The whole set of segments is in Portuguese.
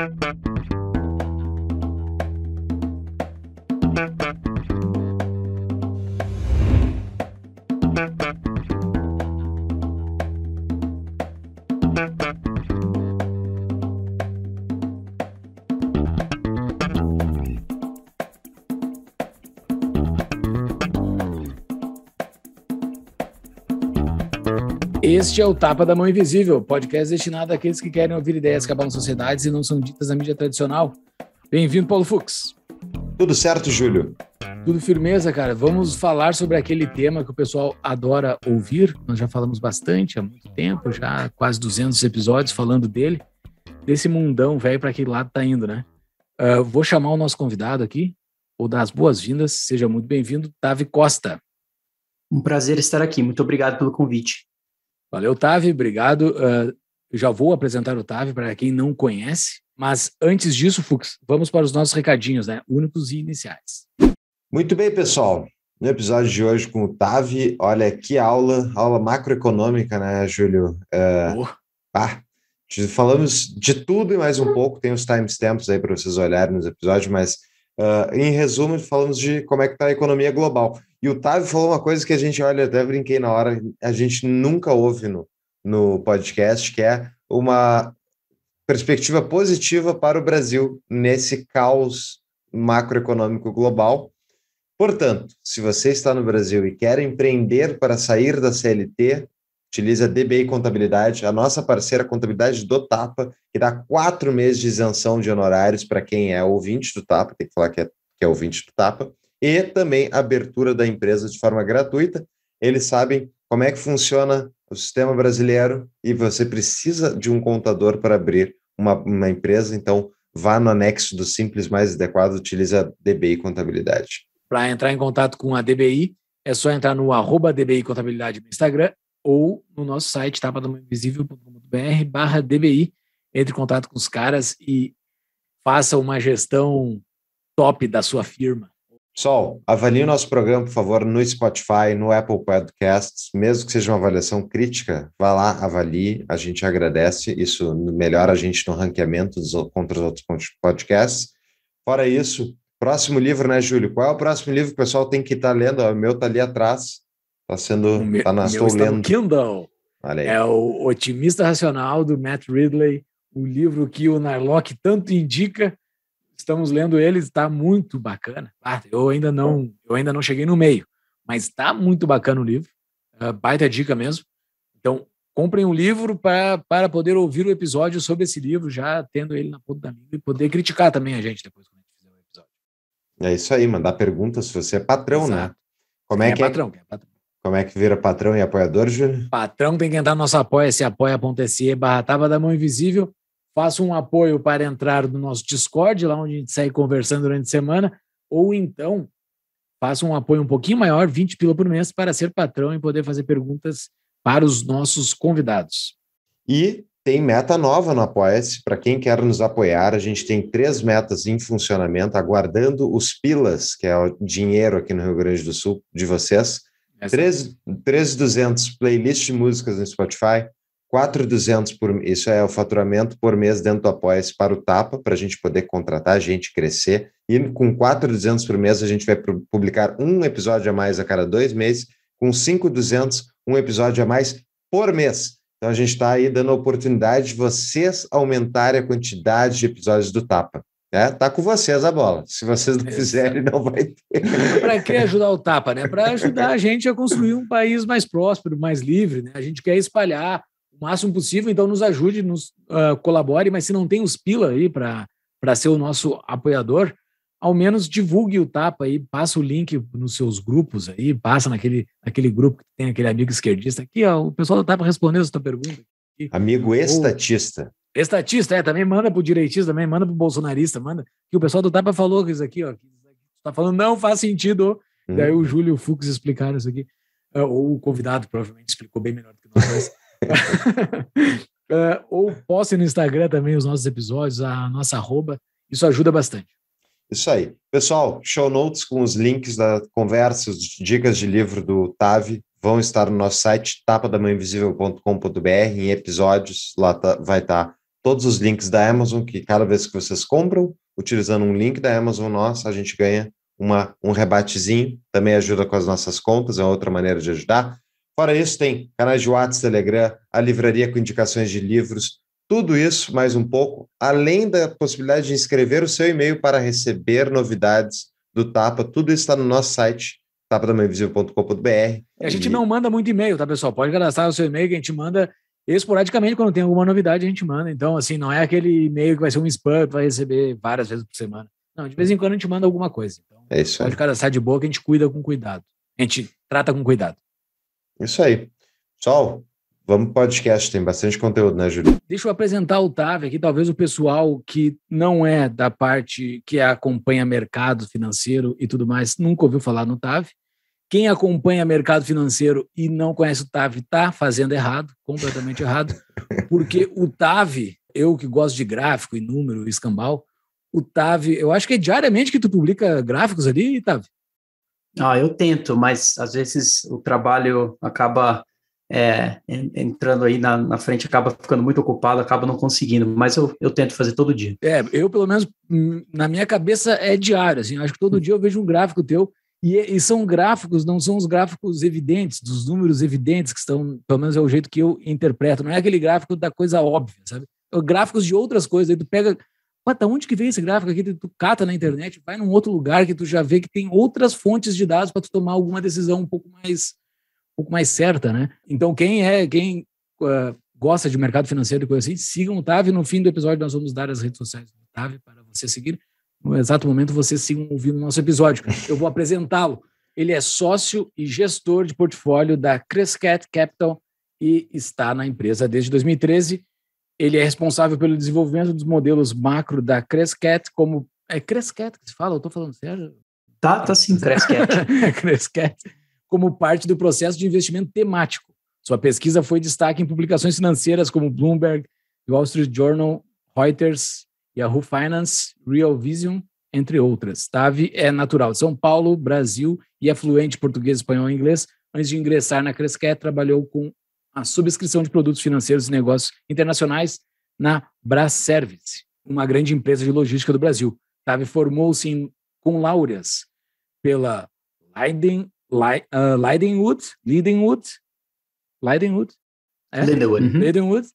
Thank you. Este é o Tapa da Mão Invisível, podcast destinado àqueles que querem ouvir ideias que abalam sociedades e não são ditas na mídia tradicional. Bem-vindo, Paulo Fux. Tudo certo, Júlio? Tudo firmeza, cara. Vamos falar sobre aquele tema que o pessoal adora ouvir. Nós já falamos bastante há muito tempo, já quase 200 episódios falando dele, desse mundão velho para que lado tá indo, né? Uh, vou chamar o nosso convidado aqui, ou dar as boas-vindas. Seja muito bem-vindo, Davi Costa. Um prazer estar aqui. Muito obrigado pelo convite. Valeu, Tavi, obrigado. Uh, já vou apresentar o Tavi para quem não conhece, mas antes disso, Fux, vamos para os nossos recadinhos, né? Únicos e iniciais. Muito bem, pessoal. No episódio de hoje com o Tavi, olha que aula, aula macroeconômica, né, Júlio? Uh, ah, falamos de tudo e mais um pouco, tem os timestamps aí para vocês olharem nos episódios, mas uh, em resumo, falamos de como é que está a economia global. E o Otávio falou uma coisa que a gente, olha, até brinquei na hora, a gente nunca ouve no, no podcast, que é uma perspectiva positiva para o Brasil nesse caos macroeconômico global. Portanto, se você está no Brasil e quer empreender para sair da CLT, utiliza a DBI Contabilidade, a nossa parceira Contabilidade do Tapa, que dá quatro meses de isenção de honorários para quem é ouvinte do Tapa, tem que falar que é, que é ouvinte do Tapa, e também abertura da empresa de forma gratuita. Eles sabem como é que funciona o sistema brasileiro e você precisa de um contador para abrir uma, uma empresa, então vá no anexo do Simples Mais Adequado, utilize a DBI Contabilidade. Para entrar em contato com a DBI, é só entrar no arroba DBI Contabilidade no Instagram ou no nosso site tapadomainvisível.com.br barra DBI. Entre em contato com os caras e faça uma gestão top da sua firma. Sol, avalie o nosso programa, por favor, no Spotify, no Apple Podcasts, mesmo que seja uma avaliação crítica, vá lá, avalie, a gente agradece, isso melhora a gente no ranqueamento dos, contra os outros podcasts. Fora isso, próximo livro, né, Júlio? Qual é o próximo livro que o pessoal tem que estar tá lendo? O meu está ali atrás, está sendo, meu, tá na, estou está lendo. Kindle. É o Otimista Racional, do Matt Ridley, o livro que o Narlock tanto indica, Estamos lendo eles, está muito bacana. Ah, eu ainda não, eu ainda não cheguei no meio, mas está muito bacana o livro. Uh, baita dica mesmo. Então, comprem um livro para para poder ouvir o episódio sobre esse livro, já tendo ele na ponta da língua e poder criticar também a gente depois quando a gente fizer o episódio. É isso aí, mandar perguntas se você é patrão, né? Exato. né? Como é, é, que é? patrão, é patrão. Como é que vira patrão e apoiador, Júnior? Patrão tem que entrar no nosso apoia-se, apoia.se barra Tava da Mão Invisível faça um apoio para entrar no nosso Discord, lá onde a gente sai conversando durante a semana, ou então faça um apoio um pouquinho maior, 20 pila por mês, para ser patrão e poder fazer perguntas para os nossos convidados. E tem meta nova no Apoia-se. Para quem quer nos apoiar, a gente tem três metas em funcionamento, aguardando os pilas, que é o dinheiro aqui no Rio Grande do Sul de vocês. É 3.200 playlists de músicas no Spotify, 4,200 por isso é o faturamento por mês dentro do apoia para o Tapa, para a gente poder contratar a gente, crescer. E com 4,200 por mês, a gente vai publicar um episódio a mais a cada dois meses. Com 5,200, um episódio a mais por mês. Então, a gente está aí dando a oportunidade de vocês aumentarem a quantidade de episódios do Tapa. Né? Tá com vocês a bola. Se vocês não fizerem, não vai ter. Para que ajudar o Tapa? Né? Para ajudar a gente a construir um país mais próspero, mais livre. Né? A gente quer espalhar máximo possível. Então, nos ajude, nos uh, colabore. Mas se não tem os pila aí para ser o nosso apoiador, ao menos divulgue o tapa aí, passa o link nos seus grupos aí, passa naquele, naquele grupo que tem aquele amigo esquerdista. Aqui, ó, o pessoal do tapa respondeu essa pergunta. Aqui. Amigo estatista. Ou, estatista, é, também manda pro direitista, também manda pro bolsonarista, manda. Que o pessoal do tapa falou isso aqui, ó. Tá falando, não faz sentido. Hum. Daí o uhum. Júlio e o Fux explicaram isso aqui. Ou ah, o convidado provavelmente explicou bem melhor do que nós uh, ou poste no Instagram também os nossos episódios, a nossa arroba. Isso ajuda bastante. Isso aí. Pessoal, show notes com os links da conversa, dicas de livro do Tavi vão estar no nosso site tapadamãoinvisível.com.br em episódios. Lá tá, vai estar tá todos os links da Amazon que cada vez que vocês compram, utilizando um link da Amazon nossa, a gente ganha uma, um rebatezinho. Também ajuda com as nossas contas, é outra maneira de ajudar. Fora isso, tem canais de WhatsApp, Telegram, a livraria com indicações de livros, tudo isso, mais um pouco, além da possibilidade de inscrever o seu e-mail para receber novidades do Tapa, tudo isso está no nosso site, tapadamainvisível.com.br. a gente e... não manda muito e-mail, tá, pessoal? Pode cadastrar o seu e-mail que a gente manda esporadicamente, quando tem alguma novidade, a gente manda. Então, assim, não é aquele e-mail que vai ser um spam que vai receber várias vezes por semana. Não, de vez em quando a gente manda alguma coisa. Então, é isso aí. Pode cadastrar de boa que a gente cuida com cuidado. A gente trata com cuidado. Isso aí. Pessoal, vamos para o podcast, tem bastante conteúdo, né, Júlio? Deixa eu apresentar o Otávio aqui, talvez o pessoal que não é da parte que acompanha mercado financeiro e tudo mais, nunca ouviu falar no Otávio. Quem acompanha mercado financeiro e não conhece o Tavi está fazendo errado, completamente errado, porque o Tavi, eu que gosto de gráfico e número e escambau, o Tavi, eu acho que é diariamente que tu publica gráficos ali, Tavi. Ah, eu tento, mas às vezes o trabalho acaba é, entrando aí na, na, frente, acaba ficando muito ocupado, acaba não conseguindo, mas eu, eu tento fazer todo dia. É, eu pelo menos, hum, na minha cabeça é diário, assim, acho que todo hum. dia eu vejo um gráfico teu, e, e são gráficos, não são os gráficos evidentes, dos números evidentes que estão, pelo menos é o jeito que eu interpreto, não é aquele gráfico da coisa óbvia, sabe? Gráficos de outras coisas, aí tu pega mas da onde que vem esse gráfico aqui? Tu cata na internet, vai num outro lugar que tu já vê que tem outras fontes de dados para tu tomar alguma decisão um pouco mais um pouco mais certa, né? Então quem é quem uh, gosta de mercado financeiro e coisa assim, sigam o Tavi. No fim do episódio nós vamos dar as redes sociais do Tavi para você seguir. No exato momento vocês sigam ouvindo o nosso episódio. Eu vou apresentá-lo. Ele é sócio e gestor de portfólio da Crescat Capital e está na empresa desde 2013 ele é responsável pelo desenvolvimento dos modelos macro da Crescat, como. É Crescat que se fala? Eu estou falando sério? Tá, tá sim, Crescat. Crescat, como parte do processo de investimento temático. Sua pesquisa foi destaque em publicações financeiras como Bloomberg, Wall Street Journal, Reuters, Yahoo Finance, Real Vision, entre outras. Tavi é natural de São Paulo, Brasil, e é fluente português, espanhol e inglês. Antes de ingressar na Crescat, trabalhou com a subscrição de produtos financeiros e negócios internacionais na Brasservice, uma grande empresa de logística do Brasil. Tavi formou-se com laureas pela Leiden, Le, uh, ah, Leidenwood, Leidenwood, Leidenwood, é? Leidenwood. Uhum. Leidenwood,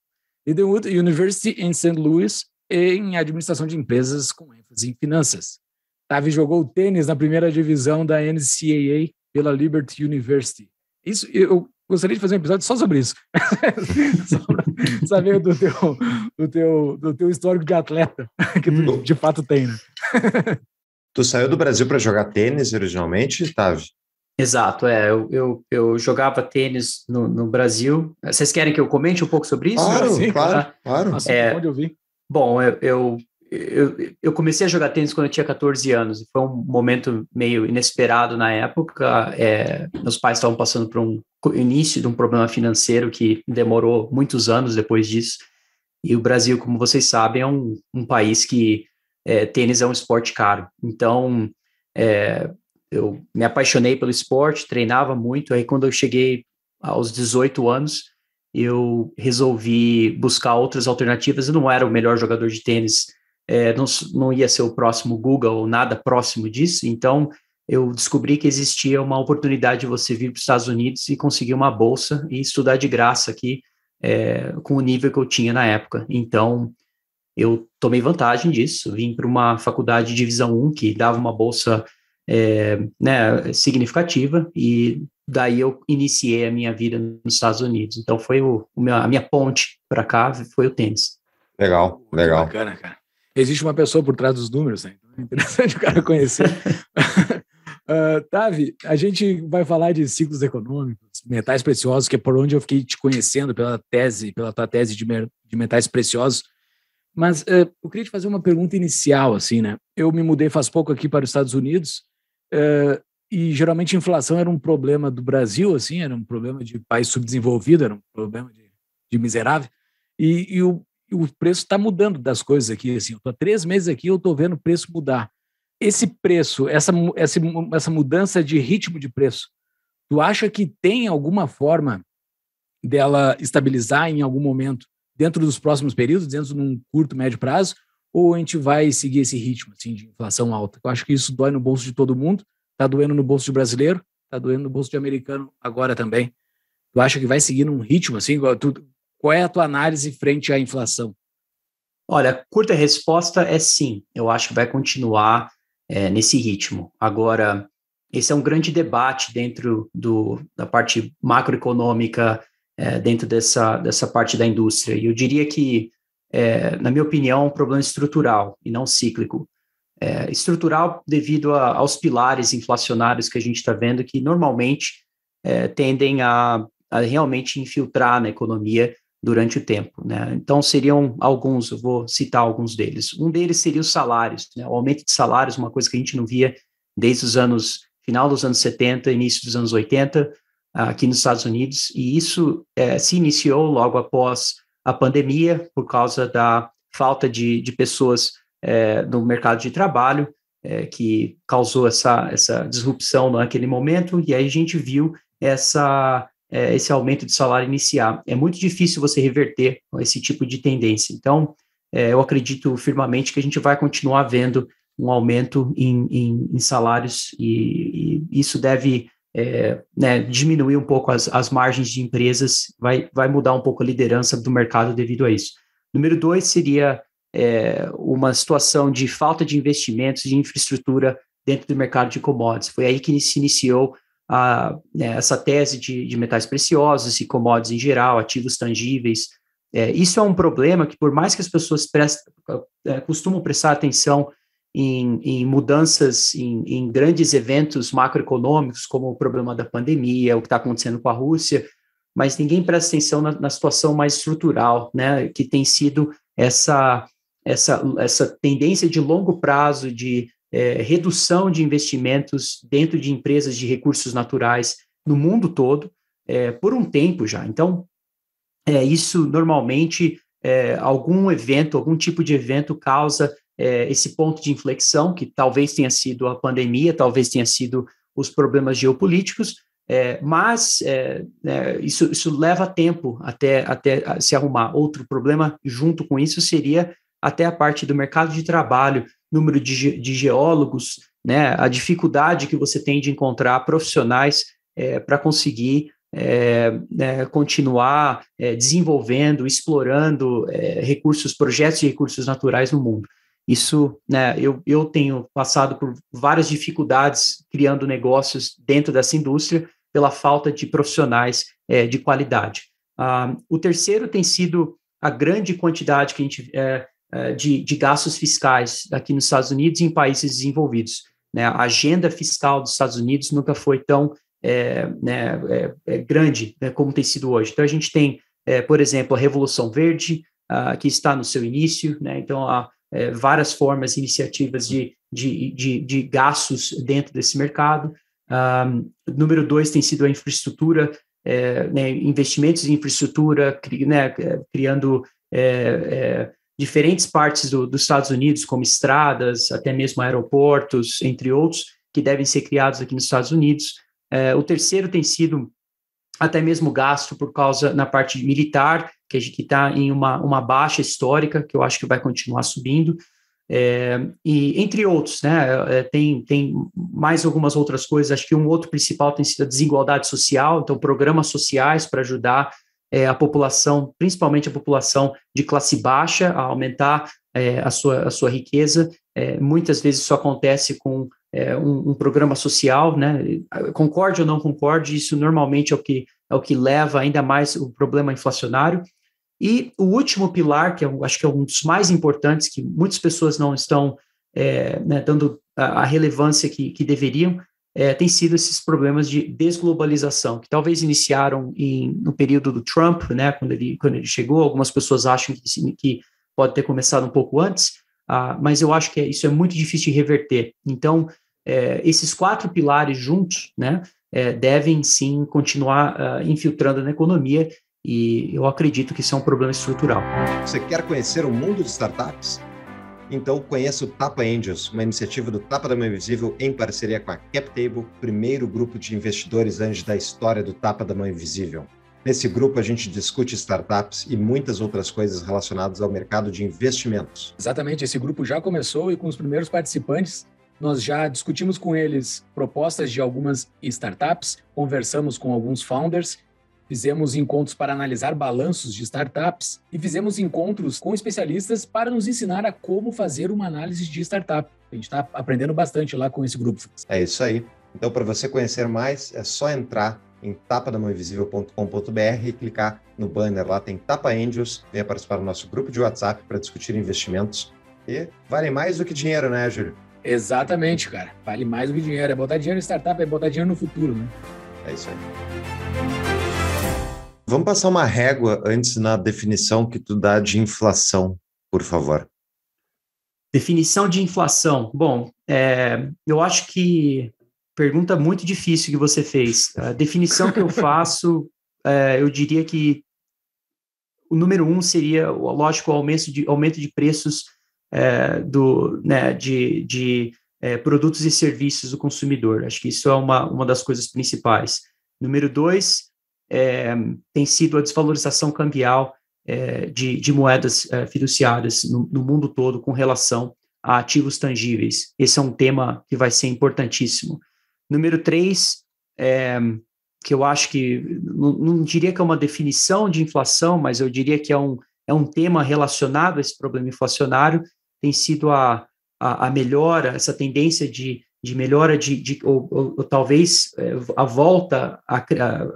Leidenwood University em St. Louis em administração de empresas com ênfase em finanças. Tavi jogou tênis na primeira divisão da NCAA pela Liberty University. Isso eu Gostaria de fazer um episódio só sobre isso. só para saber do teu, do, teu, do teu histórico de atleta, que tu hum. de fato tem, né? tu saiu do Brasil para jogar tênis originalmente, Tavi? Exato, é. Eu, eu, eu jogava tênis no, no, Brasil. Vocês querem que eu comente um pouco sobre isso? Claro, Sim, claro, claro. Nossa, é, onde eu vi. Bom, eu, eu eu, eu, comecei a jogar tênis quando eu tinha 14 anos, e foi um momento meio inesperado na época. É, meus pais estavam passando por um início de um problema financeiro que demorou muitos anos depois disso. E o Brasil, como vocês sabem, é um, um país que é, tênis é um esporte caro. Então, é, eu me apaixonei pelo esporte, treinava muito. Aí, quando eu cheguei aos 18 anos, eu resolvi buscar outras alternativas. Eu não era o melhor jogador de tênis é, não, não ia ser o próximo Google ou nada próximo disso, então eu descobri que existia uma oportunidade de você vir para os Estados Unidos e conseguir uma bolsa e estudar de graça aqui é, com o nível que eu tinha na época. Então, eu tomei vantagem disso, vim para uma faculdade de divisão 1 que dava uma bolsa é, né, significativa e daí eu iniciei a minha vida nos Estados Unidos. Então, foi o, o meu, a minha ponte para cá, foi o tênis. Legal, legal. Bacana, cara existe uma pessoa por trás dos números, né? Então é interessante o cara conhecer. uh, Tavi, a gente vai falar de ciclos econômicos, metais preciosos, que é por onde eu fiquei te conhecendo pela tese, pela tua tese de, de metais preciosos. Mas uh, eu queria te fazer uma pergunta inicial, assim, né? Eu me mudei faz pouco aqui para os Estados Unidos uh, e geralmente a inflação era um problema do Brasil, assim, era um problema de país subdesenvolvido, era um problema de, de miserável. E, e o, o preço está mudando das coisas aqui. Assim, eu estou há três meses aqui, eu estou vendo o preço mudar. Esse preço, essa, essa, essa mudança de ritmo de preço, tu acha que tem alguma forma dela estabilizar em algum momento dentro dos próximos períodos, dentro de um curto, médio prazo? Ou a gente vai seguir esse ritmo assim, de inflação alta? Eu acho que isso dói no bolso de todo mundo, está doendo no bolso de brasileiro, está doendo no bolso de americano agora também. Tu acha que vai seguir num ritmo assim? Tu, qual é a tua análise frente à inflação? Olha, a curta resposta é sim. Eu acho que vai continuar é, nesse ritmo. Agora, esse é um grande debate dentro do, da parte macroeconômica, é, dentro dessa, dessa parte da indústria. E eu diria que, é, na minha opinião, é um problema estrutural e não cíclico. É, estrutural devido a, aos pilares inflacionários que a gente está vendo, que normalmente é, tendem a, a realmente infiltrar na economia durante o tempo. Né? Então, seriam alguns, eu vou citar alguns deles. Um deles seria os salários, né? o aumento de salários, uma coisa que a gente não via desde os anos, final dos anos 70, início dos anos 80, aqui nos Estados Unidos, e isso é, se iniciou logo após a pandemia, por causa da falta de, de pessoas é, no mercado de trabalho, é, que causou essa, essa disrupção naquele momento, e aí a gente viu essa é, esse aumento de salário iniciar. É muito difícil você reverter esse tipo de tendência. Então, é, eu acredito firmemente que a gente vai continuar vendo um aumento em, em, em salários e, e, isso deve é, né, diminuir um pouco as, as margens de empresas, vai, vai mudar um pouco a liderança do mercado devido a isso. Número dois seria é, uma situação de falta de investimentos de infraestrutura dentro do mercado de commodities. Foi aí que se iniciou a, né, essa tese de, de, metais preciosos e commodities em geral, ativos tangíveis. É, isso é um problema que, por mais que as pessoas prestam, é, costumam prestar atenção em, em mudanças, em, em, grandes eventos macroeconômicos, como o problema da pandemia, o que está acontecendo com a Rússia, mas ninguém presta atenção na, na situação mais estrutural, né, que tem sido essa, essa, essa tendência de longo prazo de é, redução de investimentos dentro de empresas de recursos naturais no mundo todo é, por um tempo já. Então, é, isso normalmente é, algum evento, algum tipo de evento causa é, esse ponto de inflexão, que talvez tenha sido a pandemia, talvez tenha sido os problemas geopolíticos, é, mas é, né, isso, isso, leva tempo até, até se arrumar. Outro problema junto com isso seria até a parte do mercado de trabalho, número de, ge de geólogos, né, a dificuldade que você tem de encontrar profissionais é, eh, para conseguir é, é, continuar eh, desenvolvendo, explorando recursos, projetos de recursos naturais no mundo. Isso, né, eu, eu tenho passado por várias dificuldades criando negócios dentro dessa indústria pela falta de profissionais de qualidade. Ah, o terceiro tem sido a grande quantidade que a gente é, eh, de, de, gastos fiscais aqui nos Estados Unidos e em países desenvolvidos. Né? A agenda fiscal dos Estados Unidos nunca foi tão é, né, é, grande né, como tem sido hoje. Então, a gente tem, é, por exemplo, a Revolução Verde, uh, que está no seu início, né? então há várias formas, iniciativas de, de, de, de gastos dentro desse mercado. Um, ah, número dois tem sido a infraestrutura, né? investimentos em infraestrutura, cri, né? criando diferentes partes do, dos Estados Unidos, como estradas, até mesmo aeroportos, entre outros, que devem ser criados aqui nos Estados Unidos. É, o terceiro tem sido até mesmo gasto por causa na parte militar, que está em uma, uma baixa histórica, que eu acho que vai continuar subindo. É, e entre outros, né, é, tem, tem mais algumas outras coisas. Acho que um outro principal tem sido a desigualdade social, então programas sociais para ajudar é, a população, principalmente a população de classe baixa, a aumentar é, a, sua, a sua riqueza. É, muitas vezes isso acontece com é, um, um, programa social, né? Concorde ou não concorde, isso normalmente é o que é o que leva ainda mais o problema inflacionário. E o último pilar, que eu é acho que é um dos mais importantes, que muitas pessoas não estão é, né, dando a, a relevância que, que, deveriam, é, tem sido esses problemas de desglobalização, que talvez iniciaram em, no período do Trump, né, quando, ele, quando ele chegou. Algumas pessoas acham que, que pode ter começado um pouco antes, ah, mas eu acho que é, isso é muito difícil de reverter. Então, é, esses quatro pilares juntos né, é, devem sim continuar uh, infiltrando na economia, e eu acredito que isso é um problema estrutural. Você quer conhecer o mundo de startups? Então conheça o Tapa Angels, uma iniciativa do Tapa da Mão Invisível em parceria com a CapTable, primeiro grupo de investidores anjos da história do Tapa da Mão Invisível. Nesse grupo a gente discute startups e muitas outras coisas relacionadas ao mercado de investimentos. Exatamente, esse grupo já começou e com os primeiros participantes nós já discutimos com eles propostas de algumas startups, conversamos com alguns founders fizemos encontros para analisar balanços de startups e fizemos encontros com especialistas para nos ensinar a como fazer uma análise de startup. A gente está aprendendo bastante lá com esse grupo. É isso aí. Então, para você conhecer mais, é só entrar em tapadamãoinvisível.com.br e clicar no banner lá, tem Tapa Angels, venha participar do nosso grupo de WhatsApp para discutir investimentos. E vale mais do que dinheiro, né, Júlio? Exatamente, cara. Vale mais do que dinheiro. É botar dinheiro em startup, é botar dinheiro no futuro, né? É isso aí. Vamos passar uma régua antes na definição que tu dá de inflação, por favor. Definição de inflação. Bom, é, eu acho que pergunta muito difícil que você fez. A definição que eu faço, é, eu diria que o número um seria, lógico, o aumento de, aumento de preços é, do, né, de, de é, produtos e serviços do consumidor. Acho que isso é uma, uma das coisas principais. Número dois, é, tem sido a desvalorização cambial é, de, de, moedas é, fiduciárias no, no, mundo todo com relação a ativos tangíveis. Esse é um tema que vai ser importantíssimo. Número três, que eu acho que, não, não, diria que é uma definição de inflação, mas eu diria que é um, é um tema relacionado a esse problema inflacionário, tem sido a, a, a melhora, essa tendência de, de melhora de, de ou, ou, ou, talvez a volta a,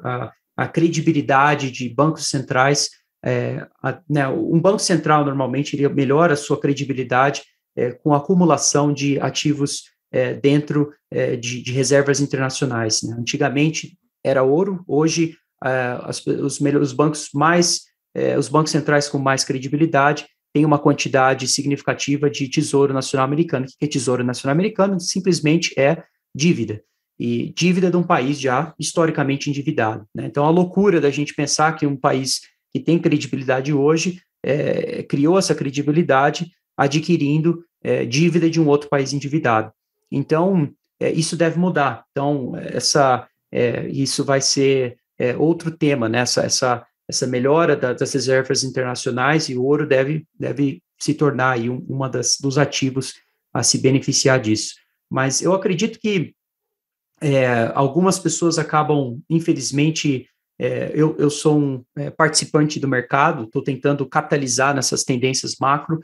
a a credibilidade de bancos centrais. É, a, né, um banco central normalmente ele melhora a sua credibilidade é, com a acumulação de ativos é, dentro é, de, de, reservas internacionais. Né? Antigamente era ouro, hoje é, as, os, os, bancos mais, é, os bancos centrais com mais credibilidade têm uma quantidade significativa de tesouro nacional americano. O que é tesouro nacional americano? Simplesmente é dívida e dívida de um país já historicamente endividado. Né? Então, a loucura da gente pensar que um país que tem credibilidade hoje é, criou essa credibilidade adquirindo é, dívida de um outro país endividado. Então, é, isso deve mudar. Então, essa, é, isso vai ser é, outro tema, né? essa, essa, essa melhora da, das reservas internacionais e o ouro deve, deve se tornar aí um, uma das, dos ativos a se beneficiar disso. Mas eu acredito que é, algumas pessoas acabam, infelizmente, é, eu, eu, sou um é, participante do mercado, estou tentando capitalizar nessas tendências macro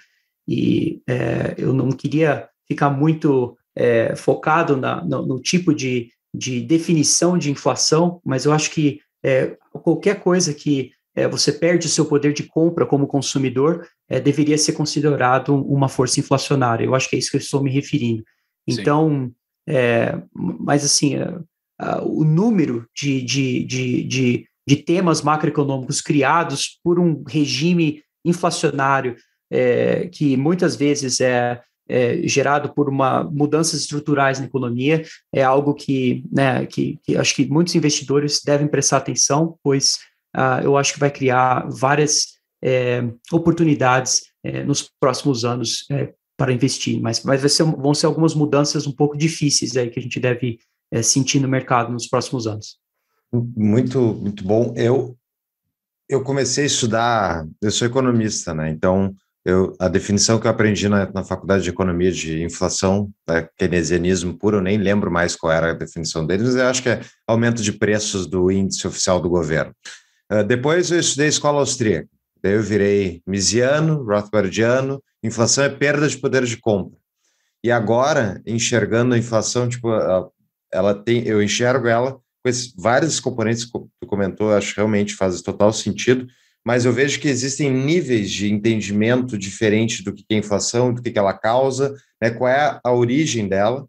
e é, eu não queria ficar muito é, focado na, no, no, tipo de, de, definição de inflação, mas eu acho que é, qualquer coisa que você perde o seu poder de compra como consumidor deveria ser considerado uma força inflacionária. Eu acho que é isso que eu estou me referindo. Então, Sim é, mas, assim, a, a, o número de, de, de, de, de temas macroeconômicos criados por um regime inflacionário é, que muitas vezes é, é, gerado por uma mudanças estruturais na economia é algo que, né, que, que acho que muitos investidores devem prestar atenção, pois eu acho que vai criar várias é, oportunidades é, nos próximos anos é, para investir, mas, mas vai ser, vão ser algumas mudanças um pouco difíceis aí que a gente deve é, sentir no mercado nos próximos anos. Muito, muito bom. Eu, eu comecei a estudar, eu sou economista, né? Então, eu, a definição que eu aprendi na, na faculdade de economia de inflação, né, keynesianismo puro, eu nem lembro mais qual era a definição deles, mas eu acho que é aumento de preços do índice oficial do governo. Uh, depois eu estudei escola austríaca, daí eu virei misiano, rothbardiano, Inflação é perda de poder de compra. E agora, enxergando a inflação, tipo, ela tem, eu enxergo ela com esses, vários componentes que tu comentou, acho que realmente faz total sentido, mas eu vejo que existem níveis de entendimento diferente do que é inflação, do que, que ela causa, né, qual é a origem dela.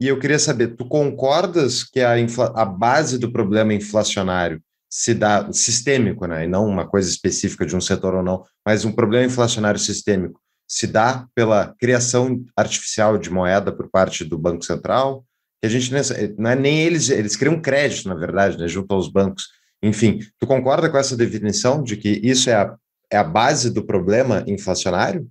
E eu queria saber, tu concordas que a, infla, a base do problema inflacionário se dá sistêmico, né, e não uma coisa específica de um setor ou não, mas um problema inflacionário sistêmico se dá pela criação artificial de moeda por parte do Banco Central, que a gente não é nem eles, eles criam crédito, na verdade, né, junto aos bancos. Enfim, tu concorda com essa definição de que isso é a, é a base do problema inflacionário?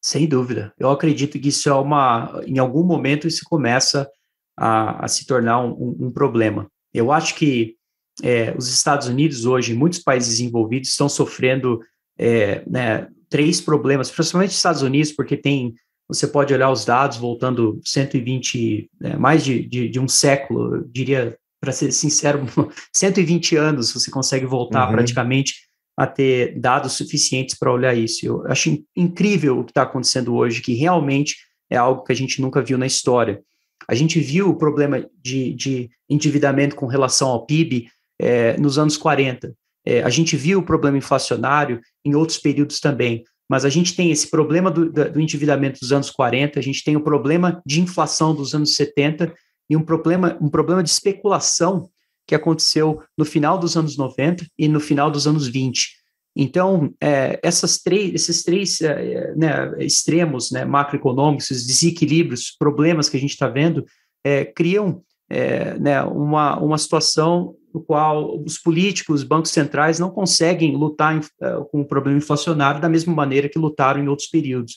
Sem dúvida. Eu acredito que isso é uma. Em algum momento isso começa a, a se tornar um, um, problema. Eu acho que é, os Estados Unidos hoje, muitos países desenvolvidos, estão sofrendo é, né, três problemas, principalmente nos Estados Unidos, porque tem você pode olhar os dados voltando 120, né, mais de, de, de, um século, eu diria, para ser sincero, 120 anos você consegue voltar uhum. praticamente a ter dados suficientes para olhar isso. Eu acho incrível o que está acontecendo hoje, que realmente é algo que a gente nunca viu na história. A gente viu o problema de, de endividamento com relação ao PIB é, eh, nos anos 40. É, a gente viu o problema inflacionário em outros períodos também, mas a gente tem esse problema do, do endividamento dos anos 40, a gente tem o problema de inflação dos anos 70 e um problema, um problema de especulação que aconteceu no final dos anos 90 e no final dos anos 20. Então, é, essas três, esses três é, né, extremos né, macroeconômicos, desequilíbrios, problemas que a gente está vendo, é, criam é, né, uma, uma situação no qual os políticos, os bancos centrais não conseguem lutar eh, com o problema inflacionário da mesma maneira que lutaram em outros períodos.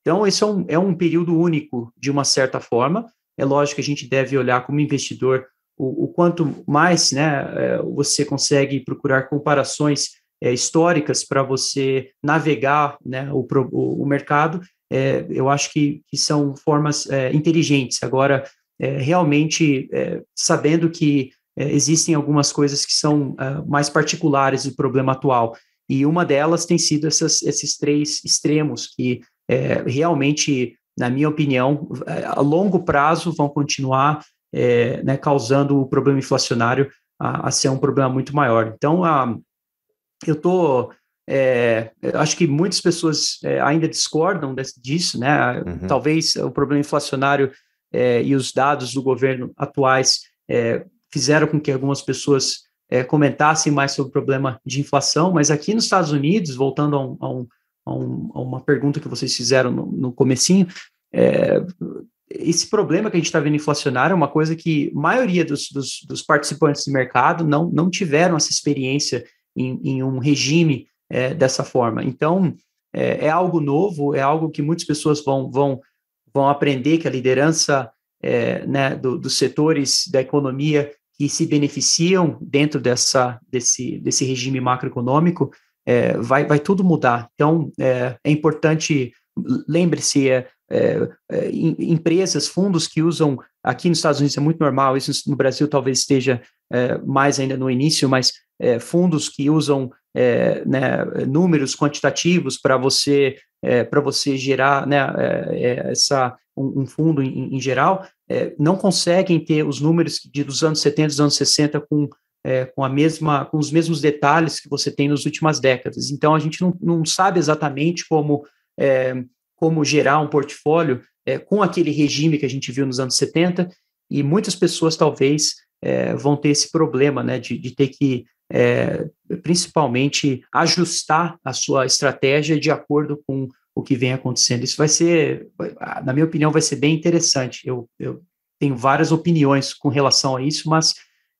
Então, esse é um, é um período único, de uma certa forma. É lógico que a gente deve olhar como investidor o, o quanto mais né, eh, você consegue procurar comparações é, históricas para você navegar né, o, o, o mercado, é, eu acho que, que são formas inteligentes. Agora, realmente, sabendo que é, existem algumas coisas que são uh, mais particulares do problema atual. E uma delas tem sido essas, esses três extremos que é, realmente, na minha opinião, é, a longo prazo vão continuar é, né, causando o problema inflacionário a, a, ser um problema muito maior. Então, a, eu tô É, acho que muitas pessoas é, ainda discordam desse, disso, né? Uhum. Talvez o problema inflacionário e os dados do governo atuais fizeram com que algumas pessoas é, comentassem mais sobre o problema de inflação, mas aqui nos Estados Unidos, voltando a, um, a, um, a uma pergunta que vocês fizeram no, no comecinho, é, esse problema que a gente está vendo inflacionário é uma coisa que a maioria dos, dos, dos, participantes do mercado não, não tiveram essa experiência em, em um regime é, dessa forma. Então, é, é, algo novo, é algo que muitas pessoas vão, vão, vão aprender que a liderança né, do, dos setores da economia que se beneficiam dentro dessa, desse, desse regime macroeconômico, é, vai, vai tudo mudar. Então, é, é importante, lembre-se, é, é, é empresas, fundos que usam, aqui nos Estados Unidos é muito normal, isso no Brasil talvez esteja é, mais ainda no início, mas fundos que usam é, né, números quantitativos para você é, para você gerar né, é, é essa, um, fundo em, em geral, é, não conseguem ter os números de, dos anos 70 dos anos 60 com, é, com, a mesma, com os mesmos detalhes que você tem nas últimas décadas. Então, a gente não, não sabe exatamente como, como gerar um portfólio com aquele regime que a gente viu nos anos 70, e muitas pessoas talvez é, vão ter esse problema né, de, de ter que, é, principalmente, ajustar a sua estratégia de acordo com o que vem acontecendo. Isso vai ser, na minha opinião, vai ser bem interessante. Eu, eu tenho várias opiniões com relação a isso, mas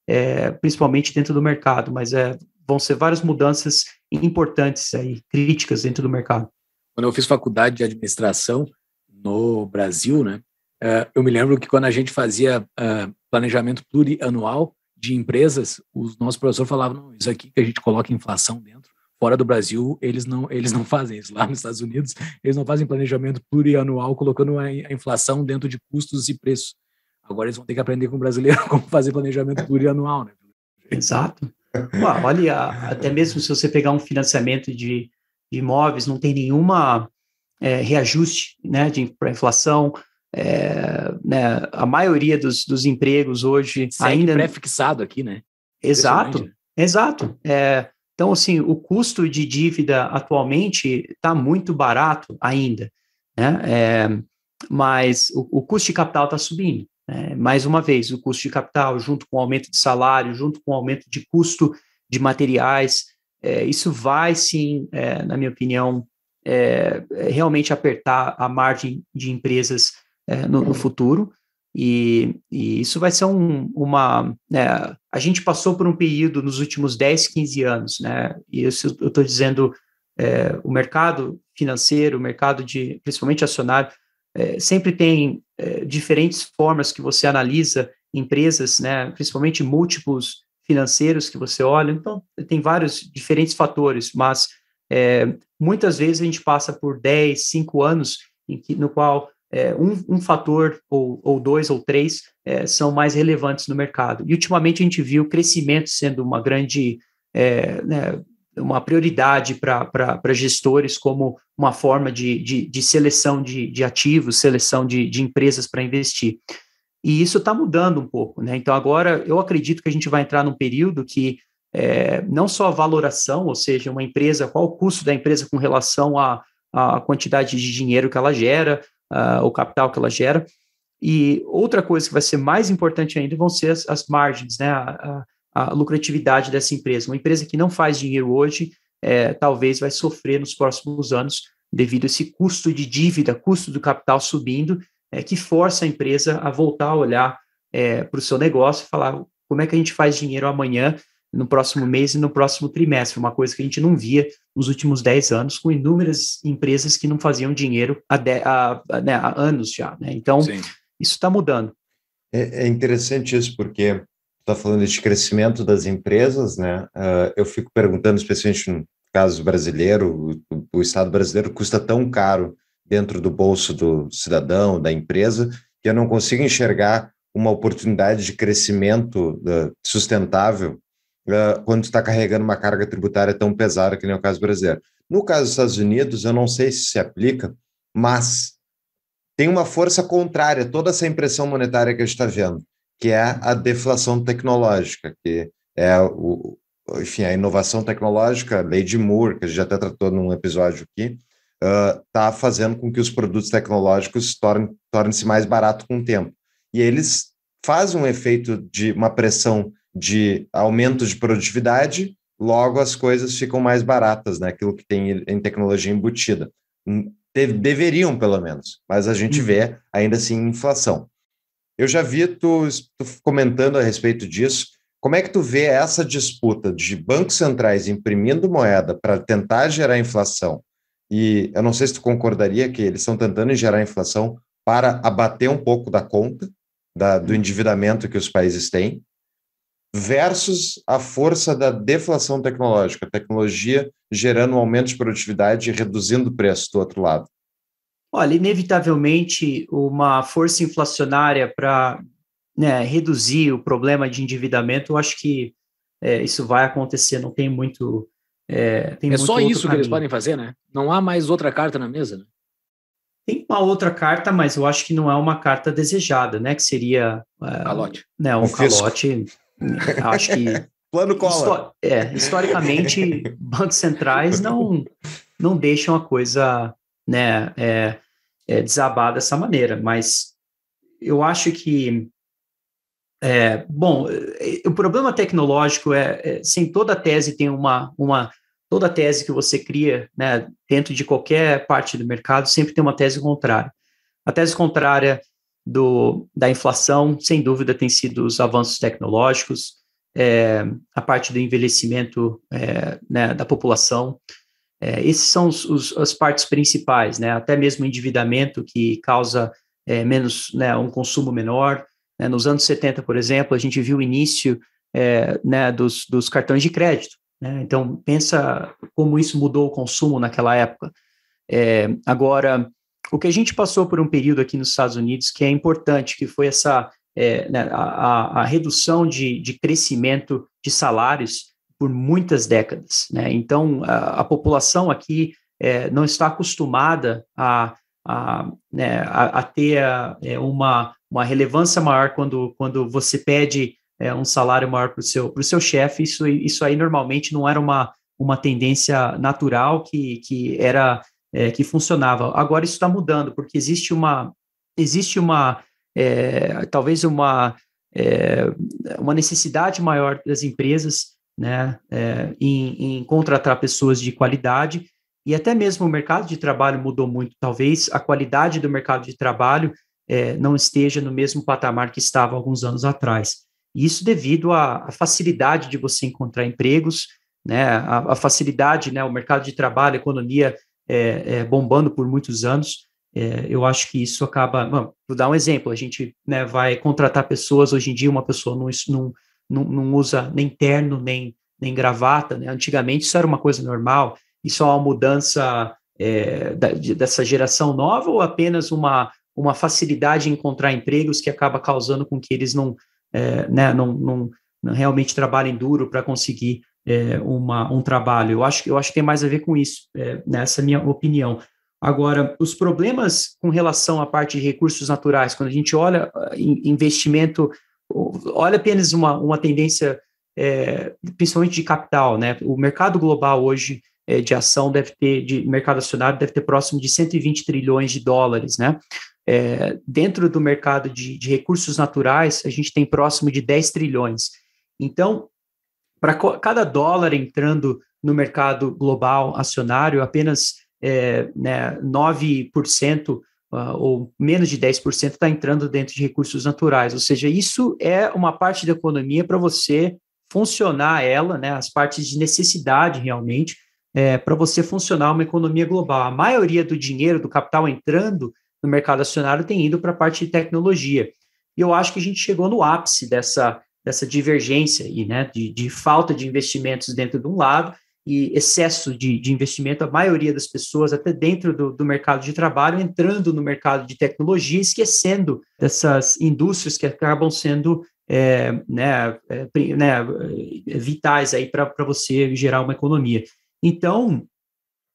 é, principalmente dentro do mercado, mas é, vão ser várias mudanças importantes aí, críticas dentro do mercado. Quando eu fiz faculdade de administração no Brasil, né, é, eu me lembro que quando a gente fazia uh, planejamento plurianual de empresas, o nosso professor falava, isso aqui que a gente coloca inflação dentro, fora do Brasil, eles não, eles não fazem isso. Lá nos Estados Unidos, eles não fazem planejamento plurianual colocando a inflação dentro de custos e preços. Agora eles vão ter que aprender com o brasileiro como fazer planejamento plurianual, né? Exato. Ué, olha, até mesmo se você pegar um financiamento de, de imóveis, não tem nenhuma é, reajuste né, de inflação, é, né, a maioria dos, dos empregos hoje Segue ainda. é fixado aqui, né? Exato, exato. É, então, assim, o custo de dívida atualmente está muito barato ainda, né? É, mas o, o, custo de capital está subindo. Né? Mais uma vez, o custo de capital, junto com o aumento de salário, junto com o aumento de custo de materiais, é, isso vai sim, é, na minha opinião, é, realmente apertar a margem de empresas é, no, no, é. futuro. E, e, isso vai ser um, uma. Né, a gente passou por um período nos últimos 10, 15 anos, né? E isso eu estou dizendo é, o mercado financeiro, o mercado de principalmente acionário, é, sempre tem é, diferentes formas que você analisa empresas, né, principalmente múltiplos financeiros que você olha, então tem vários diferentes fatores, mas é, muitas vezes a gente passa por 10, 5 anos em que, no qual é, um, um, fator, ou, ou, dois, ou três, é, são mais relevantes no mercado. E ultimamente a gente viu o crescimento sendo uma grande. É, né, uma prioridade para gestores como uma forma de, de, de seleção de, de, ativos, seleção de, de empresas para investir. E isso está mudando um pouco, né? Então agora eu acredito que a gente vai entrar num período que é, não só a valoração, ou seja, uma empresa, qual o custo da empresa com relação à, à quantidade de dinheiro que ela gera, uh, o capital que ela gera. E outra coisa que vai ser mais importante ainda vão ser as, as margens, né? A, a, a, lucratividade dessa empresa. Uma empresa que não faz dinheiro hoje, é, talvez vai sofrer nos próximos anos devido a esse custo de dívida, custo do capital subindo, é, que força a empresa a voltar a olhar é, para o seu negócio e falar como é que a gente faz dinheiro amanhã no próximo mês e no próximo trimestre, uma coisa que a gente não via nos últimos 10 anos, com inúmeras empresas que não faziam dinheiro há, de, há, né, há anos já. Né? Então, Sim. isso está mudando. É, é, interessante isso, porque está falando de crescimento das empresas, né? Uh, eu fico perguntando, especialmente no caso brasileiro, o, o Estado brasileiro custa tão caro dentro do bolso do cidadão, da empresa, que eu não consigo enxergar uma oportunidade de crescimento uh, sustentável uh, quando está carregando uma carga tributária tão pesada que nem é o caso brasileiro. No caso dos Estados Unidos, eu não sei se se aplica, mas tem uma força contrária toda essa impressão monetária que a gente está vendo, que é a deflação tecnológica, que é o, enfim, a inovação tecnológica, a lei de Moore, que a gente até tratou num episódio aqui, está ah, uh, fazendo com que os produtos tecnológicos tornem, tornem se mais barato com o tempo. E eles fazem um efeito de uma pressão de aumento de produtividade, logo as coisas ficam mais baratas, né? Aquilo que tem em tecnologia embutida. Hum, deveriam, pelo menos, mas a gente uhum. vê ainda assim inflação. Eu já vi tu, tu comentando a respeito disso. Como é que tu vê essa disputa de bancos centrais imprimindo moeda para tentar gerar inflação? E eu não sei se tu concordaria que eles estão tentando gerar inflação para abater um pouco da conta da, do uhum. endividamento que os países têm, versus a força da deflação tecnológica, tecnologia gerando um aumento de produtividade e reduzindo o preço do outro lado? Olha, inevitavelmente, uma força inflacionária para né, reduzir o problema de endividamento, eu acho que é, isso vai acontecer, não tem muito. É, tem é muito só isso caminho. que eles podem fazer, né? Não há mais outra carta na mesa, né? Tem uma outra carta, mas eu acho que não é uma carta desejada, né? Que seria. É, calote. Né, um, um calote. Fisco. Acho que. Plano cola Histo é, historicamente, bancos centrais não, não deixam a coisa né, é, é, desabar dessa maneira, mas eu acho que. É, bom, o problema tecnológico é, é, sim, toda tese tem uma, uma toda tese que você cria, né, dentro de qualquer parte do mercado, sempre tem uma tese contrária. A tese contrária do, da inflação, sem dúvida, tem sido os avanços tecnológicos, é, a parte do envelhecimento é, né, da população. É, esses são os, os, as partes principais, né? até mesmo o endividamento que causa é, menos né, um consumo menor. Né? Nos anos 70, por exemplo, a gente viu o início né, dos, dos, cartões de crédito. Né. Então, pensa como isso mudou o consumo naquela época. agora, o que a gente passou por um período aqui nos Estados Unidos que é importante, que foi essa é, né, a, a, redução de, de crescimento de salários por muitas décadas. Né? Então, a, a, população aqui é, não está acostumada a, a, né, a ter é, uma, uma relevância maior quando, quando você pede é, um salário maior para o seu, seu chefe. Isso, isso aí normalmente não era uma, uma tendência natural que, que era é, que funcionava. Agora isso está mudando, porque existe uma, existe uma é, talvez uma, é, uma necessidade maior das empresas né, é, em, em contratar pessoas de qualidade, e até mesmo o mercado de trabalho mudou muito. Talvez a qualidade do mercado de trabalho é, não esteja no mesmo patamar que estava alguns anos atrás. Isso devido à, à facilidade de você encontrar empregos, né, a, a facilidade, né, o mercado de trabalho, a economia é, é, bombando por muitos anos. É, eu acho que isso acaba. Bom, vou dar um exemplo: a gente né, vai contratar pessoas, hoje em dia, uma pessoa não, não, não, usa nem terno, nem, nem gravata. Né? Antigamente isso era uma coisa normal, isso é uma mudança é, da, de, dessa geração nova ou apenas uma, uma facilidade em encontrar empregos que acaba causando com que eles não, é, né, não, não, não realmente trabalhem duro para conseguir é, uma, um trabalho. Eu acho, eu acho que tem mais a ver com isso, é, nessa minha opinião. Agora, os problemas com relação à parte de recursos naturais, quando a gente olha ah, investimento, olha apenas uma, uma tendência, é, principalmente de capital, né? O mercado global hoje é, de ação deve ter, de mercado acionário, deve ter próximo de 120 trilhões de dólares, né? É, dentro do mercado de, de recursos naturais, a gente tem próximo de 10 trilhões. Então, para cada dólar entrando no mercado global acionário, apenas é, né, 9% uh, ah, ou menos de 10% está entrando dentro de recursos naturais. Ou seja, isso é uma parte da economia para você funcionar ela, né, as partes de necessidade realmente, é, para você funcionar uma economia global. A maioria do dinheiro, do capital entrando no mercado acionário tem ido para a parte de tecnologia. E eu acho que a gente chegou no ápice dessa dessa divergência e né, de, de, falta de investimentos dentro de um lado e excesso de, de investimento, a maioria das pessoas, até dentro do, do, mercado de trabalho, entrando no mercado de tecnologia, esquecendo dessas indústrias que acabam sendo é, né, é, né, é, vitais aí para você gerar uma economia. Então,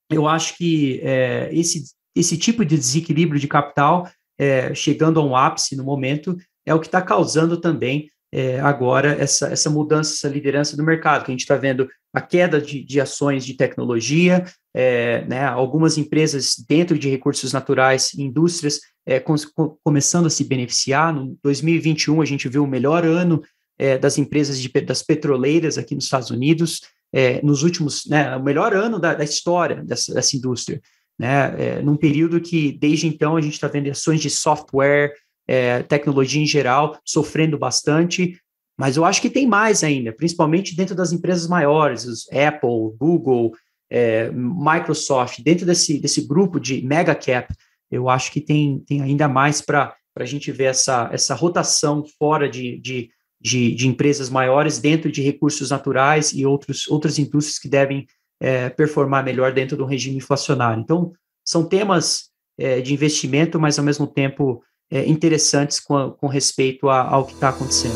eu acho que é, esse, esse tipo de desequilíbrio de capital, é, chegando a um ápice no momento, é o que está causando também é, agora essa, essa mudança, essa liderança do mercado, que a gente está vendo a queda de, de ações de tecnologia, é, né, algumas empresas dentro de recursos naturais, indústrias, é, com, começando a se beneficiar. No 2021, a gente viu o melhor ano é, das empresas de, das petroleiras aqui nos Estados Unidos, é, nos últimos, né, o melhor ano da, da história dessa, dessa indústria. Né, é, num período que desde então a gente está vendo ações de software, é, tecnologia em geral, sofrendo bastante. Mas eu acho que tem mais ainda, principalmente dentro das empresas maiores, os Apple, Google, é, Microsoft, dentro desse, desse grupo de mega cap, eu acho que tem, tem ainda mais para a gente ver essa, essa rotação fora de, de, de, de, empresas maiores, dentro de recursos naturais e outros, outras indústrias que devem é, performar melhor dentro do regime inflacionário. Então, são temas é, de investimento, mas ao mesmo tempo é, interessantes com, a, com respeito a, ao que está acontecendo.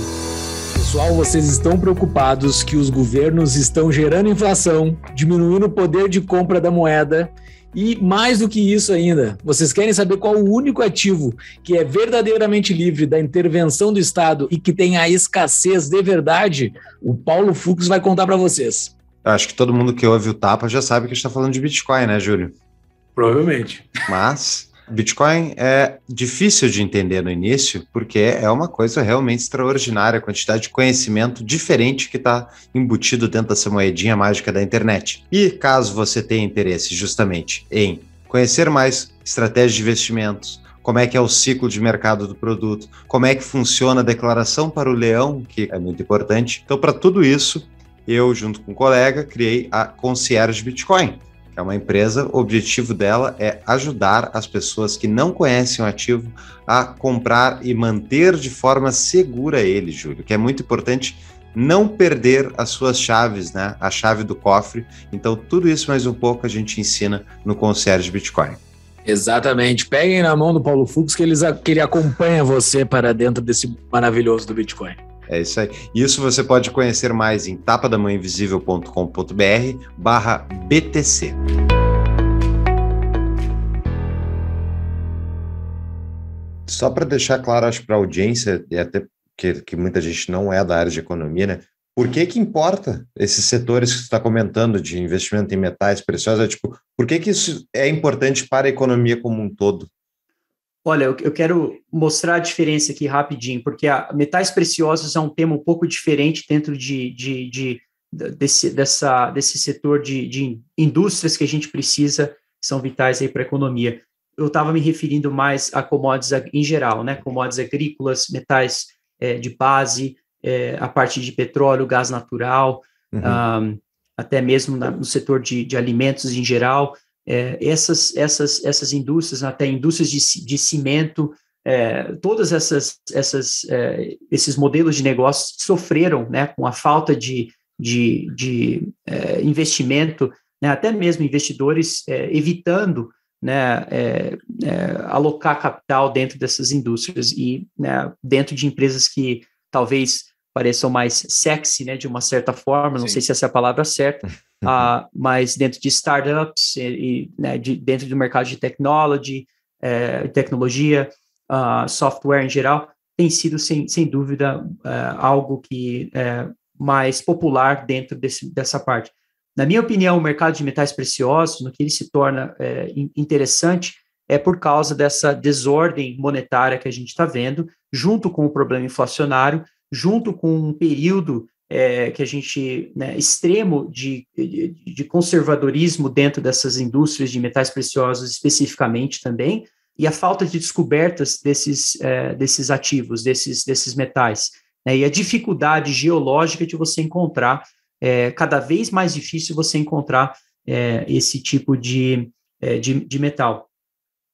Pessoal, vocês estão preocupados que os governos estão gerando inflação, diminuindo o poder de compra da moeda e mais do que isso ainda, vocês querem saber qual o único ativo que é verdadeiramente livre da intervenção do Estado e que tem a escassez de verdade? O Paulo Fux vai contar para vocês. Acho que todo mundo que ouve o Tapa já sabe que a gente está falando de Bitcoin, né, Júlio? Provavelmente. Mas Bitcoin é difícil de entender no início, porque é uma coisa realmente extraordinária a quantidade de conhecimento diferente que está embutido dentro dessa moedinha mágica da internet. E caso você tenha interesse justamente em conhecer mais estratégias de investimentos, como é que é o ciclo de mercado do produto, como é que funciona a declaração para o leão, que é muito importante. Então, para tudo isso, eu, junto com um colega, criei a Concierge Bitcoin é uma empresa, o objetivo dela é ajudar as pessoas que não conhecem o ativo a comprar e manter de forma segura ele, Júlio, que é muito importante não perder as suas chaves, né? A chave do cofre. Então, tudo isso mais um pouco a gente ensina no Concierge Bitcoin. Exatamente. Peguem na mão do Paulo Fux que eles que ele acompanha você para dentro desse maravilhoso do Bitcoin. É isso aí. Isso você pode conhecer mais em tapadamãeinvisível.com.br barra BTC. Só para deixar claro, acho, para a audiência, e até que, que muita gente não é da área de economia, né? Por que que importa esses setores que você está comentando de investimento em metais preciosos? É, tipo, por que que isso é importante para a economia como um todo? Olha, eu quero mostrar a diferença aqui rapidinho, porque metais preciosos é um tema um pouco diferente dentro de, de, de desse, dessa, desse setor de, de, indústrias que a gente precisa, que são vitais aí para a economia. Eu estava me referindo mais a commodities em geral, né? Commodities agrícolas, metais é, de base, é, a parte de petróleo, gás natural, uhum. um, até mesmo na, no setor de, de alimentos em geral é, essas, essas, essas indústrias, até indústrias de, de cimento, é, todas essas, essas é, esses modelos de negócio sofreram né, com a falta de, de, de é, investimento, né, até mesmo investidores é, evitando né, é, é, alocar capital dentro dessas indústrias e né, dentro de empresas que talvez pareçam mais sexy, né, de uma certa forma, não Sim. sei se essa é a palavra certa, uh, mas dentro de startups e, e né, de, dentro do mercado de technology, eh, tecnologia, uh, software em geral, tem sido sem, sem dúvida uh, algo que é mais popular dentro desse, dessa parte. Na minha opinião, o mercado de metais preciosos, no que ele se torna é, interessante, é por causa dessa desordem monetária que a gente está vendo, junto com o problema inflacionário, junto com um período é, que a gente né, extremo de, de conservadorismo dentro dessas indústrias de metais preciosos especificamente também e a falta de descobertas desses, é, desses ativos desses, desses metais né, e a dificuldade geológica de você encontrar é, cada vez mais difícil você encontrar é, esse tipo de, é, de, de metal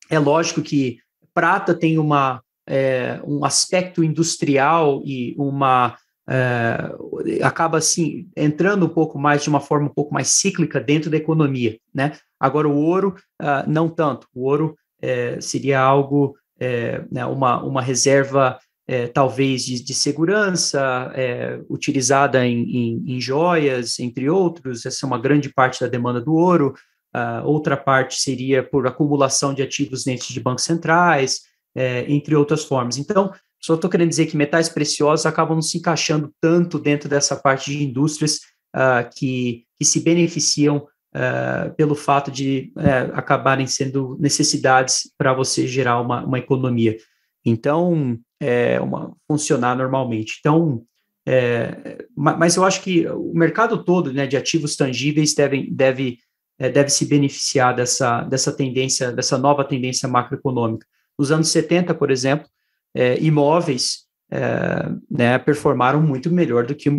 é lógico que prata tem uma é, um aspecto industrial e uma é, acaba assim entrando um pouco mais de uma forma um pouco mais cíclica dentro da economia, né? Agora o ouro uh, não tanto. O ouro é, seria algo é, né, uma, uma reserva é, talvez de, de segurança é, utilizada em, em, em, joias, entre outros. Essa é uma grande parte da demanda do ouro. Uh, outra parte seria por acumulação de ativos dentro de bancos centrais é, entre outras formas. Então, só estou querendo dizer que metais preciosos acabam não se encaixando tanto dentro dessa parte de indústrias uh, que, que se beneficiam Uh, pelo fato de uh, acabarem sendo necessidades para você gerar uma, uma economia. Então, é, uma, funcionar normalmente. Então, é, mas eu acho que o mercado todo né, de ativos tangíveis deve, deve, é, deve se beneficiar dessa, dessa tendência, dessa nova tendência macroeconômica. Nos anos 70, por exemplo, é, imóveis é, né, performaram muito melhor do que,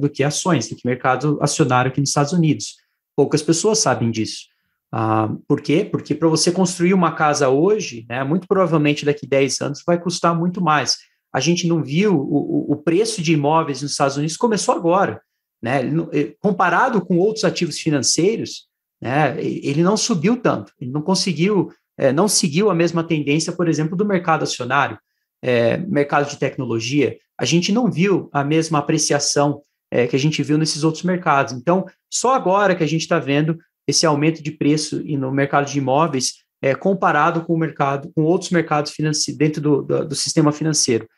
do que ações, do que mercado acionário aqui nos Estados Unidos. Poucas pessoas sabem disso. Ah, por quê? Porque para você construir uma casa hoje, né, muito provavelmente daqui a 10 anos vai custar muito mais. A gente não viu o, o preço de imóveis nos Estados Unidos começou agora. Né? Eh, comparado com outros ativos financeiros, né, ele não subiu tanto, ele não conseguiu é, não seguiu a mesma tendência, por exemplo, do mercado acionário, é, mercado de tecnologia. A gente não viu a mesma apreciação é, que a gente viu nesses outros mercados. Então, só agora que a gente está vendo esse aumento de preço no mercado de imóveis é, comparado com o mercado, com outros mercados dentro do, do, do sistema financeiro.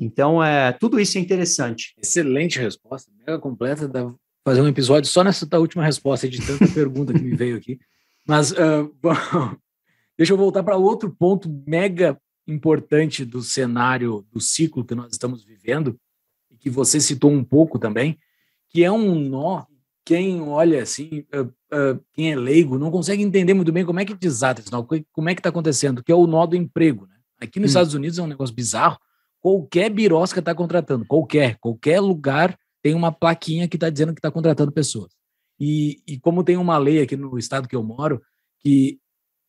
Então, é, tudo isso é interessante. Excelente resposta, mega completa. Dá fazer um episódio só nessa última resposta de tanta pergunta que me veio aqui. Mas uh, bom, Deixa eu voltar para outro ponto mega importante do cenário, do ciclo que nós estamos vivendo, e que você citou um pouco também, que é um nó. Quem olha assim, uh, uh, quem é leigo, não consegue entender muito bem como é que desata esse nó, como é que está acontecendo, que é o nó do emprego. Né? Aqui nos hum. Estados Unidos é um negócio bizarro. Qualquer birosca está contratando, qualquer, qualquer lugar tem uma plaquinha que está dizendo que está contratando pessoas. E, e como tem uma lei aqui no estado que eu moro, que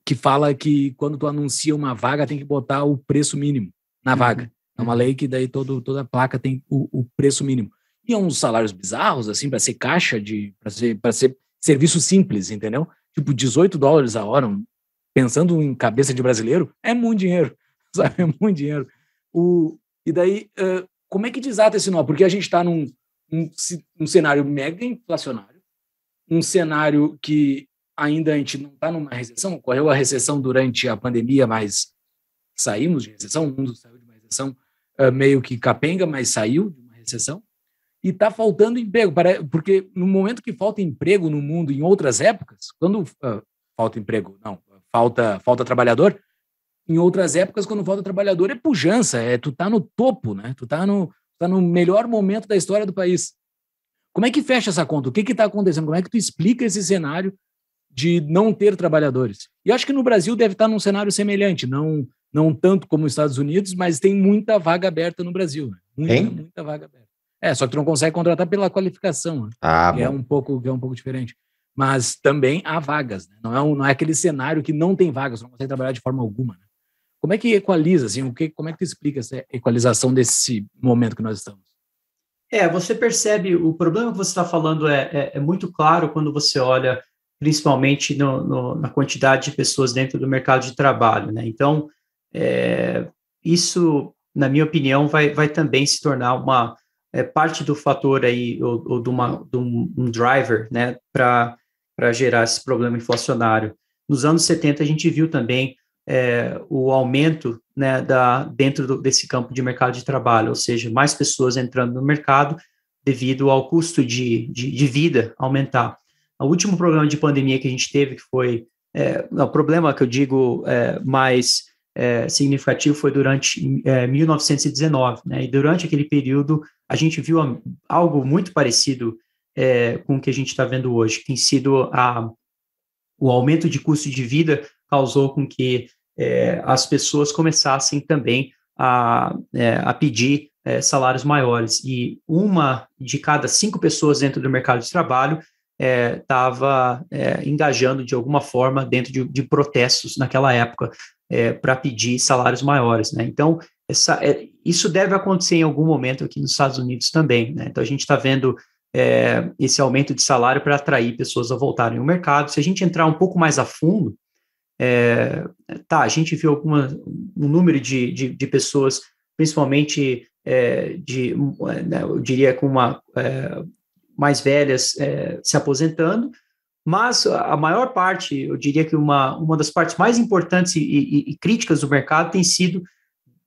que fala que quando tu anuncia uma vaga tem que botar o preço mínimo na uhum. vaga. É uma uhum. lei que daí todo, toda placa tem o, o preço mínimo. E é uns salários bizarros, assim, para ser caixa, de para ser, ser serviço simples, entendeu? Tipo, 18 dólares a hora, pensando em cabeça de brasileiro, é muito dinheiro, sabe? É muito dinheiro. O, e daí, uh, como é que desata esse nó? Porque a gente está num um, um cenário mega inflacionário, um cenário que ainda a gente não está numa recessão, ocorreu a recessão durante a pandemia, mas saímos de recessão, o mundo saiu de uma recessão uh, meio que capenga, mas saiu de uma recessão, e está faltando emprego, porque no momento que falta emprego no mundo, em outras épocas, quando uh, falta emprego, não, falta, falta trabalhador, em outras épocas, quando falta trabalhador, é pujança, é tu tá no topo, né? Tu tá no, tá no melhor momento da história do país. Como é que fecha essa conta? O que que tá acontecendo? Como é que tu explica esse cenário de não ter trabalhadores. E acho que no Brasil deve estar num cenário semelhante, não não tanto como os Estados Unidos, mas tem muita vaga aberta no Brasil. Né? Muita, muita vaga aberta. É, só que tu não consegue contratar pela qualificação, né? ah, que é um pouco que é um pouco diferente. Mas também há vagas, né? não, é um, não é aquele cenário que não tem vagas, não consegue trabalhar de forma alguma. Né? Como é que equaliza, assim, o que, como é que tu explica essa equalização desse momento que nós estamos? É, você percebe, o problema que você está falando é, é, é muito claro quando você olha principalmente no, no, na quantidade de pessoas dentro do mercado de trabalho. Né? Então, é, isso, na minha opinião, vai, vai também se tornar uma é, parte do fator aí, ou, ou de, uma, de um, um driver né, para gerar esse problema inflacionário. Nos anos 70, a gente viu também é, o aumento né, da, dentro do, desse campo de mercado de trabalho, ou seja, mais pessoas entrando no mercado devido ao custo de, de, de vida aumentar. O último problema de pandemia que a gente teve, que foi. É, o problema que eu digo é, mais é, significativo foi durante é, 1919, né? E durante aquele período, a gente viu algo muito parecido é, com o que a gente está vendo hoje, que tem sido a, o aumento de custo de vida causou com que é, as pessoas começassem também a, é, a pedir salários maiores. E uma de cada cinco pessoas dentro do mercado de trabalho estava é, é, engajando de alguma forma dentro de, de protestos naquela época é, para pedir salários maiores. Né? Então, essa, é, isso deve acontecer em algum momento aqui nos Estados Unidos também. Né? Então, a gente está vendo é, esse aumento de salário para atrair pessoas a voltarem ao mercado. Se a gente entrar um pouco mais a fundo, é, tá, a gente viu alguma, um número de, de, de pessoas, principalmente é, de, né, eu diria, com uma é, mais velhas é, se aposentando, mas a maior parte, eu diria que uma, uma das partes mais importantes e, e, e críticas do mercado tem sido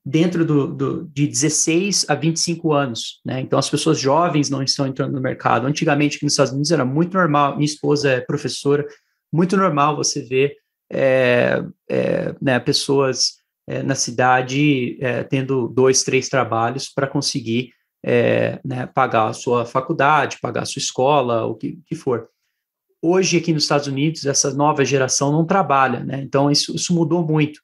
dentro do, do, de 16 a 25 anos. Né? Então, as pessoas jovens não estão entrando no mercado. Antigamente, aqui nos Estados Unidos, era muito normal. Minha esposa é professora, muito normal você ver é, é, né, pessoas é, na cidade é, tendo dois, três trabalhos para conseguir é, né, pagar a sua faculdade, pagar a sua escola, o que, que for. Hoje, aqui nos Estados Unidos, essa nova geração não trabalha, né? Então, isso, isso mudou muito.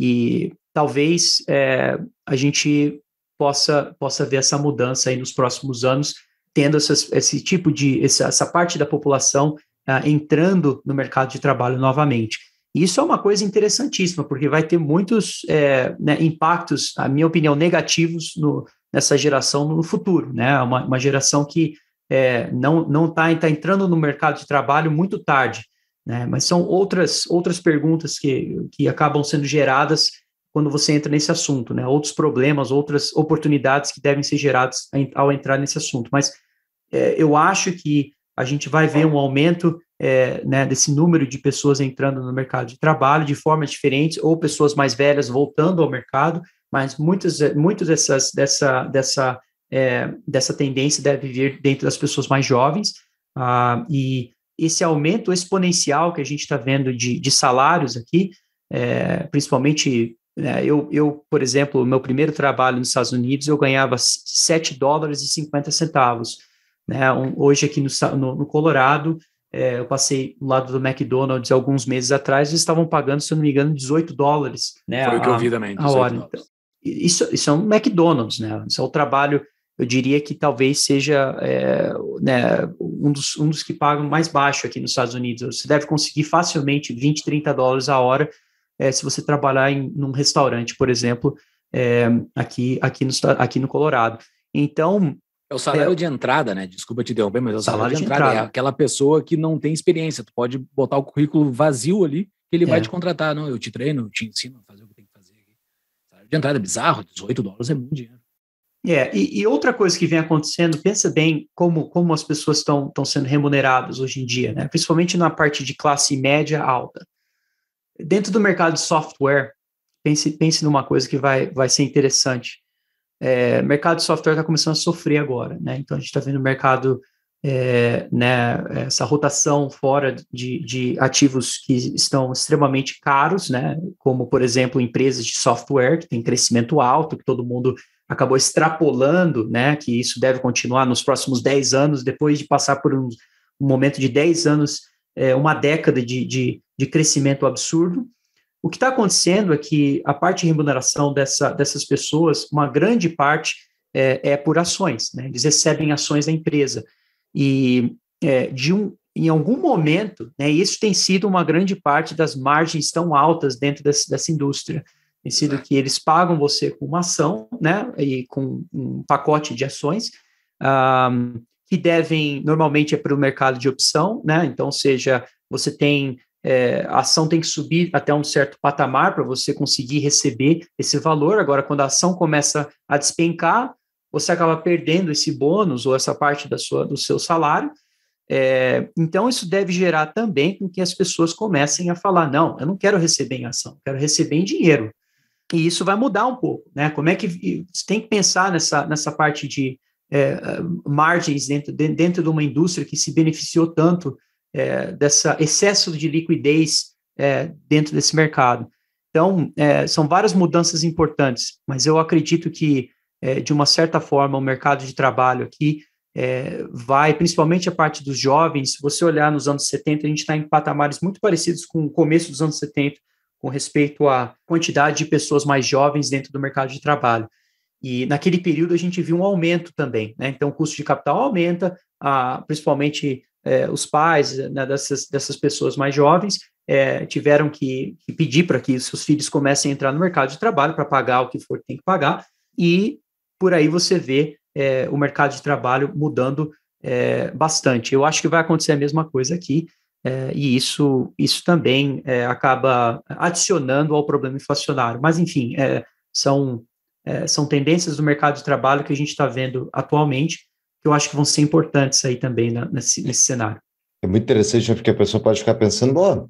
E talvez é, a gente possa, possa ver essa mudança aí nos próximos anos, tendo essas, esse tipo de, essa, essa parte da população ah, entrando no mercado de trabalho novamente. E isso é uma coisa interessantíssima, porque vai ter muitos é, né, impactos, na minha opinião, negativos no, nessa geração no futuro, né? É uma, uma geração que é, não não está tá entrando no mercado de trabalho muito tarde, né? Mas são outras outras perguntas que, que acabam sendo geradas quando você entra nesse assunto, né? Outros problemas, outras oportunidades que devem ser geradas ao entrar nesse assunto. Mas é, eu acho que a gente vai ver um aumento é, né, desse número de pessoas entrando no mercado de trabalho de formas diferentes, ou pessoas mais velhas voltando ao mercado, mas muitas, eh, muitas dessas, dessa, dessa, é, dessa tendência deve vir dentro das pessoas mais jovens, ah, e esse aumento exponencial que a gente está vendo de, de salários aqui, é, principalmente né, eu, eu, por exemplo, meu primeiro trabalho nos Estados Unidos, eu ganhava 7 dólares e 50 centavos. Né? Um, hoje, aqui no, no, no Colorado, é, eu passei do lado do McDonald's alguns meses atrás, eles estavam pagando, se eu não me engano, 18 dólares. Né, Foi o que eu vi também. A hora. Então, isso, isso é um McDonald's, né? Isso é o trabalho, eu diria que talvez seja é, né, um, dos, um dos que pagam mais baixo aqui nos Estados Unidos. Você deve conseguir facilmente 20, 30 dólares a hora é, se você trabalhar em um restaurante, por exemplo, é, aqui, aqui, no, aqui no Colorado. Então. É o salário é, de entrada, né? Desculpa te derrubar, mas é o salário, salário de, entrada, de, entrada. É aquela pessoa que não tem experiência. Tu pode botar o currículo vazio ali, que ele é. vai te contratar. Não, eu te treino, eu te ensino a fazer o que de entrada é bizarro, 18 dólares é muito dinheiro. É, e, e, outra coisa que vem acontecendo, pensa bem como, como as pessoas estão sendo remuneradas hoje em dia, né? principalmente na parte de classe média alta. Dentro do mercado de software, pense, pense numa coisa que vai, vai ser interessante. É, mercado de software está começando a sofrer agora, né? Então a gente está vendo o mercado é, né, essa rotação fora de, de, ativos que estão extremamente caros, né, como, por exemplo, empresas de software que tem crescimento alto, que todo mundo acabou extrapolando, né, que isso deve continuar nos próximos 10 anos, depois de passar por um, um momento de 10 anos, é, uma década de, de, de crescimento absurdo. O que está acontecendo é que a parte de remuneração dessa, dessas pessoas, uma grande parte é, é por ações, né? eles recebem ações da empresa. E é, de um, em algum momento, né, isso tem sido uma grande parte das margens tão altas dentro desse, dessa indústria. Tem sido que eles pagam você com uma ação, né, e com um pacote de ações, um, que devem, normalmente é para o mercado de opção, né, então, seja, você tem, é, a ação tem que subir até um certo patamar para você conseguir receber esse valor, agora, quando a ação começa a despencar, você acaba perdendo esse bônus ou essa parte da sua, do seu salário. É, então, isso deve gerar também com que as pessoas comecem a falar: não, eu não quero receber em ação, quero receber em dinheiro. E isso vai mudar um pouco, né? Como é que você tem que pensar nessa, nessa parte de é, margens dentro, de, dentro de uma indústria que se beneficiou tanto é, dessa excesso de liquidez é, dentro desse mercado. Então, é, são várias mudanças importantes, mas eu acredito que é, de uma certa forma, o mercado de trabalho aqui é, vai, principalmente a parte dos jovens, se você olhar nos anos 70, a gente está em patamares muito parecidos com o começo dos anos 70, com respeito à quantidade de pessoas mais jovens dentro do mercado de trabalho. E naquele período a gente viu um aumento também, né? Então o custo de capital aumenta, a, principalmente é, os pais né, dessas, dessas pessoas mais jovens é, tiveram que, que pedir para que seus filhos comecem a entrar no mercado de trabalho para pagar o que for que tem que pagar, e por aí você vê é, o mercado de trabalho mudando é, bastante. Eu acho que vai acontecer a mesma coisa aqui, é, e isso, isso também é, acaba adicionando ao problema inflacionário. Mas, enfim, é, são, é, são tendências do mercado de trabalho que a gente está vendo atualmente, que eu acho que vão ser importantes aí também na, nesse, nesse cenário. É muito interessante, né, porque a pessoa pode ficar pensando, bom,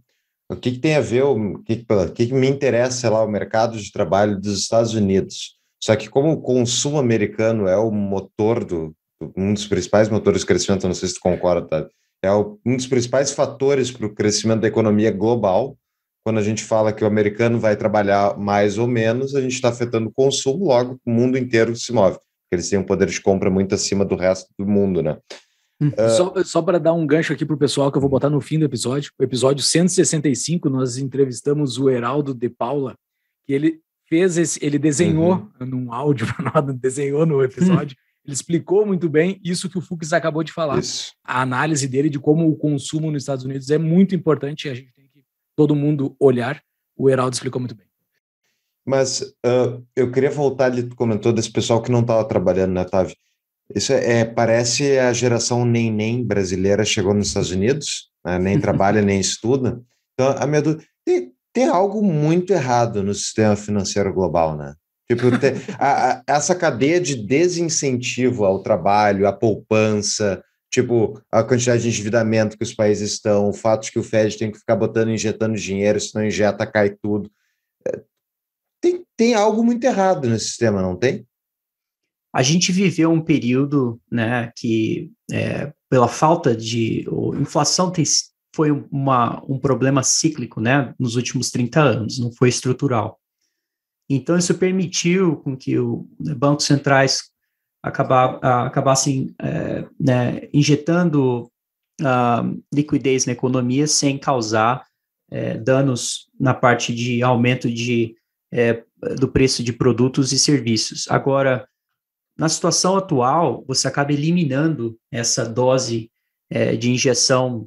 o que, que tem a ver, o que, que, que, me interessa lá o mercado de trabalho dos Estados Unidos? Só que como o consumo americano é o motor do um dos principais motores de crescimento, não sei se tu concorda, tá? é o, um dos principais fatores para o crescimento da economia global. Quando a gente fala que o americano vai trabalhar mais ou menos, a gente está afetando o consumo, logo o mundo inteiro se move. Porque eles têm um poder de compra muito acima do resto do mundo, né? Uh... Só, só para dar um gancho aqui para o pessoal, que eu vou botar no fim do episódio, o episódio 165, nós entrevistamos o Heraldo de Paula, que ele fez esse, ele desenhou uhum. num áudio, desenhou no episódio. Ele explicou muito bem isso que o Fux acabou de falar. Isso. A análise dele de como o consumo nos Estados Unidos é muito importante e a gente tem que todo mundo olhar. O Heraldo explicou muito bem. Mas uh, eu queria voltar ali, tu comentou desse pessoal que não estava trabalhando, né, Tavi? Isso é, é, parece a geração nem-nem brasileira chegou nos Estados Unidos, né? nem trabalha, nem estuda. Então, a minha dúvida, tem, tem algo muito errado no sistema financeiro global, né? Tipo, a, a, essa cadeia de desincentivo ao trabalho, à poupança, tipo, a quantidade de endividamento que os países estão, o fato de que o Fed tem que ficar botando injetando dinheiro, se não injeta, cai tudo. É, tem, tem algo muito errado nesse sistema, não tem? A gente viveu um período né, que, é, pela falta de. Ou, inflação tem, foi uma, um problema cíclico, né, nos últimos 30 anos, não foi estrutural. Então, isso permitiu com que os né, bancos centrais acabar, acabassem é, né, injetando uh, liquidez na economia sem causar é, danos na parte de aumento de, é, do preço de produtos e serviços. Agora, na situação atual, você acaba eliminando essa dose é, de injeção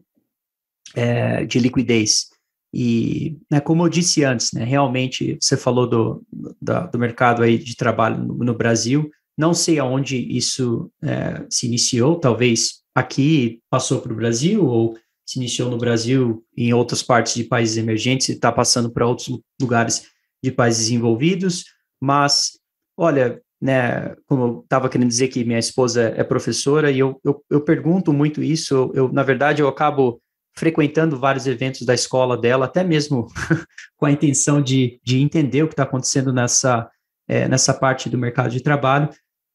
é, de liquidez. E, né, como eu disse antes, né, realmente você falou do, do, do mercado aí de trabalho no, no Brasil, não sei aonde isso é, se iniciou, talvez aqui passou para o Brasil, ou se iniciou no Brasil em outras partes de países emergentes e está passando para outros lugares de países desenvolvidos. Mas, olha, né, como eu estava querendo dizer que minha esposa é professora, e eu, eu, eu pergunto muito isso, eu, na verdade, eu acabo frequentando vários eventos da escola dela, até mesmo com a intenção de, de entender o que está acontecendo nessa, é, nessa parte do mercado de trabalho.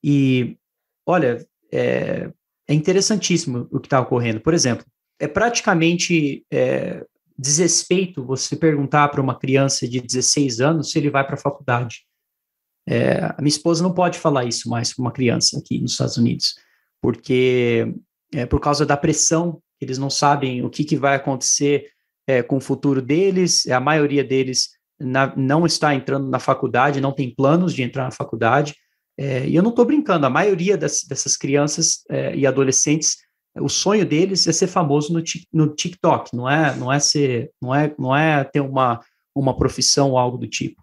E, olha, é, é interessantíssimo o que está ocorrendo. Por exemplo, é praticamente é, desrespeito você perguntar para uma criança de 16 anos se ele vai para a faculdade. É, a minha esposa não pode falar isso mais para uma criança aqui nos Estados Unidos, porque é por causa da pressão eles não sabem o que, que vai acontecer é, com o futuro deles, a maioria deles na, não está entrando na faculdade, não tem planos de entrar na faculdade. É, e eu não estou brincando, a maioria das, dessas crianças é, e adolescentes, o sonho deles é ser famoso no, no TikTok, não é, não é ser, não é, não é ter uma, uma profissão ou algo do tipo.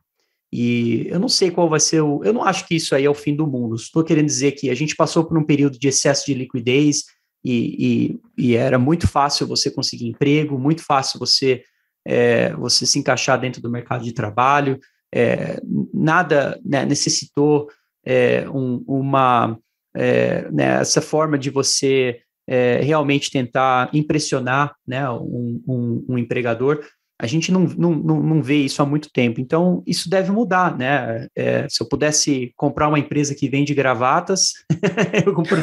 E eu não sei qual vai ser o. Eu não acho que isso aí é o fim do mundo. Estou querendo dizer que a gente passou por um período de excesso de liquidez, e, e, e era muito fácil você conseguir emprego, muito fácil você, é, você se encaixar dentro do mercado de trabalho, é, nada né, necessitou é, um, uma, é, né, essa forma de você é, realmente tentar impressionar né, um, um, um empregador, a gente não, não, não, vê isso há muito tempo. Então, isso deve mudar, né? É, se eu pudesse comprar uma empresa que vende gravatas, eu compro,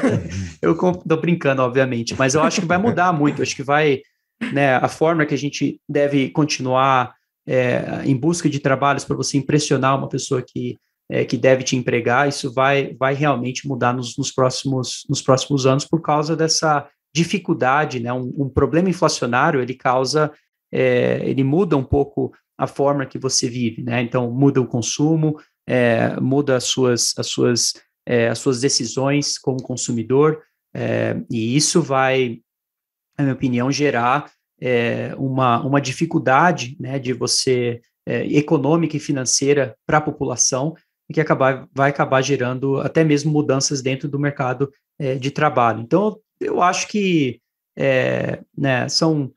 eu compro, tô brincando, obviamente, mas eu acho que vai mudar muito, acho que vai, né, a forma que a gente deve continuar é, em busca de trabalhos para você impressionar uma pessoa que, é, que deve te empregar, isso vai, vai realmente mudar nos, nos, próximos, nos próximos anos por causa dessa dificuldade, né? Um, um problema inflacionário, ele causa é, ele muda um pouco a forma que você vive, né? Então muda o consumo, é, muda as suas, as suas, é, as suas decisões como consumidor, é, e isso vai, na minha opinião, gerar é, uma, uma dificuldade, né, de você é, econômica e financeira para a população, que acabar, vai acabar gerando até mesmo mudanças dentro do mercado de trabalho. Então, eu acho que né, são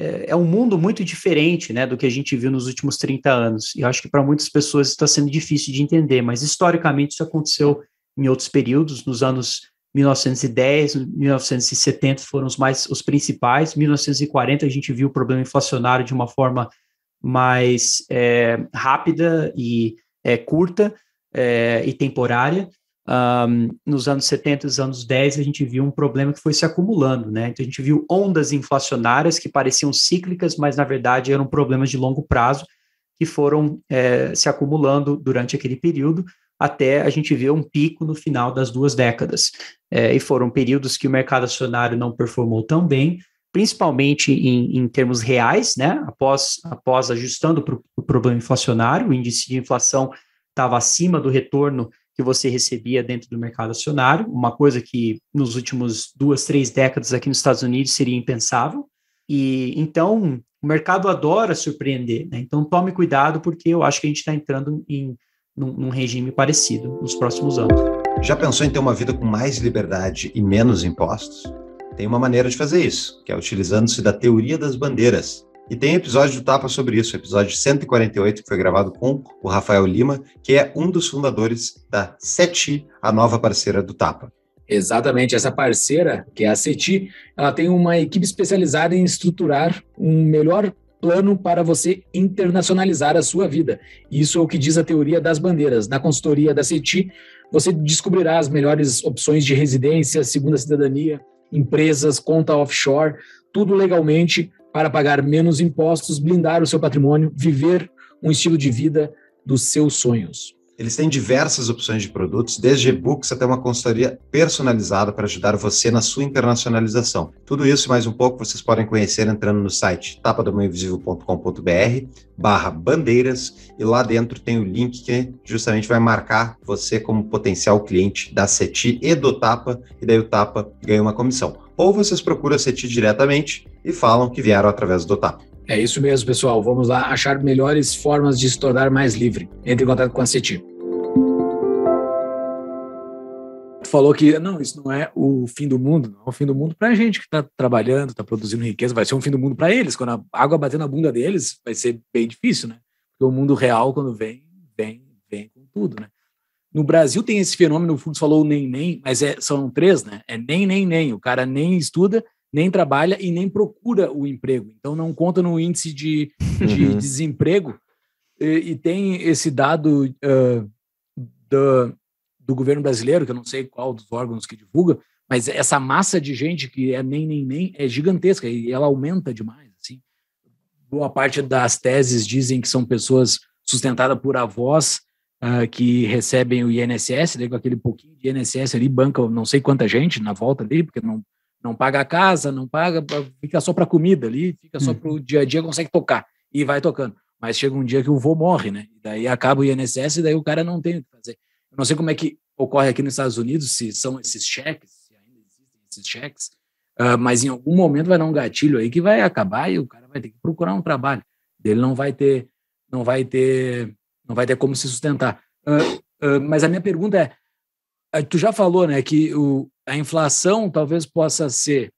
é, é um mundo muito diferente né, do que a gente viu nos últimos 30 anos. E acho que para muitas pessoas está sendo difícil de entender, mas historicamente isso aconteceu em outros períodos, nos anos 1910, 1970 foram os mais os principais, 1940 a gente viu o problema inflacionário de uma forma mais é, rápida e é, curta é, e temporária, um, nos anos 70, e anos 10, a gente viu um problema que foi se acumulando, né? Então a gente viu ondas inflacionárias que pareciam cíclicas, mas na verdade eram problemas de longo prazo que foram é, se acumulando durante aquele período até a gente ver um pico no final das duas décadas. É, e foram períodos que o mercado acionário não performou tão bem, principalmente em, em termos reais, né? Após, após ajustando para o pro problema inflacionário, o índice de inflação estava acima do retorno que você recebia dentro do mercado acionário, uma coisa que nos últimos duas, três décadas aqui nos Estados Unidos seria impensável. E então o mercado adora surpreender, né? então tome cuidado porque eu acho que a gente está entrando em num, num regime parecido nos próximos anos. Já pensou em ter uma vida com mais liberdade e menos impostos? Tem uma maneira de fazer isso, que é utilizando-se da teoria das bandeiras, e tem episódio do Tapa sobre isso, episódio 148, que foi gravado com o Rafael Lima, que é um dos fundadores da SETI, a nova parceira do Tapa. Exatamente, essa parceira, que é a SETI, ela tem uma equipe especializada em estruturar um melhor plano para você internacionalizar a sua vida. Isso é o que diz a teoria das bandeiras. Na consultoria da CETI, você descobrirá as melhores opções de residência, segunda cidadania, empresas, conta offshore, tudo legalmente para pagar menos impostos, blindar o seu patrimônio, viver um estilo de vida dos seus sonhos. Eles têm diversas opções de produtos, desde e-books até uma consultoria personalizada para ajudar você na sua internacionalização. Tudo isso e mais um pouco vocês podem conhecer entrando no site tapadomainvisível.com.br barra bandeiras e lá dentro tem o link que justamente vai marcar você como potencial cliente da CETI e do Tapa, e daí o Tapa ganha uma comissão ou vocês procuram a CETI diretamente e falam que vieram através do TAP. É isso mesmo, pessoal. Vamos lá achar melhores formas de se tornar mais livre. Entre em contato com a CETI. falou que não, isso não é o fim do mundo, não é o fim do mundo para a gente que está trabalhando, está produzindo riqueza, vai ser um fim do mundo para eles. Quando a água bater na bunda deles, vai ser bem difícil, né? Porque o mundo real, quando vem, vem, vem com tudo, né? No Brasil tem esse fenômeno, o Fux falou nem nem, mas é, são três, né? É nem nem nem. O cara nem estuda, nem trabalha e nem procura o emprego. Então não conta no índice de, de uhum. desemprego. E, e, tem esse dado uh, ah, do, do governo brasileiro, que eu não sei qual dos órgãos que divulga, mas essa massa de gente que é nem nem nem é gigantesca e ela aumenta demais. Assim, boa parte das teses dizem que são pessoas sustentadas por avós uh, que recebem o INSS, né, com aquele pouquinho de INSS ali, banca não sei quanta gente na volta ali, porque não, não paga a casa, não paga, fica só para comida ali, fica só hum. para o dia a dia, consegue tocar e vai tocando. Mas chega um dia que o vô morre, né? Daí acaba o INSS e daí o cara não tem o que fazer. Eu não sei como é que ocorre aqui nos Estados Unidos, se são esses cheques, se ainda existem esses cheques, uh, mas em algum momento vai dar um gatilho aí que vai acabar e o cara vai ter que procurar um trabalho. Ele não vai ter, não vai ter não vai ter como se sustentar. Uh, uh, mas a minha pergunta é, ah, tu já falou, né, que o, a inflação talvez possa ser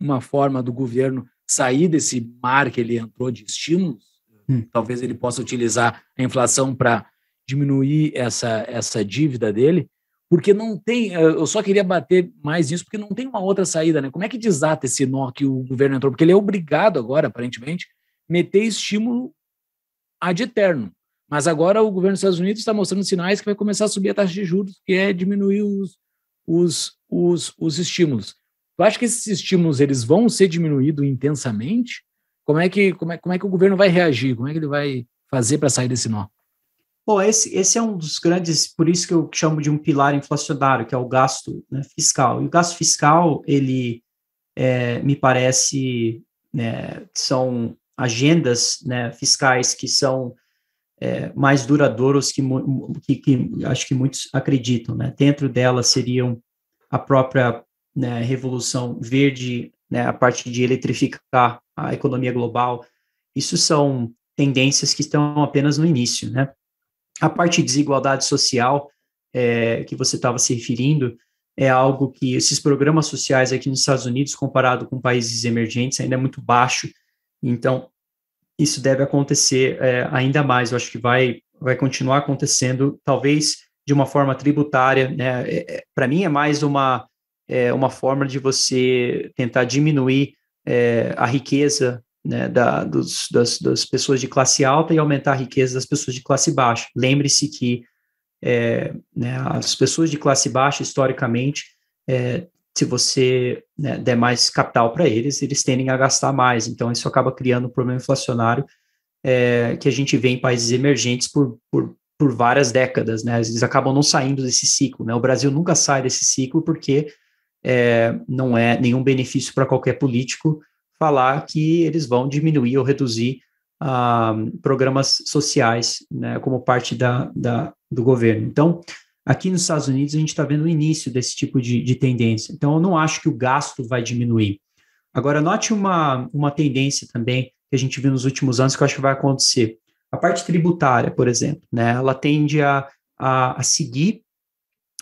uma forma do governo sair desse mar que ele entrou de estímulos, hum. talvez ele possa utilizar a inflação para diminuir essa, essa dívida dele, porque não tem, eu só queria bater mais nisso, porque não tem uma outra saída, né? Como é que desata esse nó que o governo entrou? Porque ele é obrigado agora, aparentemente, meter estímulo ad eterno. Mas agora o governo dos Estados Unidos está mostrando sinais que vai começar a subir a taxa de juros, que é diminuir os, os, os, os estímulos. Tu acha que esses estímulos eles vão ser diminuídos intensamente? Como é que como é, como é que o governo vai reagir? Como é que ele vai fazer para sair desse nó? Bom, esse, esse é um dos grandes, por isso que eu chamo de um pilar inflacionário, que é o gasto né, fiscal. E o gasto fiscal, ele é, me parece né, são agendas né, fiscais que são é, mais duradouros que, que, que, acho que muitos acreditam. Né? Dentro dela seriam a própria né, revolução verde, né, a parte de eletrificar a economia global. Isso são tendências que estão apenas no início. Né? A parte de desigualdade social é, que você estava se referindo é algo que esses programas sociais aqui nos Estados Unidos, comparado com países emergentes, ainda é muito baixo. Então, isso deve acontecer é, ainda mais. Eu acho que vai, vai continuar acontecendo, talvez de uma forma tributária. Né? É, é Para mim, é mais uma, é, uma forma de você tentar diminuir é, a riqueza né, da, dos, das, das, pessoas de classe alta e aumentar a riqueza das pessoas de classe baixa. Lembre-se que é, né, as pessoas de classe baixa, historicamente, se você né, der mais capital para eles, eles tendem a gastar mais. Então, isso acaba criando um problema inflacionário é, que a gente vê em países emergentes por, por, por, várias décadas. Né? Eles acabam não saindo desse ciclo. Né? O Brasil nunca sai desse ciclo porque é, não é nenhum benefício para qualquer político falar que eles vão diminuir ou reduzir ah, programas sociais né, como parte da, da, do governo. Então, Aqui nos Estados Unidos, a gente está vendo o início desse tipo de, de tendência. Então, eu não acho que o gasto vai diminuir. Agora, note uma, uma tendência também que a gente viu nos últimos anos que eu acho que vai acontecer. A parte tributária, por exemplo, né, ela tende a, a, a seguir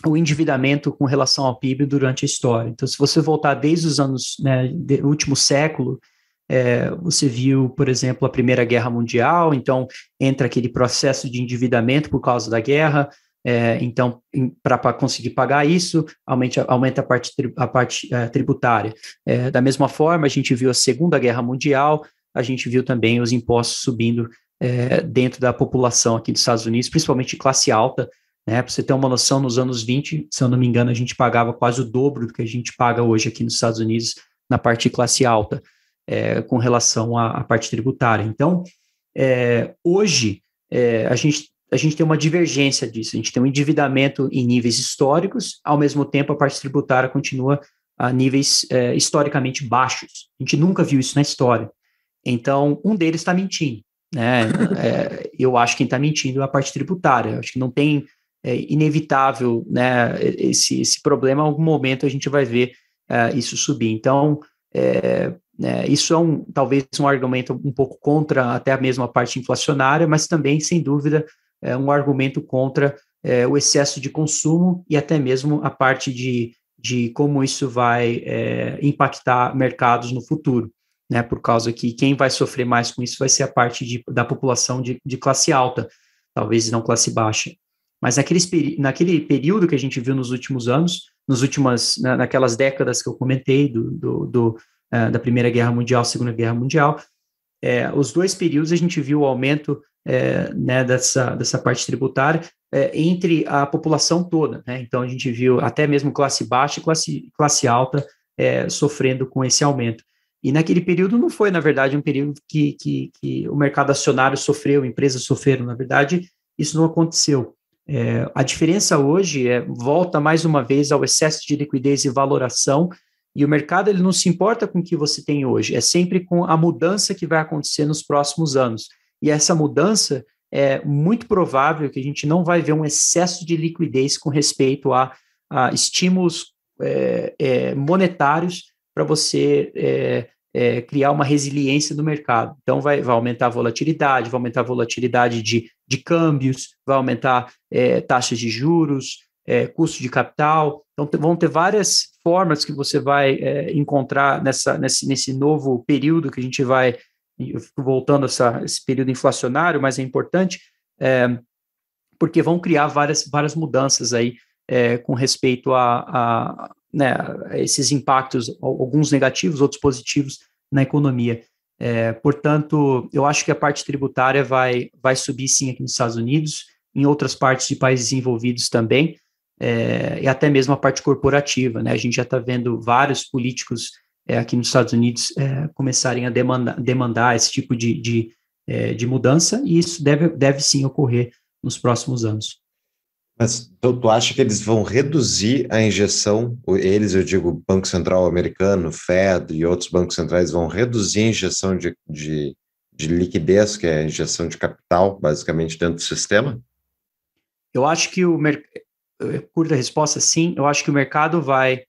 o endividamento com relação ao PIB durante a história. Então, se você voltar desde os anos, né, do último século, é, você viu, por exemplo, a Primeira Guerra Mundial, então entra aquele processo de endividamento por causa da guerra, é, então, para conseguir pagar isso, aumenta, aumenta a parte, a parte é, tributária. É, da mesma forma, a gente viu a Segunda Guerra Mundial, a gente viu também os impostos subindo é, dentro da população aqui dos Estados Unidos, principalmente de classe alta. Né? Para você ter uma noção, nos anos 20, se eu não me engano, a gente pagava quase o dobro do que a gente paga hoje aqui nos Estados Unidos na parte de classe alta, é, com relação à, à, parte tributária. Então, é, hoje, a gente a gente tem uma divergência disso, a gente tem um endividamento em níveis históricos, ao mesmo tempo a parte tributária continua a níveis é, historicamente baixos. A gente nunca viu isso na história. Então, um deles está mentindo. Né? É, eu acho que quem está mentindo é a parte tributária. Eu acho que não tem é inevitável né, esse, esse problema, em algum momento a gente vai ver é, isso subir. Então, é, é, isso é um, talvez um argumento um pouco contra até mesmo a parte inflacionária, mas também, sem dúvida, é, um argumento contra é, o excesso de consumo e até mesmo a parte de, de como isso vai é, impactar mercados no futuro, né? Por causa que quem vai sofrer mais com isso vai ser a parte de, da população de, de classe alta, talvez não classe baixa. Mas naquele, naquele período que a gente viu nos últimos anos, nos últimas, naquelas décadas que eu comentei, do, do, do é, da Primeira Guerra Mundial, Segunda Guerra Mundial, é, os dois períodos a gente viu o aumento é, né, dessa, dessa parte tributária é, entre a população toda. Né? Então, a gente viu até mesmo classe baixa e classe, classe alta é, sofrendo com esse aumento. E naquele período não foi, na verdade, um período que, que, que o mercado acionário sofreu, empresas sofreram, na verdade, isso não aconteceu. É, a diferença hoje é volta mais uma vez ao excesso de liquidez e valoração, e o mercado ele não se importa com o que você tem hoje, é sempre com a mudança que vai acontecer nos próximos anos. E essa mudança é muito provável que a gente não vai ver um excesso de liquidez com respeito a, a estímulos é, é, monetários para você é, é criar uma resiliência do mercado. Então, vai, vai, aumentar a volatilidade, vai aumentar a volatilidade de, de câmbios, vai aumentar é, taxas de juros, é, custo de capital. Então, vão ter várias formas que você vai encontrar nessa, nesse, nesse novo período que a gente vai eu fico voltando a esse período inflacionário, mas é importante, é, porque vão criar várias, várias mudanças aí é, com respeito a, a, né, a, esses impactos, alguns negativos, outros positivos na economia. É, portanto, eu acho que a parte tributária vai, vai subir sim aqui nos Estados Unidos, em outras partes de países envolvidos também, é, e até mesmo a parte corporativa. Né? A gente já está vendo vários políticos é, aqui nos Estados Unidos é, começarem a demandar, demandar esse tipo de, de, é, de, mudança, e isso deve, deve sim ocorrer nos próximos anos. Mas tu, tu acha que eles vão reduzir a injeção, eles, eu digo, Banco Central americano, Fed e outros bancos centrais vão reduzir a injeção de, de, de liquidez, que é a injeção de capital, basicamente, dentro do sistema? Eu acho que o mercado. É, curta resposta, sim. Eu acho que o mercado vai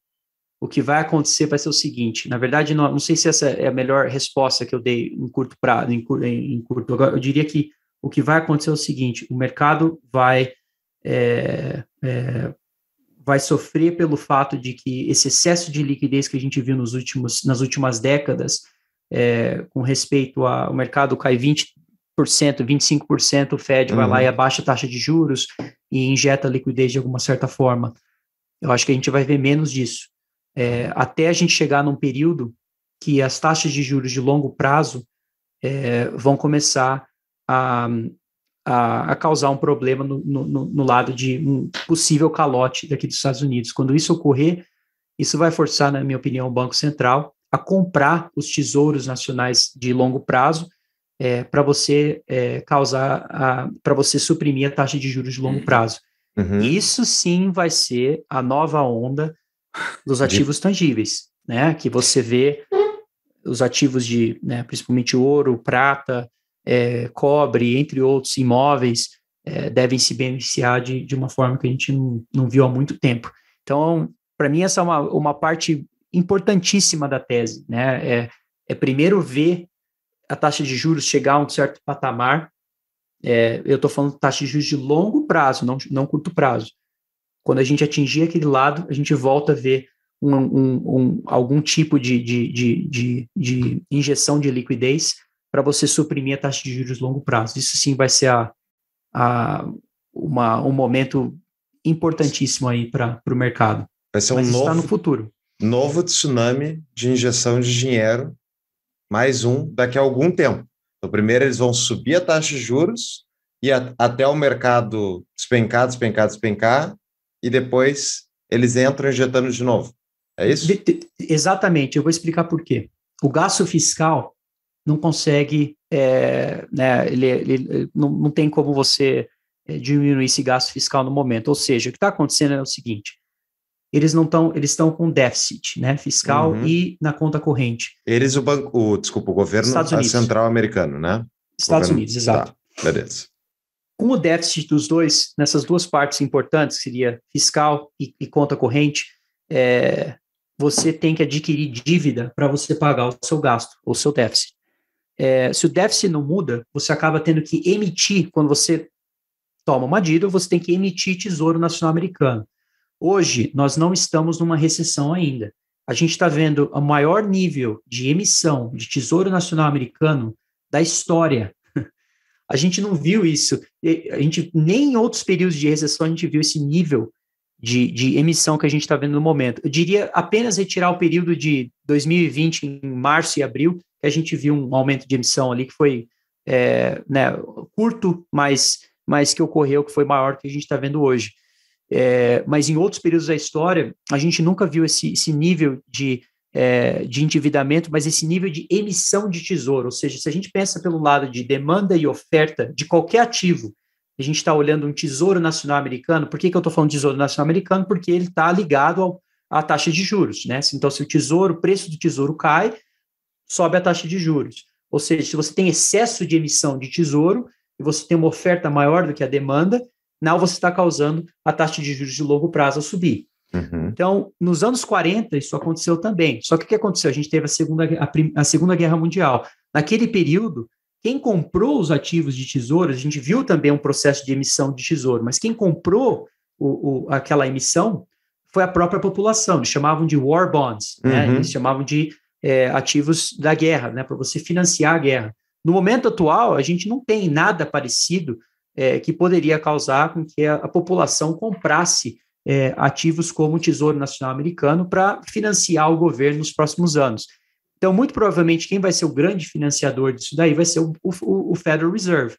o que vai acontecer vai ser o seguinte. Na verdade, não, não sei se essa é a melhor resposta que eu dei em curto prazo, em, em, em, curto. Agora, eu diria que o que vai acontecer é o seguinte: o mercado vai é, é, vai sofrer pelo fato de que esse excesso de liquidez que a gente viu nos últimos, nas últimas décadas, é, com respeito ao mercado cai 20%, 25%, o Fed uhum. vai lá e uhum. abaixa a taxa de juros e injeta liquidez de alguma certa forma. Eu acho que a gente vai ver menos disso é, até a gente chegar num período que as taxas de juros de longo prazo é, vão começar a, a, a, causar um problema no, no, no lado de um possível calote daqui dos Estados Unidos. Quando isso ocorrer, isso vai forçar, na minha opinião, o Banco Central a comprar os tesouros nacionais de longo prazo é, para você é, causar, para você suprimir a taxa de juros de longo uhum. prazo. Uhum. Isso sim vai ser a nova onda dos ativos de... tangíveis, né? Que você vê os ativos de, né, principalmente ouro, prata, é, cobre, entre outros, imóveis, é, devem se beneficiar de, de uma forma que a gente não, não viu há muito tempo. Então, para mim, essa é uma, uma parte importantíssima da tese, né? É, é primeiro ver a taxa de juros chegar a um certo patamar. É, eu estou falando de taxa de juros de longo prazo, não, não curto prazo. Quando a gente atingir aquele lado, a gente volta a ver um, um, um, algum tipo de, de, de, de, injeção de liquidez para você suprimir a taxa de juros longo prazo. Isso sim vai ser a, a uma, um momento importantíssimo aí para o mercado. Vai ser um Mas tá novo, está no futuro. Novo tsunami de injeção de dinheiro, mais um daqui a algum tempo. Então, primeiro eles vão subir a taxa de juros e a, até o mercado despencar, despencar, despencar, e depois eles entram injetando de novo. É isso? De, de, exatamente. Eu vou explicar por quê. O gasto fiscal não consegue, é, né, ele, ele não, não, tem como você é, diminuir esse gasto fiscal no momento. Ou seja, o que está acontecendo é o seguinte: eles não estão, eles estão com déficit, né, fiscal uhum. e na conta corrente. Eles o banco, o, desculpa, o governo é central americano, né? Estados governo, Unidos, exato. Tá, beleza. Com o déficit dos dois, nessas duas partes importantes, que seria fiscal e, e conta corrente, é, você tem que adquirir dívida para você pagar o seu gasto, o seu déficit. É, se o déficit não muda, você acaba tendo que emitir, quando você toma uma dívida, você tem que emitir Tesouro Nacional Americano. Hoje, nós não estamos numa recessão ainda. A gente está vendo o maior nível de emissão de Tesouro Nacional Americano da história a gente não viu isso. A gente, nem em outros períodos de recessão a gente viu esse nível de, de emissão que a gente está vendo no momento. Eu diria apenas retirar o período de 2020, em março e abril, que a gente viu um aumento de emissão ali que foi é, né, curto, mas, mas que ocorreu, que foi maior que a gente está vendo hoje. É, mas em outros períodos da história, a gente nunca viu esse, esse nível de é, de endividamento, mas esse nível de emissão de tesouro, ou seja, se a gente pensa pelo lado de demanda e oferta de qualquer ativo, a gente está olhando um tesouro nacional americano, por que, que eu estou falando de tesouro nacional americano? Porque ele está ligado ao, à taxa de juros, né? Então, se o tesouro, o preço do tesouro cai, sobe a taxa de juros. Ou seja, se você tem excesso de emissão de tesouro e você tem uma oferta maior do que a demanda, não você está causando a taxa de juros de longo prazo a subir. Uhum. Então, nos anos 40, isso aconteceu também. Só que o que aconteceu? A gente teve a Segunda, a, a segunda Guerra Mundial. Naquele período, quem comprou os ativos de tesouro, a gente viu também um processo de emissão de tesouro, mas quem comprou o, o, aquela emissão foi a própria população. Eles chamavam de war bonds, né? uhum. né? eles chamavam de é, ativos da guerra, né? para você financiar a guerra. No momento atual, a gente não tem nada parecido é, que poderia causar com que a, a população comprasse é, ativos como o Tesouro Nacional Americano para financiar o governo nos próximos anos. Então, muito provavelmente, quem vai ser o grande financiador disso daí vai ser o, o, o Federal Reserve.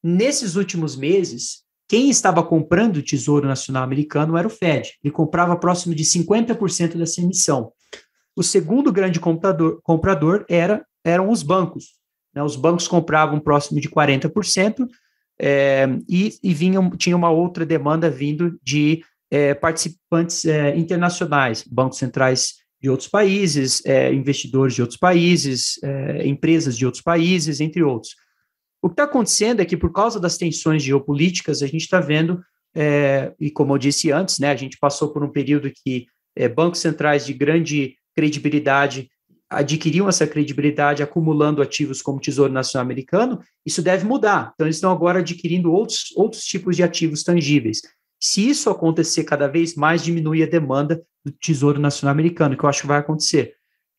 Nesses últimos meses, quem estava comprando o Tesouro Nacional Americano era o Fed. Ele comprava próximo de 50% dessa emissão. O segundo grande comprador, comprador era, eram os bancos. Né? Os bancos compravam próximo de 40% é, e, e vinham, tinha uma outra demanda vindo de é, participantes é, internacionais, bancos centrais de outros países, é, investidores de outros países, é, empresas de outros países, entre outros. O que está acontecendo é que, por causa das tensões geopolíticas, a gente está vendo, é, e como eu disse antes, né, a gente passou por um período que é, bancos centrais de grande credibilidade adquiriam essa credibilidade acumulando ativos como Tesouro Nacional Americano, isso deve mudar. Então, eles estão agora adquirindo outros, outros tipos de ativos tangíveis. Se isso acontecer cada vez mais, diminui a demanda do Tesouro Nacional Americano, que eu acho que vai acontecer.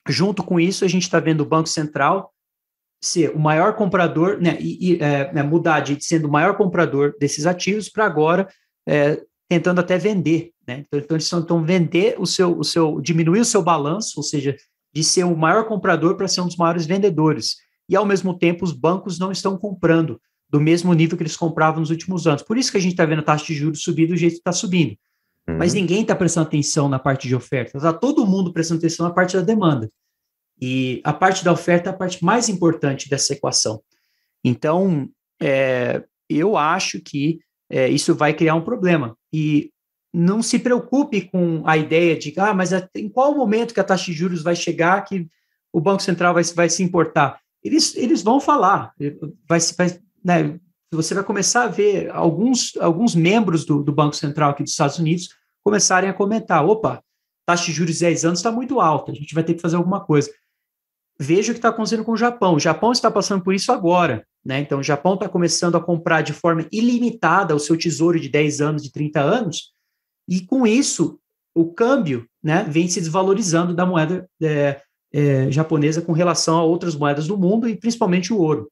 Junto com isso, a gente está vendo o Banco Central ser o maior comprador, né, e, e é, né, mudar de sendo o maior comprador desses ativos para agora é, tentando até vender, né? Então, então eles estão vender o seu, o seu, diminuir o seu balanço, ou seja, de ser o maior comprador para ser um dos maiores vendedores. E ao mesmo tempo, os bancos não estão comprando do mesmo nível que eles compravam nos últimos anos. Por isso que a gente está vendo a taxa de juros subir do jeito que está subindo. Uhum. Mas ninguém está prestando atenção na parte de oferta. Está todo mundo prestando atenção na parte da demanda. E a parte da oferta é a parte mais importante dessa equação. Então, é, eu acho que é, isso vai criar um problema. E não se preocupe com a ideia de, ah, mas em qual momento que a taxa de juros vai chegar que o Banco Central vai, vai se importar? Eles, eles vão falar, vai, vai, né, você vai começar a ver alguns, alguns membros do, do Banco Central aqui dos Estados Unidos começarem a comentar: opa, taxa de juros de 10 anos está muito alta, a gente vai ter que fazer alguma coisa. Veja o que está acontecendo com o Japão. O Japão está passando por isso agora. Né? Então, o Japão está começando a comprar de forma ilimitada o seu tesouro de 10 anos, de 30 anos, e com isso, o câmbio né, vem se desvalorizando da moeda é, é, japonesa com relação a outras moedas do mundo, e principalmente o ouro.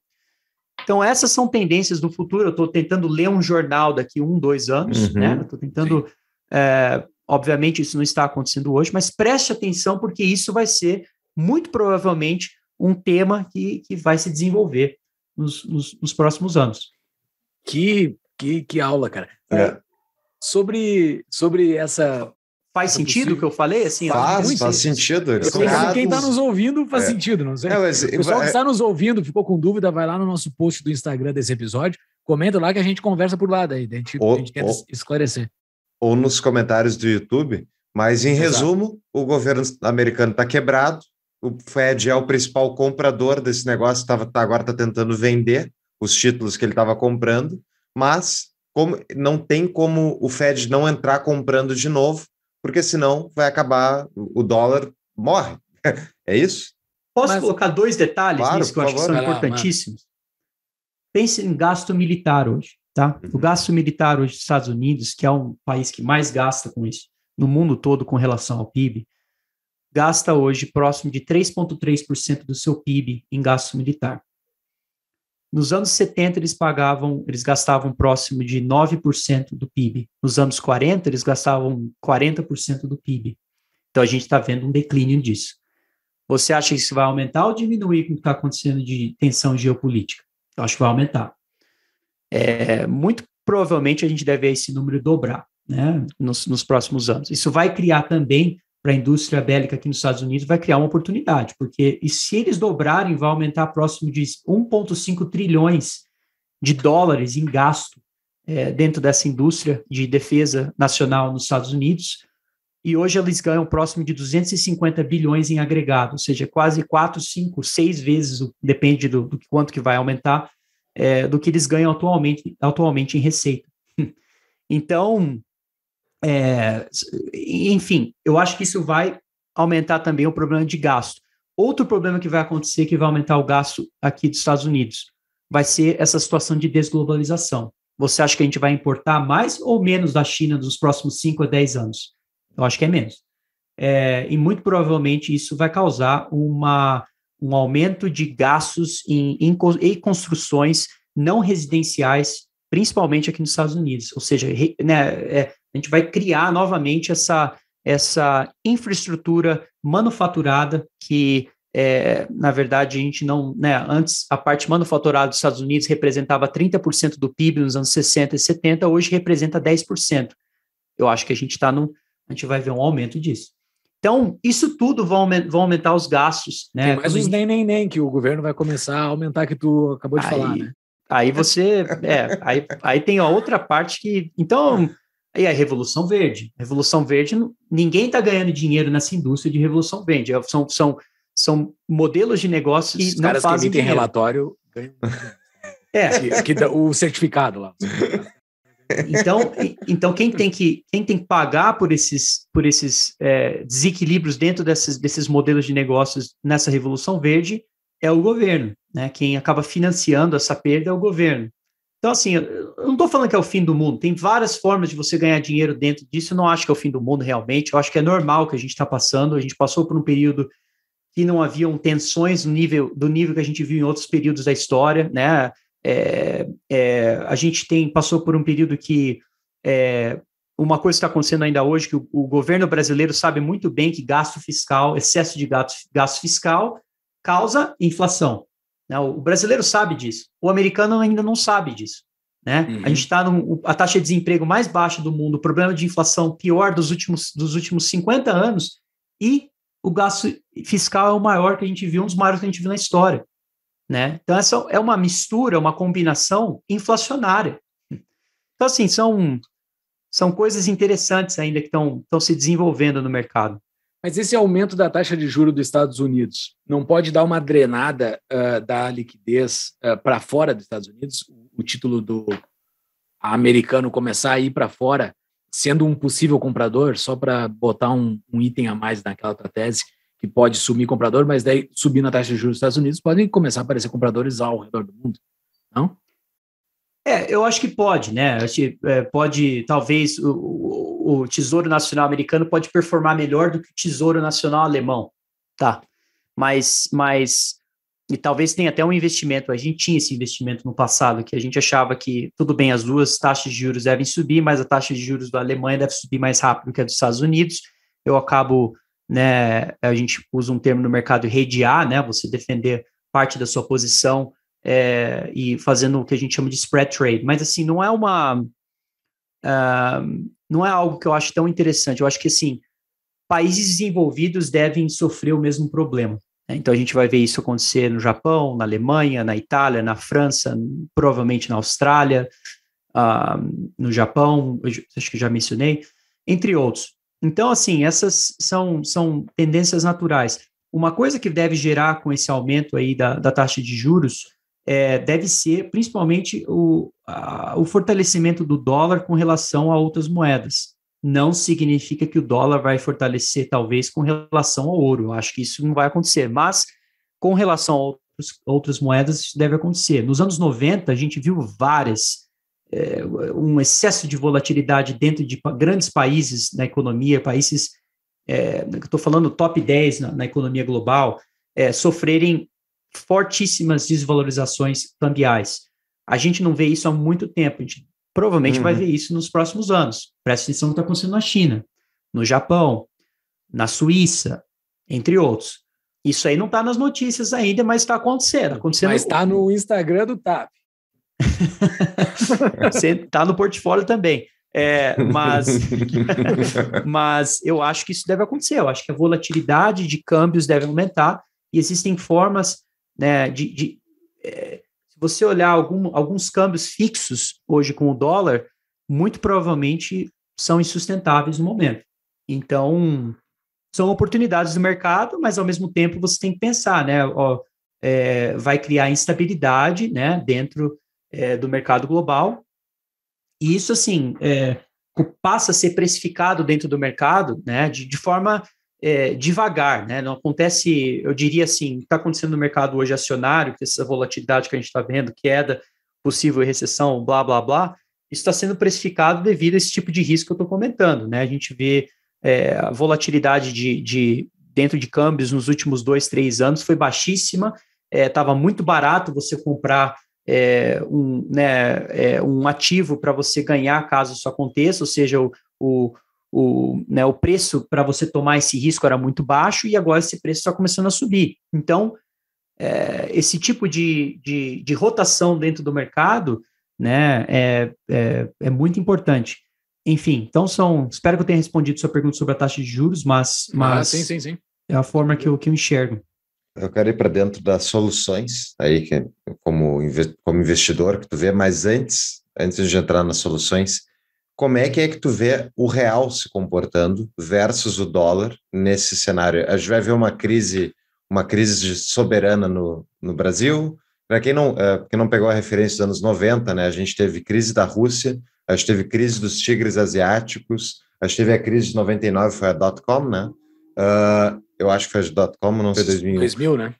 Então, essas são tendências do futuro. Eu estou tentando ler um jornal daqui um, dois anos, uhum. né? estou tentando. É, obviamente, isso não está acontecendo hoje, mas preste atenção, porque isso vai ser, muito provavelmente, um tema que, que vai se desenvolver nos, nos, nos próximos anos. Que, que, que aula, cara. É. é sobre, sobre essa Faz sentido o que eu falei? Assim, é faz, faz sentido. quem está nos ouvindo faz é. sentido, não sei. É, mas, o pessoal que está é nos ouvindo, ficou com dúvida, vai lá no nosso post do Instagram desse episódio, comenta lá que a gente conversa por lá daí, a gente, ou, a gente ou, esclarecer. Ou nos comentários do YouTube, mas em Exato. resumo, o governo americano está quebrado, o Fed é o principal comprador desse negócio, tava, tá, agora está tentando vender os títulos que ele estava comprando, mas como não tem como o Fed não entrar comprando de novo, porque senão vai acabar, o dólar morre. é isso? Posso Mas, colocar dois detalhes claro, nisso que eu acho favor. que são importantíssimos? Pense em gasto militar hoje, tá? Uhum. O gasto militar hoje dos Estados Unidos, que é um país que mais gasta com isso no mundo todo com relação ao PIB, gasta hoje próximo de 3,3% do seu PIB em gasto militar. Nos anos 70, eles pagavam, eles gastavam próximo de 9% do PIB. Nos anos 40, eles gastavam 40% do PIB. Então a gente está vendo um declínio disso. Você acha que isso vai aumentar ou diminuir com o que está acontecendo de tensão geopolítica? Eu acho que vai aumentar. É, muito provavelmente a gente deve ver esse número dobrar né, nos, nos próximos anos. Isso vai criar também para a indústria bélica aqui nos Estados Unidos vai criar uma oportunidade, porque e se eles dobrarem, vai aumentar próximo de 1,5 trilhões de dólares em gasto é, dentro dessa indústria de defesa nacional nos Estados Unidos. E hoje eles ganham próximo de 250 bilhões em agregado, ou seja, quase 4, 5, 6 vezes, depende do, do quanto que vai aumentar, é, do que eles ganham atualmente, atualmente em receita. Então, é, enfim, eu acho que isso vai aumentar também o problema de gasto. Outro problema que vai acontecer que vai aumentar o gasto aqui dos Estados Unidos vai ser essa situação de desglobalização. Você acha que a gente vai importar mais ou menos da China nos próximos 5 a 10 anos? Eu acho que é menos. É, e muito provavelmente isso vai causar uma, um aumento de gastos em, em, em construções não residenciais, principalmente aqui nos Estados Unidos. Ou seja, re, né, é, a gente vai criar novamente essa, essa infraestrutura manufaturada que é, na verdade, a gente não. Né, antes, a parte manufaturada dos Estados Unidos representava 30% do PIB nos anos 60 e 70, hoje representa 10%. Eu acho que a gente está no. A gente vai ver um aumento disso. Então, isso tudo vão, vão aumentar os gastos. Né? Tem mais os nem, nem, nem que o governo vai começar a aumentar, que tu acabou de aí, falar, né? Aí você. é, aí, aí tem a outra parte que. Então, e a Revolução Verde. Revolução Verde, ninguém está ganhando dinheiro nessa indústria de Revolução Verde. É, são, são, são modelos de negócios. que Os não caras fazem que emitem dinheiro. relatório ganham. É. Que, o certificado lá. Então, então quem, tem que, quem tem que pagar por esses, por esses é, desequilíbrios dentro desses, desses modelos de negócios nessa Revolução Verde é o governo. Né? Quem acaba financiando essa perda é o governo. Então, assim, eu não estou falando que é o fim do mundo, tem várias formas de você ganhar dinheiro dentro disso. Eu não acho que é o fim do mundo realmente, eu acho que é normal que a gente está passando. A gente passou por um período que não haviam tensões no nível, do nível que a gente viu em outros períodos da história, né? É, é, a gente tem passou por um período que é, uma coisa está acontecendo ainda hoje que o, o, governo brasileiro sabe muito bem que gasto fiscal, excesso de gasto, gasto fiscal, causa inflação. Né? O brasileiro sabe disso, o americano ainda não sabe disso. Né? Uhum. A gente está a taxa de desemprego mais baixa do mundo, o problema de inflação pior dos últimos, dos últimos 50 anos, e o gasto fiscal é o maior que a gente viu, um dos maiores que a gente viu na história. Né? Então, essa é uma mistura, uma combinação inflacionária. Então, assim, são, são coisas interessantes ainda que estão se desenvolvendo no mercado. Mas esse aumento da taxa de juro dos Estados Unidos não pode dar uma drenada uh, da liquidez uh, ah, para fora dos Estados Unidos? O título do americano começar a ir para fora, sendo um possível comprador, só para botar um, um, item a mais naquela outra tese, que pode sumir comprador, mas daí subindo a taxa de juros dos Estados Unidos, podem começar a aparecer compradores ao redor do mundo, não? É, eu acho que pode, né? É, pode, talvez, o, o, Tesouro Nacional Americano pode performar melhor do que o Tesouro Nacional Alemão, tá? Mas, mas e talvez tenha até um investimento, a gente tinha esse investimento no passado, que a gente achava que, tudo bem, as duas taxas de juros devem subir, mas a taxa de juros da Alemanha deve subir mais rápido que a dos Estados Unidos. Eu acabo, né, a gente usa um termo no mercado, redear, né? Você defender parte da sua posição é, e fazendo o que a gente chama de spread trade. Mas assim, não é uma. Uh, não é algo que eu acho tão interessante. Eu acho que assim, países desenvolvidos devem sofrer o mesmo problema. Né? Então a gente vai ver isso acontecer no Japão, na Alemanha, na Itália, na França, provavelmente na Austrália, uh, no Japão, acho que já mencionei, entre outros. Então, assim, essas são, são tendências naturais. Uma coisa que deve gerar com esse aumento aí da, da taxa de juros é, deve ser principalmente o, a, o fortalecimento do dólar com relação a outras moedas. Não significa que o dólar vai fortalecer, talvez, com relação ao ouro. Eu acho que isso não vai acontecer, mas com relação a outros, outras moedas, isso deve acontecer. Nos anos 90, a gente viu várias é, um excesso de volatilidade dentro de grandes países na economia, países, é, estou falando top 10 na, na economia global, é, sofrerem fortíssimas desvalorizações cambiais. A gente não vê isso há muito tempo, a gente provavelmente uhum. vai ver isso nos próximos anos. Presta atenção no que está acontecendo na China, no Japão, na Suíça, entre outros. Isso aí não está nas notícias ainda, mas está acontecendo, tá acontecendo. Mas está no Instagram do TAP. Você está no portfólio também. É, mas, mas eu acho que isso deve acontecer. Eu acho que a volatilidade de câmbios deve aumentar e existem formas né, de, de é, se você olhar algum, alguns câmbios fixos hoje com o dólar, muito provavelmente são insustentáveis no momento. Então, são oportunidades do mercado, mas ao mesmo tempo você tem que pensar, né? Ó, é, vai criar instabilidade, né, dentro é, do mercado global. E isso, assim, é, passa a ser precificado dentro do mercado, né, de, de forma é, devagar, né? Não acontece, eu diria assim, está acontecendo no mercado hoje acionário, que essa volatilidade que a gente está vendo, queda, possível recessão, blá, blá, blá, isso está sendo precificado devido a esse tipo de risco que eu estou comentando, né? A gente vê é, a volatilidade de, de, dentro de câmbios nos últimos dois, três anos foi baixíssima, estava é, muito barato você comprar é, um, né, é, um ativo para você ganhar caso isso aconteça, ou seja, o, o, o, né, o preço para você tomar esse risco era muito baixo e agora esse preço está começando a subir. Então, é, esse tipo de, de, de, rotação dentro do mercado né, é, é, é, muito importante. Enfim, então são. Espero que eu tenha respondido sua pergunta sobre a taxa de juros, mas. Ah, mas ah, sim, sim, sim. É a forma que eu, que eu enxergo. Eu quero ir para dentro das soluções, aí, que, como, como investidor, que tu vê, mas antes, antes de entrar nas soluções, como é que é que tu vê o real se comportando versus o dólar nesse cenário? A gente vai ver uma crise, uma crise soberana no, no Brasil. Para quem não, uh, quem não pegou a referência dos anos 90, né, a gente teve crise da Rússia, a gente teve crise dos tigres asiáticos, a gente teve a crise de 99, foi a dot-com, né? Uh, eu acho que foi a dot-com, não sei, 2000. 2000, né?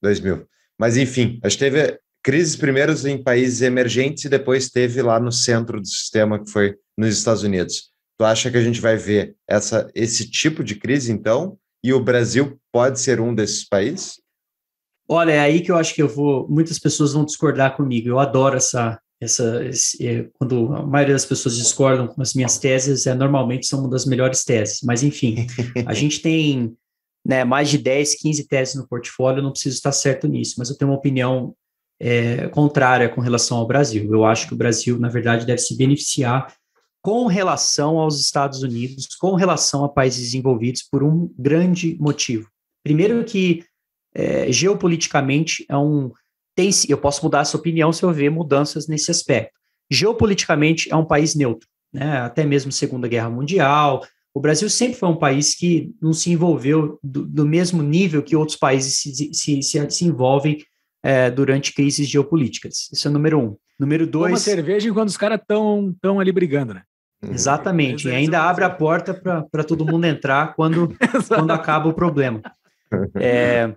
2000. Mas, enfim, a gente teve crises primeiros em países emergentes e depois teve lá no centro do sistema, que foi nos Estados Unidos. Tu acha que a gente vai ver essa, esse tipo de crise, então? E o Brasil pode ser um desses países? Olha, é aí que eu acho que eu vou. Muitas pessoas vão discordar comigo. Eu adoro essa. essa esse, é, quando a maioria das pessoas discordam com as minhas teses, é, normalmente são uma das melhores teses. Mas, enfim, a gente tem né, mais de 10, 15 teses no portfólio, eu não preciso estar certo nisso, mas eu tenho uma opinião é, contrária com relação ao Brasil. Eu acho que o Brasil, na verdade, deve se beneficiar com relação aos Estados Unidos, com relação a países desenvolvidos, por um grande motivo. Primeiro que é, geopoliticamente é um tem eu posso mudar essa opinião se eu ver mudanças nesse aspecto. Geopoliticamente é um país neutro, né? Até mesmo Segunda Guerra Mundial, o Brasil sempre foi um país que não se envolveu do, do mesmo nível que outros países se, se, se, se envolvem é, durante crises geopolíticas. Isso é número um. Número dois. Uma cerveja enquanto os caras estão tão ali brigando, né? Uhum. Exatamente. e é ainda abre a porta para todo mundo entrar quando, quando acaba o problema. É,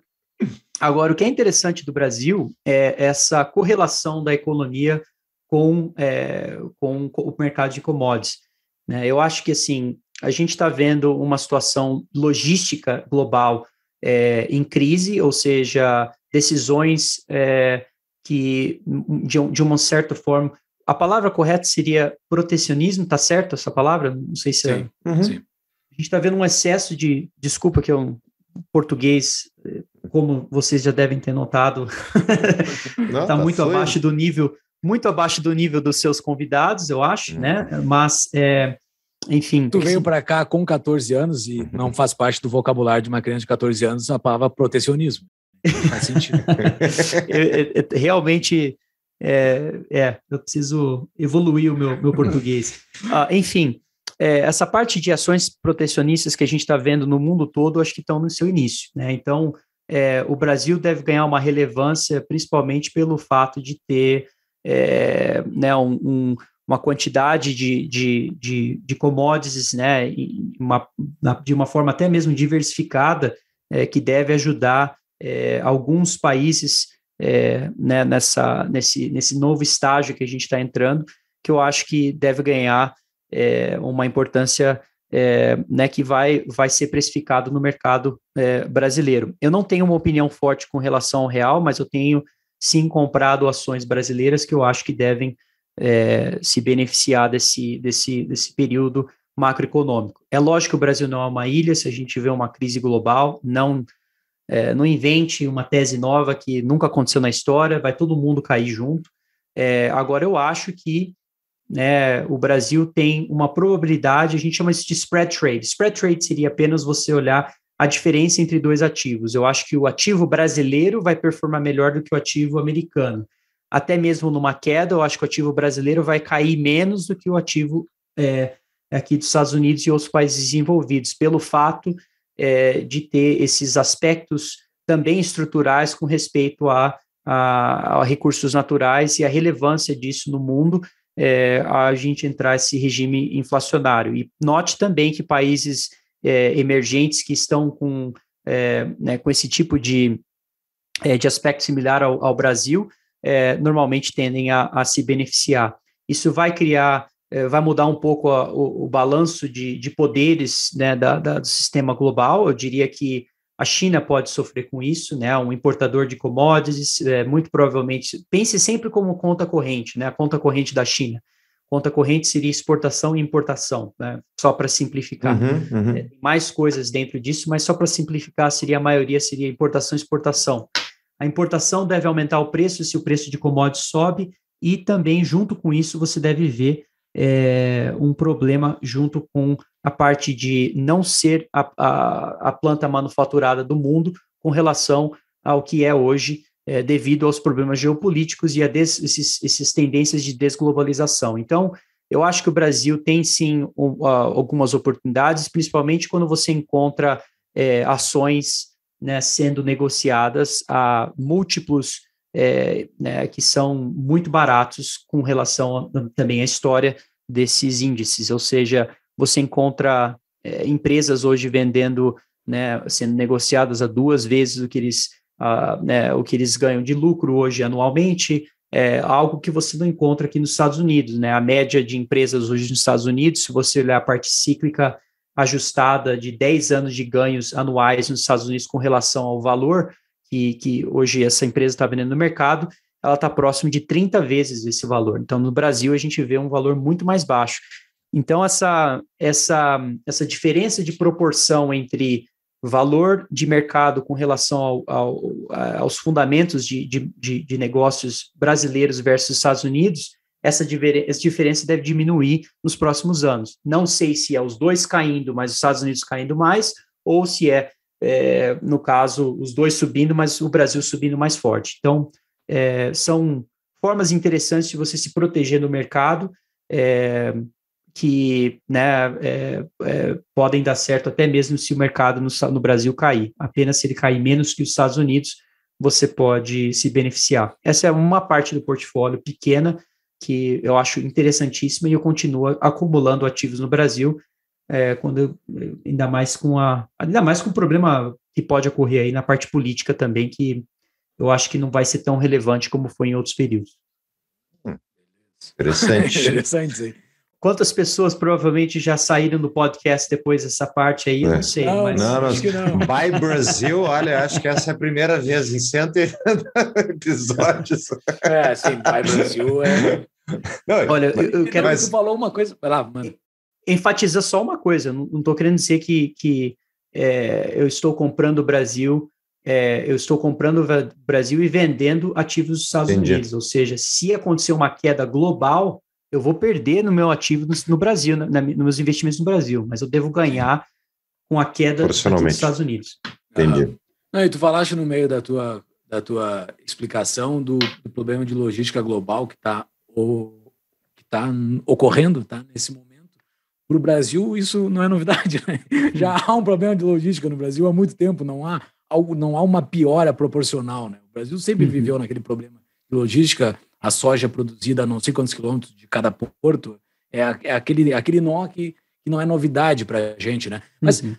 agora, o que é interessante do Brasil é essa correlação da economia com, é, com o mercado de commodities. Né? Eu acho que assim a gente está vendo uma situação logística global é, em crise, ou seja, decisões é, que, hum, de, de uma certa forma, a palavra correta seria protecionismo, tá certo essa palavra? Não sei se é sim, é. Uhum. Sim. A gente está vendo um excesso de. Desculpa que é um português, eh, como vocês já devem ter notado, está tá muito foi. abaixo do nível, muito abaixo do nível dos seus convidados, eu acho, uhum. né? Mas, é, enfim. Tu veio para cá com 14 anos e não faz parte do vocabulário de uma criança de 14 anos a palavra protecionismo. Faz sentido. eu, eu, realmente, é, é, eu preciso evoluir o meu, meu português. Ah, enfim, é, essa parte de ações protecionistas que a gente está vendo no mundo todo, acho que estão no seu início. Né? Então, é, o Brasil deve ganhar uma relevância, principalmente pelo fato de ter é, né, um, um, uma quantidade de, de, de, de commodities, né, uma, de uma forma até mesmo diversificada, é, que deve ajudar é, alguns países é, né, nessa, nesse, nesse novo estágio que a gente está entrando, que eu acho que deve ganhar é, uma importância é, né, que vai, vai ser precificado no mercado brasileiro. Eu não tenho uma opinião forte com relação ao real, mas eu tenho sim comprado ações brasileiras que eu acho que devem se beneficiar desse, desse, desse período macroeconômico. É lógico que o Brasil não é uma ilha, se a gente vê uma crise global, não é, não invente uma tese nova que nunca aconteceu na história, vai todo mundo cair junto. É, agora, eu acho que né, o Brasil tem uma probabilidade, a gente chama isso de spread trade. Spread trade seria apenas você olhar a diferença entre dois ativos. Eu acho que o ativo brasileiro vai performar melhor do que o ativo americano. Até mesmo numa queda, eu acho que o ativo brasileiro vai cair menos do que o ativo é, aqui dos Estados Unidos e outros países desenvolvidos, pelo fato é, de ter esses aspectos também estruturais com respeito a, a, a recursos naturais e a relevância disso no mundo, é, a gente entrar esse regime inflacionário. E note também que países é, emergentes que estão com, é, né, com esse tipo de, é, de aspecto similar ao, ao Brasil, é, normalmente tendem a, a se beneficiar. Isso vai criar é, vai mudar um pouco a, o, o, balanço de, de poderes né, da, da, do sistema global. Eu diria que a China pode sofrer com isso, né? Um importador de commodities, é, muito provavelmente. Pense sempre como conta corrente, né? A conta corrente da China. Conta corrente seria exportação e importação, né? Só para simplificar. Uhum, uhum. É, mais coisas dentro disso, mas só para simplificar seria a maioria seria importação e exportação. A importação deve aumentar o preço se o preço de commodities sobe e também junto com isso você deve ver é, um problema junto com a parte de não ser a, a, a planta manufaturada do mundo com relação ao que é hoje, é, devido aos problemas geopolíticos e a des, esses, esses tendências de desglobalização. Então, eu acho que o Brasil tem sim um, uh, algumas oportunidades, principalmente quando você encontra é, ações né, sendo negociadas a múltiplos é, né, que são muito baratos com relação a, também à história desses índices, ou seja, você encontra é, empresas hoje vendendo, né, sendo negociadas a duas vezes o que eles, a, né, o que eles ganham de lucro hoje anualmente, é algo que você não encontra aqui nos Estados Unidos, né? A média de empresas hoje nos Estados Unidos, se você olhar a parte cíclica ajustada de 10 anos de ganhos anuais nos Estados Unidos com relação ao valor, que, que hoje essa empresa está vendendo no mercado, ela está próximo de 30 vezes esse valor. Então, no Brasil, a gente vê um valor muito mais baixo. Então, essa, essa, essa diferença de proporção entre valor de mercado com relação ao, ao, aos fundamentos de, de, de, negócios brasileiros versus Estados Unidos, essa, essa diferença deve diminuir nos próximos anos. Não sei se é os dois caindo, mas os Estados Unidos caindo mais, ou se é é, no caso, os dois subindo, mas o Brasil subindo mais forte. Então, é, são formas interessantes de você se proteger no mercado, é, que né, é, é, podem dar certo até mesmo se o mercado no, no Brasil cair. Apenas se ele cair menos que os Estados Unidos, você pode se beneficiar. Essa é uma parte do portfólio pequena que eu acho interessantíssima e eu continuo acumulando ativos no Brasil é, quando ainda mais com a ainda mais com o problema que pode ocorrer aí na parte política também que eu acho que não vai ser tão relevante como foi em outros períodos. Hum, interessante. Quantas pessoas provavelmente já saíram do podcast depois dessa parte aí? É. Não sei. Não, mas... não, acho que não. By Brasil, olha, acho que essa é a primeira vez em 100 episódios. É, sim, By Brasil é. Não, olha, eu, eu quero. Mas... Tu falou uma coisa. Vai lá, mano enfatiza só uma coisa, não estou querendo dizer que, que é, eu estou comprando o Brasil, é, eu estou comprando o Brasil e vendendo ativos dos Estados Entendi. Unidos, ou seja, se acontecer uma queda global, eu vou perder no meu ativo no, no Brasil, na, na, nos meus investimentos no Brasil, mas eu devo ganhar com a queda dos Estados Unidos. Entendi. Ah, não, e tu falaste no meio da tua, da tua explicação do, do problema de logística global que está que tá ocorrendo tá, nesse momento para o Brasil, isso não é novidade. Né? Já uhum. há um problema de logística no Brasil há muito tempo, não há, não há uma piora proporcional. Né? O Brasil sempre uhum. viveu naquele problema de logística, a soja produzida a não sei quantos quilômetros de cada porto, é, é aquele, aquele nó que, que não é novidade para a gente. Né? Mas uhum.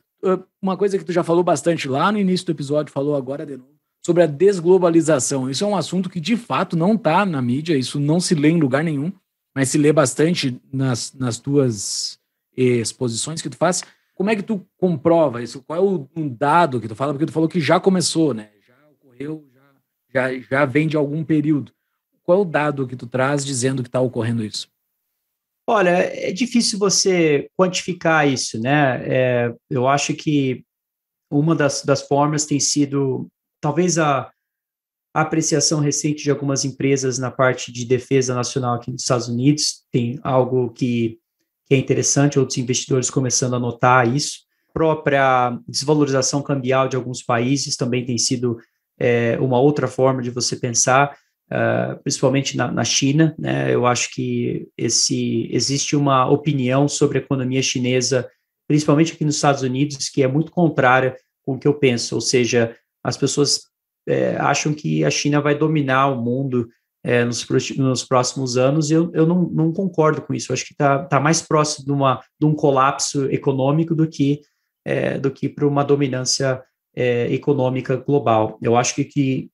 uma coisa que tu já falou bastante lá no início do episódio, falou agora de novo, sobre a desglobalização. Isso é um assunto que de fato não está na mídia, isso não se lê em lugar nenhum, mas se lê bastante nas, nas tuas exposições que tu faz, como é que tu comprova isso? Qual é o um dado que tu fala? Porque tu falou que já começou, né? Já ocorreu, já, já, já vem de algum período. Qual é o dado que tu traz dizendo que está ocorrendo isso? Olha, é difícil você quantificar isso, né? É, eu acho que uma das, das formas tem sido, talvez, a, a, apreciação recente de algumas empresas na parte de defesa nacional aqui nos Estados Unidos. Tem algo que que é interessante, outros investidores começando a notar isso. A própria desvalorização cambial de alguns países também tem sido é, uma outra forma de você pensar, uh, principalmente na, na China. Né? Eu acho que esse, existe uma opinião sobre a economia chinesa, principalmente aqui nos Estados Unidos, que é muito contrária com o que eu penso, ou seja, as pessoas é, acham que a China vai dominar o mundo é, nos, nos, próximos anos, e eu, eu não, não concordo com isso. Eu acho que está tá mais próximo de, uma, de um colapso econômico do que, é, que para uma dominância é, econômica global. Eu acho que, que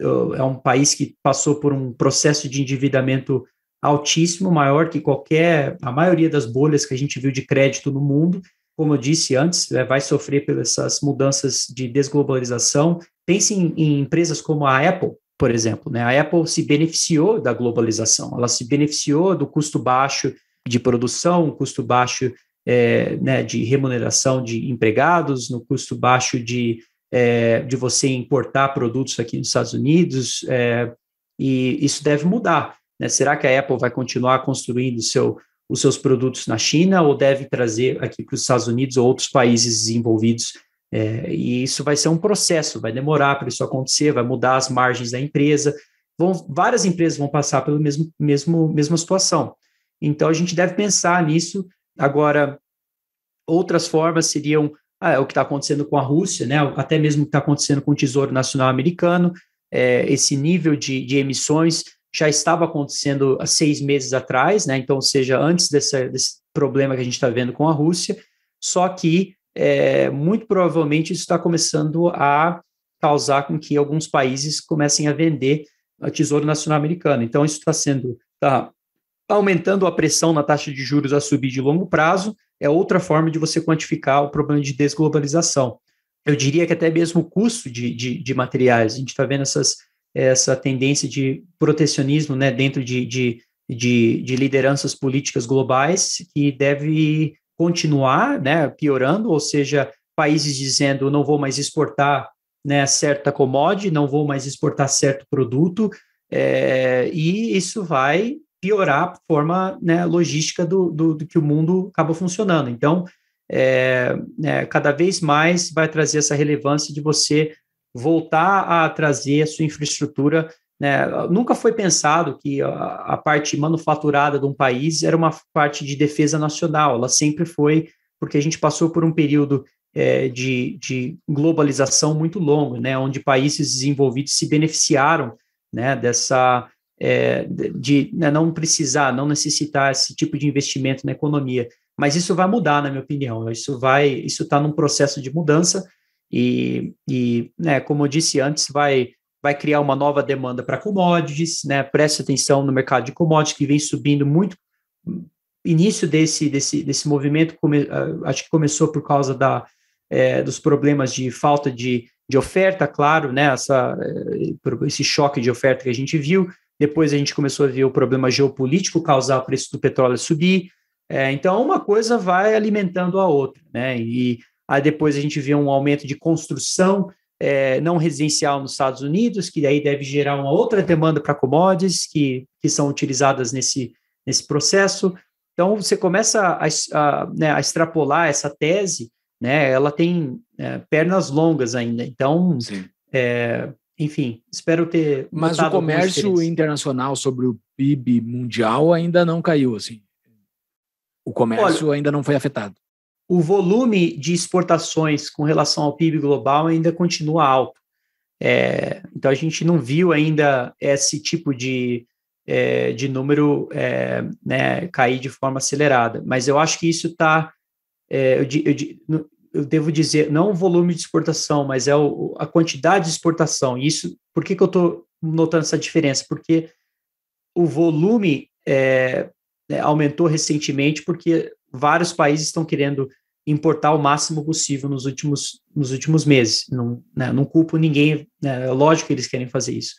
é, é um país que passou por um processo de endividamento altíssimo, maior que qualquer, a maioria das bolhas que a gente viu de crédito no mundo. Como eu disse antes, é, vai sofrer pelas mudanças de desglobalização. Pense em empresas como a Apple, por exemplo. Né? A Apple se beneficiou da globalização, ela se beneficiou do custo baixo de produção, custo baixo é, né, de remuneração de empregados, no custo baixo de, é, de você importar produtos aqui nos Estados Unidos, é, e isso deve mudar. Né? Será que a Apple vai continuar construindo seu, os seus produtos na China ou deve trazer aqui para os Estados Unidos ou outros países desenvolvidos é, e isso vai ser um processo, vai demorar para isso acontecer, vai mudar as margens da empresa. Vão, várias empresas vão passar pela mesmo, mesmo, mesma situação. Então, a gente deve pensar nisso. Agora, outras formas seriam ah, é o que está acontecendo com a Rússia, né? até mesmo o que está acontecendo com o Tesouro Nacional Americano. É, esse nível de, de emissões já estava acontecendo há seis meses atrás, né? então, ou seja, antes dessa, desse problema que a gente está vendo com a Rússia, só que é, muito provavelmente isso está começando a causar com que alguns países comecem a vender a Tesouro Nacional Americano. Então, isso está sendo, está aumentando a pressão na taxa de juros a subir de longo prazo, é outra forma de você quantificar o problema de desglobalização. Eu diria que até mesmo o custo de, de, de materiais, a gente está vendo essas, essa tendência de protecionismo né, dentro de, de, de, de lideranças políticas globais que deve continuar né, piorando, ou seja, países dizendo não vou mais exportar né, certa commodity, não vou mais exportar certo produto, é, e isso vai piorar a forma né, logística do, do, do, que o mundo acaba funcionando. Então, é, é, cada vez mais vai trazer essa relevância de você voltar a trazer a sua infraestrutura né? Nunca foi pensado que a, a, parte manufaturada de um país era uma parte de defesa nacional, ela sempre foi, porque a gente passou por um período é, de, de, globalização muito longo, né? onde países desenvolvidos se beneficiaram né? dessa. É, de né? não precisar, não necessitar esse tipo de investimento na economia. Mas isso vai mudar, na minha opinião. Isso vai, isso está num processo de mudança e, e né, como eu disse antes, vai vai criar uma nova demanda para commodities, né? Preste atenção no mercado de commodities que vem subindo muito. Início desse desse, desse movimento come, ah, acho que começou por causa da, é, dos problemas de falta de, de oferta, claro, né? Essa, eh, esse choque de oferta que a gente viu. Depois a gente começou a ver o problema geopolítico causar o preço do petróleo subir. É, então uma coisa vai alimentando a outra, né? E aí depois a gente vê um aumento de construção é, não residencial nos Estados Unidos, que daí deve gerar uma outra demanda para commodities que, que são utilizadas nesse, nesse processo. Então, você começa a, a, né, a extrapolar essa tese, né, ela tem é, pernas longas ainda. Então, é, enfim, espero ter. Mas o comércio internacional sobre o PIB mundial ainda não caiu, assim. O comércio Olha, ainda não foi afetado o volume de exportações com relação ao PIB global ainda continua alto. É, então, a gente não viu ainda esse tipo de, é, de número é, né, cair de forma acelerada. Mas eu acho que isso está. É, eu, eu, eu, devo dizer, não o volume de exportação, mas é o, a quantidade de exportação. E isso, por que, que eu estou notando essa diferença? Porque o volume é, é, aumentou recentemente, porque vários países estão querendo importar o máximo possível nos últimos, nos últimos meses. Não, né, não culpo ninguém, né, é lógico que eles querem fazer isso.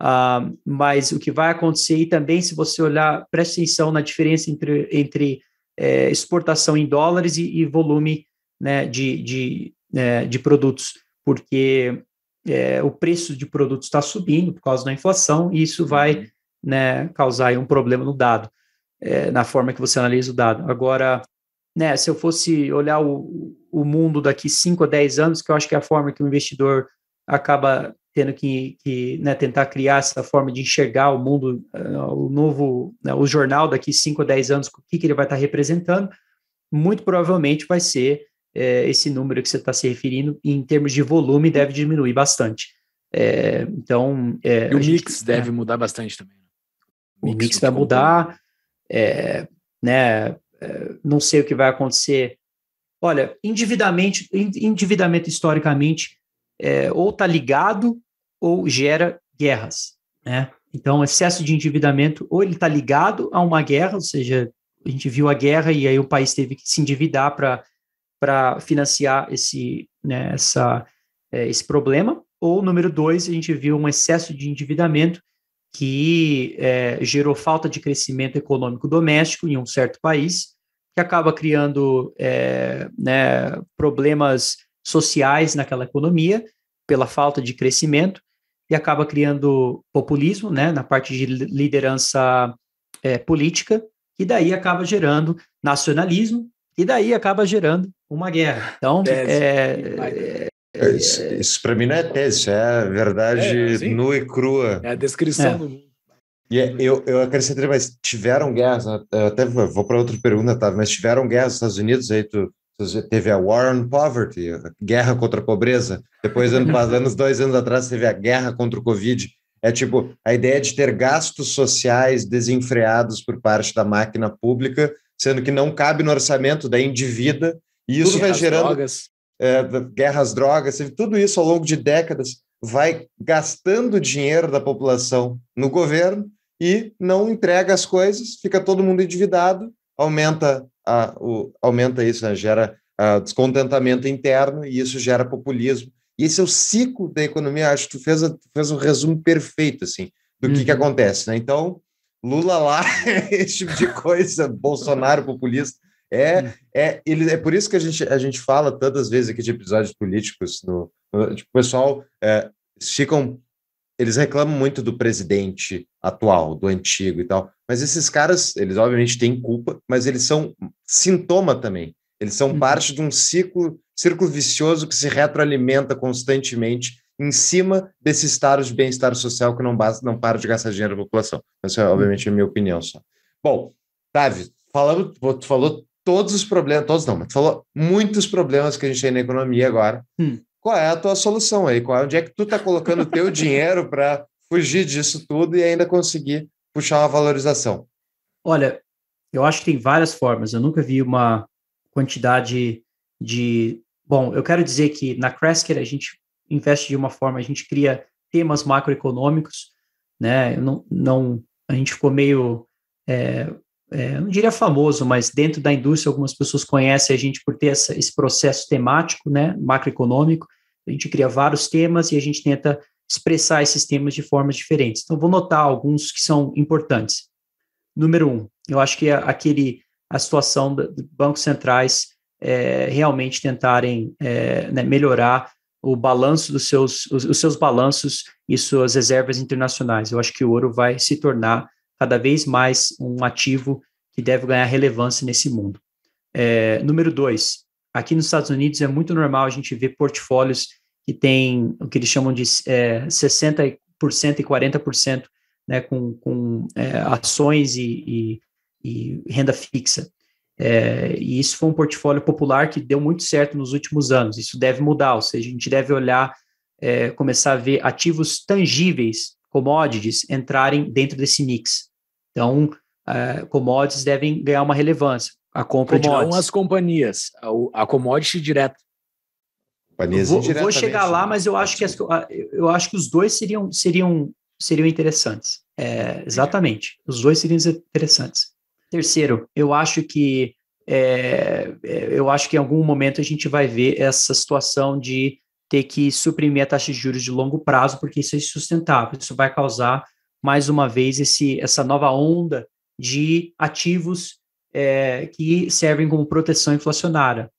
Uh, mas o que vai acontecer, e também se você olhar, preste atenção na diferença entre, entre é, exportação em dólares e, e volume né, de, de, é, de produtos, porque é, o preço de produtos está subindo por causa da inflação, e isso vai uhum. né, causar um problema no dado é, na forma que você analisa o dado. Agora, né, se eu fosse olhar o, o mundo daqui 5 a 10 anos, que eu acho que é a forma que o investidor acaba tendo que, que né, tentar criar essa forma de enxergar o mundo, ah, o novo, né, o jornal daqui 5 a 10 anos, o que, que ele vai estar representando, muito provavelmente vai ser é, esse número que você está se referindo, em termos de volume, deve diminuir bastante. É, então. É, e o mix gente, deve é. mudar bastante também. Né? O, mix, mix vai mudar é, né, é, não sei o que vai acontecer. Olha, endividamento, endividamento historicamente é, ou está ligado ou gera guerras. Né? Então, excesso de endividamento, ou ele está ligado a uma guerra, ou seja, a gente viu a guerra e aí o país teve que se endividar para financiar esse, né, essa, é, esse problema. Ou, número dois, a gente viu um excesso de endividamento que é, gerou falta de crescimento econômico doméstico em um certo país, que acaba criando é, né, problemas sociais naquela economia pela falta de crescimento e acaba criando populismo né, na parte de liderança é, política, e daí acaba gerando nacionalismo, e daí acaba gerando uma guerra. Então, é, é é, isso, é. isso para mim não é tese, isso é a verdade é, assim, nua e crua. É a descrição é. do mundo. E eu, eu acrescentaria, mas tiveram guerras, até vou para outra pergunta, tá? mas tiveram guerras nos Estados Unidos, aí tu, teve a War on Poverty, a guerra contra a pobreza, depois, ano, anos, dois anos atrás, teve a guerra contra o Covid. É tipo, a ideia de ter gastos sociais desenfreados por parte da máquina pública, sendo que não cabe no orçamento da endivida, e isso Tudo vai gerando. Drogas é, às drogas, tudo isso ao longo de décadas vai gastando dinheiro da população no governo e não entrega as coisas, fica todo mundo endividado, aumenta, a, o, aumenta isso, né? gera a, ah, descontentamento interno e isso gera populismo. E esse é o ciclo da economia, acho que tu fez, tu fez um resumo perfeito, assim, do uhum. que, que uhum. acontece, né? Então, Lula lá, esse tipo de coisa, Bolsonaro populista, é, hum. é, ele, é por isso que a gente, a gente fala tantas vezes aqui de episódios políticos. No, no tipo, o pessoal é, ficam. Eles reclamam muito do presidente atual, do antigo e tal. Mas esses caras, eles obviamente têm culpa, mas eles são sintoma também. Eles são uhum. parte de um ciclo, círculo vicioso que se retroalimenta constantemente em cima desse estado de bem-estar social que não, basta, não para de gastar dinheiro na população. Essa, é, obviamente, a minha opinião só. Bom, Tavi, falando, tu falou todos os problemas, todos não, mas falou muitos problemas que a gente tem na economia agora. Hum. Qual é a tua solução aí? Qual, é, onde é que tu tá colocando o teu dinheiro para fugir disso tudo e ainda conseguir puxar uma valorização? Olha, eu acho que tem várias formas. Eu nunca vi uma quantidade de. Bom, eu quero dizer que na Cresker a gente investe de uma forma, a gente cria temas macroeconômicos, né? Não, não, a gente ficou meio é, é, não diria famoso, mas dentro da indústria algumas pessoas conhecem a gente por ter essa, esse processo temático, né, macroeconômico. A gente cria vários temas e a gente tenta expressar esses temas de formas diferentes. Então, vou notar alguns que são importantes. Número um, eu acho que é aquele a situação dos bancos centrais é, realmente tentarem é, né, melhorar o balanço dos seus os, os, seus balanços e suas reservas internacionais. Eu acho que o ouro vai se tornar cada vez mais um ativo que deve ganhar relevância nesse mundo. É, número dois, aqui nos Estados Unidos é muito normal a gente ver portfólios que tem o que eles chamam de é, 60% e 40% né, com, com é, ações e, e, e, renda fixa. É, e isso foi um portfólio popular que deu muito certo nos últimos anos. Isso deve mudar, ou seja, a gente deve olhar, é, começar a ver ativos tangíveis commodities entrarem dentro desse mix. Então, uh, commodities devem ganhar uma relevância. A compra de não as companhias, a, a commodity direto. Companhias vou, vou chegar lá, né? mas eu acho que as, eu acho que os dois seriam seriam seriam interessantes. É, exatamente, os dois seriam interessantes. Terceiro, eu acho que é, é, eu acho que em algum momento a gente vai ver essa situação de ter que suprimir a taxa de juros de longo prazo, porque isso é insustentável. Isso vai causar, mais uma vez, esse, essa nova onda de ativos é, que servem como proteção inflacionária.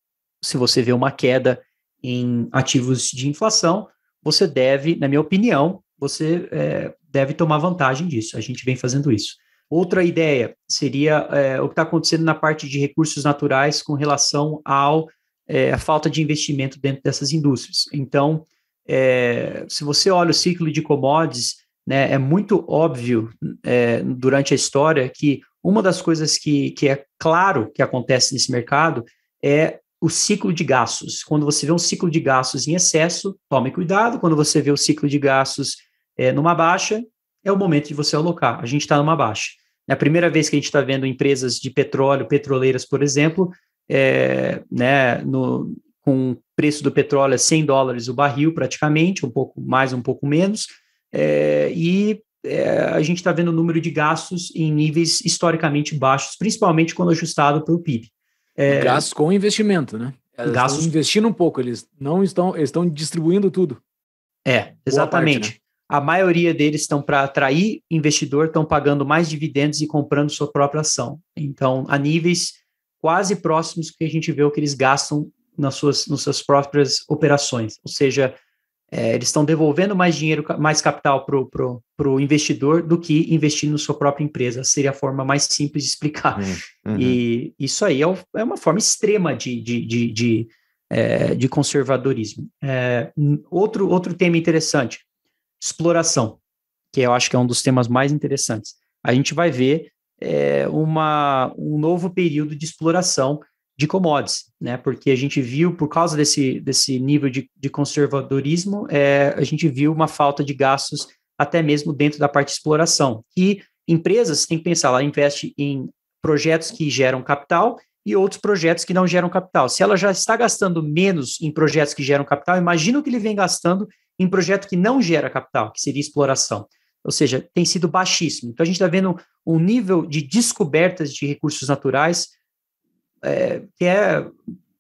Se você vê uma queda em ativos de inflação, você deve, na minha opinião, você é, deve tomar vantagem disso. A gente vem fazendo isso. Outra ideia seria é, o que está acontecendo na parte de recursos naturais com relação ao é, a falta de investimento dentro dessas indústrias. Então, é, se você olha o ciclo de commodities, né, é muito óbvio é, durante a história que uma das coisas que, que é claro que acontece nesse mercado é o ciclo de gastos. Quando você vê um ciclo de gastos em excesso, tome cuidado. Quando você vê o ciclo de gastos é, numa baixa, é o momento de você alocar. A gente está numa baixa. É a primeira vez que a gente está vendo empresas de petróleo, petroleiras, por exemplo, é, né, no, com o preço do petróleo a é 100 dólares o barril praticamente, um pouco mais, um pouco menos, é, e é, a gente está vendo o número de gastos em níveis historicamente baixos, principalmente quando ajustado pelo PIB. É, gastos com investimento, né? Eles gastos investindo um pouco, eles não estão, eles estão distribuindo tudo. É, exatamente. Parte, né? A maioria deles estão para atrair investidor, estão pagando mais dividendos e comprando sua própria ação. Então, a níveis quase próximos que a gente vê o que eles gastam nas suas, nas suas próprias operações. Ou seja, é, eles estão devolvendo mais dinheiro, mais capital para o investidor do que investindo na sua própria empresa. Seria a forma mais simples de explicar. Hum, uhum. E isso aí é, o, é, uma forma extrema de, de, de, de, é, de conservadorismo. É, outro, outro tema interessante: exploração, que eu acho que é um dos temas mais interessantes. A gente vai ver é, uma, um novo período de exploração de commodities, né? Porque a gente viu, por causa desse, desse nível de, de conservadorismo, é, a gente viu uma falta de gastos até mesmo dentro da parte de exploração. E empresas, têm que pensar, ela investe em projetos que geram capital e outros projetos que não geram capital. Se ela já está gastando menos em projetos que geram capital, imagina o que ele vem gastando em projeto que não gera capital, que seria exploração ou seja, tem sido baixíssimo. Então a gente está vendo um nível de descobertas de recursos naturais é, que é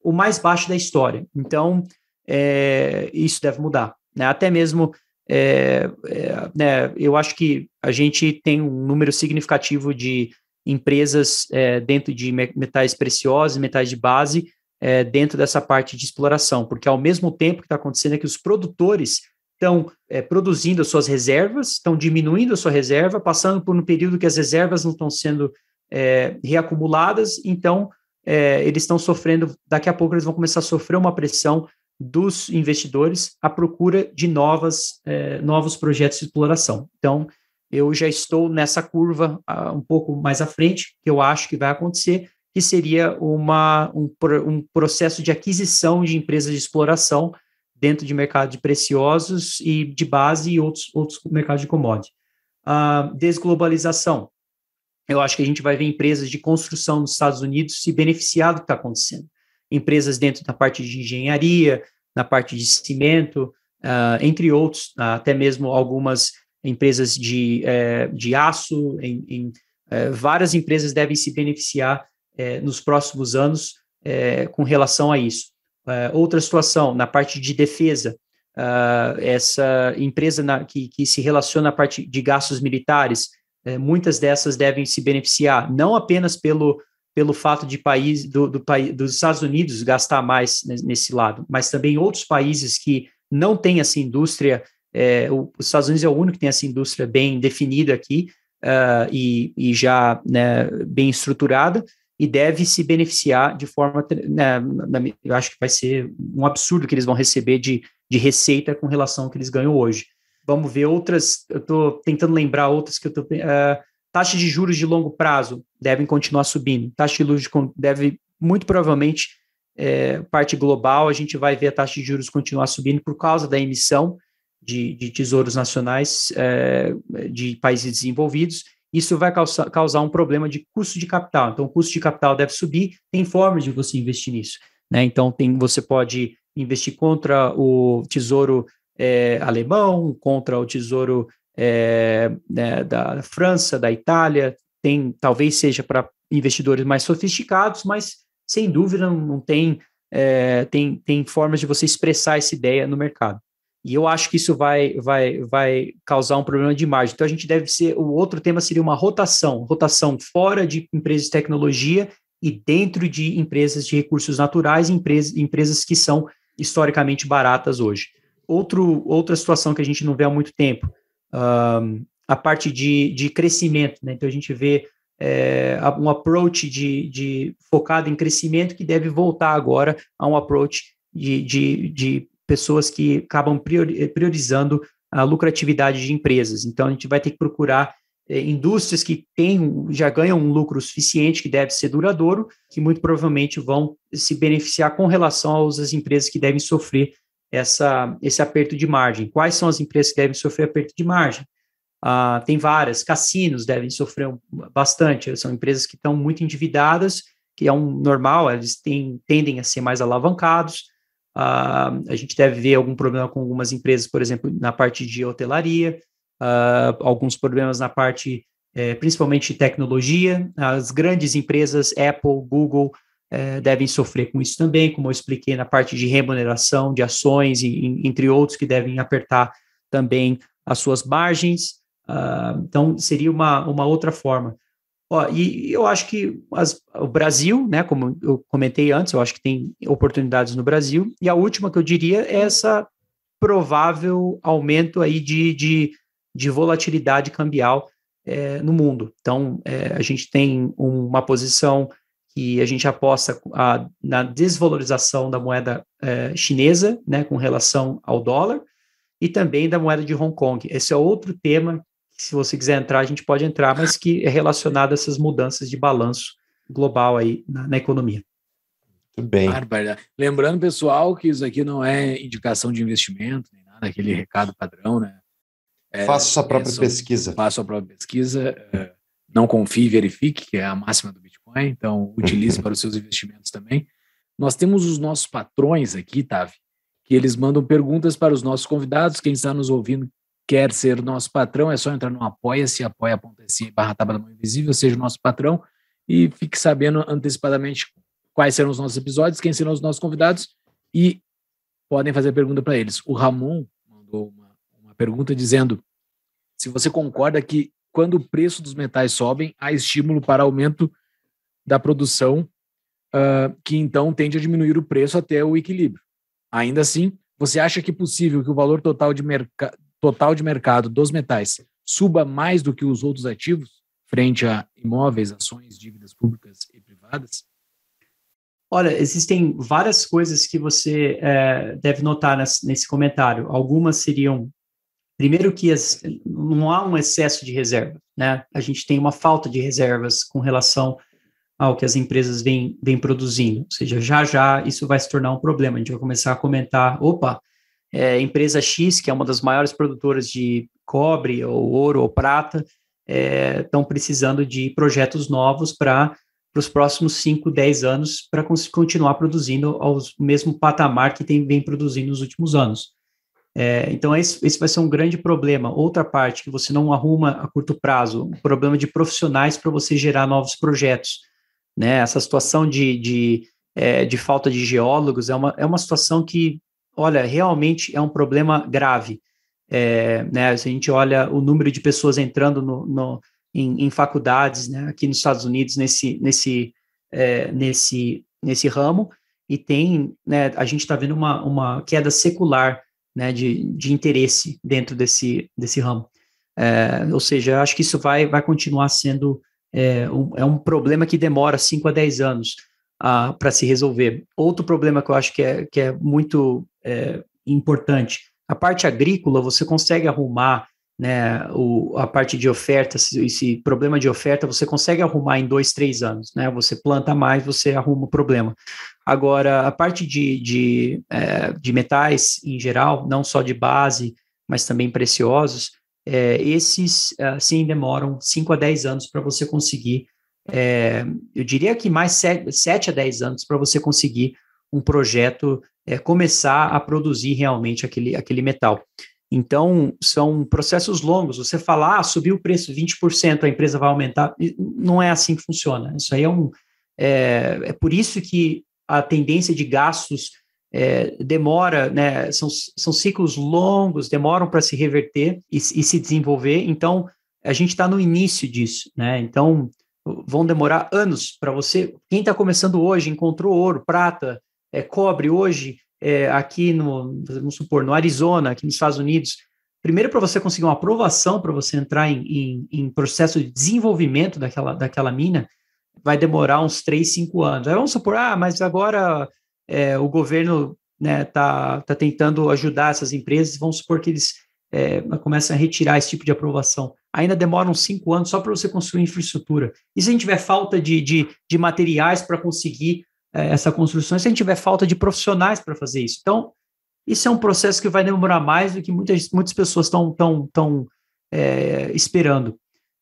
o mais baixo da história. Então é, isso deve mudar. Né? Até mesmo é, é né, eu acho que a gente tem um número significativo de empresas é, dentro de metais preciosos, metais de base, é, dentro dessa parte de exploração, porque ao mesmo tempo que está acontecendo é que os produtores estão é, produzindo as suas reservas, estão diminuindo a sua reserva, passando por um período que as reservas não estão sendo é, reacumuladas, então é, eles estão sofrendo, daqui a pouco eles vão começar a sofrer uma pressão dos investidores à procura de novas, é, novos projetos de exploração. Então, eu já estou nessa curva ah, um pouco mais à frente, que eu acho que vai acontecer, que seria uma, um, um processo de aquisição de empresas de exploração, dentro de mercado de preciosos e de base e outros, outros mercados de commodity. Uh, desglobalização. Eu acho que a gente vai ver empresas de construção nos Estados Unidos se beneficiar do que está acontecendo. Empresas dentro da parte de engenharia, na parte de cimento, uh, entre outros, uh, até mesmo algumas empresas de, é, de aço, em, em, é, várias empresas devem se beneficiar é, nos próximos anos com relação a isso. Ah, outra situação, na parte de defesa, uh, essa empresa na, que, que, se relaciona à parte de gastos militares, uh, muitas dessas devem se beneficiar, não apenas pelo, pelo fato de país, do, do, dos Estados Unidos gastar mais nesse lado, mas também outros países que não têm essa indústria, eh, os Estados Unidos é o único que tem essa indústria bem definida aqui ah, e, e já né, bem estruturada, e deve se beneficiar de forma. Né, eu acho que vai ser um absurdo que eles vão receber de, de receita com relação ao que eles ganham hoje. Vamos ver outras. Eu estou tentando lembrar outras que eu estou. Uh, taxa de juros de longo prazo devem continuar subindo. Taxa de juros deve, muito provavelmente, é, parte global, a gente vai ver a taxa de juros continuar subindo por causa da emissão de, de tesouros nacionais é, de países desenvolvidos isso vai causar, causar um problema de custo de capital. Então, o custo de capital deve subir, tem formas de você investir nisso. Né? Então, tem, você pode investir contra o tesouro é, alemão, contra o tesouro é, né, da França, da Itália, tem talvez seja para investidores mais sofisticados, mas sem dúvida não, não tem, é, tem, tem formas de você expressar essa ideia no mercado. E eu acho que isso vai, vai, vai causar um problema de margem. Então a gente deve ser. O outro tema seria uma rotação, rotação fora de empresas de tecnologia e dentro de empresas de recursos naturais, empresas, empresas que são historicamente baratas hoje. Outro, outra situação que a gente não vê há muito tempo, um, a parte de, de crescimento. Né? Então a gente vê é, um approach de, de, focado em crescimento que deve voltar agora a um approach de, de, de pessoas que acabam eh, priorizando a lucratividade de empresas. Então, a gente vai ter que procurar eh, indústrias que têm, já ganham um lucro suficiente, que deve ser duradouro, que muito provavelmente vão se beneficiar com relação às empresas que devem sofrer essa, esse aperto de margem. Quais são as empresas que devem sofrer aperto de margem? Ah, tem várias, cassinos devem sofrer bastante, são empresas que estão muito endividadas, que é um normal, eles têm, tendem a ser mais alavancados, Uh, a gente deve ver algum problema com algumas empresas, por exemplo, na parte de hotelaria, uh, alguns problemas na parte, eh, principalmente tecnologia. As grandes empresas, Apple, Google, é, devem sofrer com isso também, como eu expliquei na parte de remuneração, de ações, e, entre outros, que devem apertar também as suas margens. Uh, então, seria uma, uma outra forma. Ó, e eu acho que as, o Brasil, né, como eu comentei antes, eu acho que tem oportunidades no Brasil. E a última que eu diria é essa provável aumento aí de, de, de volatilidade cambial é, no mundo. Então, é, a gente tem uma posição que a gente aposta a, na desvalorização da moeda é, chinesa, né, com relação ao dólar, e também da moeda de Hong Kong. Esse é outro tema se você quiser entrar, a gente pode entrar, mas que é relacionado a essas mudanças de balanço global aí na, na economia. Muito bem. Bárbara. Lembrando, pessoal, que isso aqui não é indicação de investimento, nem nada, aquele recado padrão, né? É, faça sua própria é pesquisa. Faça sua própria pesquisa. É, não confie e verifique, que é a máxima do Bitcoin, então utilize para os seus investimentos também. Nós temos os nossos patrões aqui, Tavi, que eles mandam perguntas para os nossos convidados, quem está nos ouvindo quer ser nosso patrão, é só entrar no apoia-se, apoia.se barra Tabela Mão Invisível, seja o nosso patrão e fique sabendo antecipadamente quais serão os nossos episódios, quem serão os nossos convidados e podem fazer pergunta para eles. O Ramon mandou uma, uma pergunta dizendo se você concorda que quando o preço dos metais sobem, há estímulo para aumento da produção, uh, que então tende a diminuir o preço até o equilíbrio. Ainda assim, você acha que é possível que o valor total de mercado total de mercado dos metais suba mais do que os outros ativos, frente a imóveis, ações, dívidas públicas e privadas? Olha, existem várias coisas que você é, deve notar nesse, nesse comentário. Algumas seriam, primeiro, que as, não há um excesso de reserva, né? A gente tem uma falta de reservas com relação ao que as empresas vêm produzindo. Ou seja, já já isso vai se tornar um problema. A gente vai começar a comentar: opa, é, empresa X, que é uma das maiores produtoras de cobre ou ouro ou prata, estão é, precisando de projetos novos para os próximos 5, 10 anos para continuar produzindo ao mesmo patamar que tem, vem produzindo nos últimos anos. É, então, esse, esse vai ser um grande problema. Outra parte que você não arruma a curto prazo, um problema de profissionais para você gerar novos projetos. Né? Essa situação de, de, é, de falta de geólogos é uma, é uma situação que olha, realmente é um problema grave. É, né, se a gente olha o número de pessoas entrando no, no em, em, faculdades né, aqui nos Estados Unidos nesse, nesse, é, nesse, nesse ramo, e tem, né, a gente está vendo uma, uma queda secular né, de, de interesse dentro desse, desse ramo. É, ou seja, acho que isso vai, vai continuar sendo é um, é um problema que demora 5 a 10 anos ah, para se resolver. Outro problema que eu acho que é, que é muito é, importante. A parte agrícola, você consegue arrumar né, o, a parte de oferta, esse problema de oferta, você consegue arrumar em dois, três anos, né? Você planta mais, você arruma o problema. Agora, a parte de, de, é, de metais em geral, não só de base, mas também preciosos, é, esses sim demoram 5 a 10 anos para você conseguir, é, eu diria que mais 7 a 10 anos para você conseguir um projeto é, começar a produzir realmente aquele, aquele metal. Então, são processos longos. Você falar, ah, subiu o preço 20%, a empresa vai aumentar, não é assim que funciona. Isso aí é um. É, é por isso que a tendência de gastos é, demora, né? São, são ciclos longos, demoram para se reverter e, e, se desenvolver. Então, a gente está no início disso, né? Então, vão demorar anos para você. Quem está começando hoje encontrou ouro, prata, é, cobre hoje é, aqui no, vamos supor, no Arizona, aqui nos Estados Unidos, primeiro para você conseguir uma aprovação para você entrar em, em, em, processo de desenvolvimento daquela, daquela mina, vai demorar uns 3, 5 anos. Aí vamos supor, ah, mas agora é, o governo está né, tá, tá tentando ajudar essas empresas, vamos supor que eles é, começam a retirar esse tipo de aprovação. Ainda demoram cinco anos só para você construir infraestrutura. E se a gente tiver falta de, de, de materiais para conseguir é, essa construção se a gente tiver falta de profissionais para fazer isso. Então, isso é um processo que vai demorar mais do que muitas, muitas pessoas estão tão, tão, é, esperando.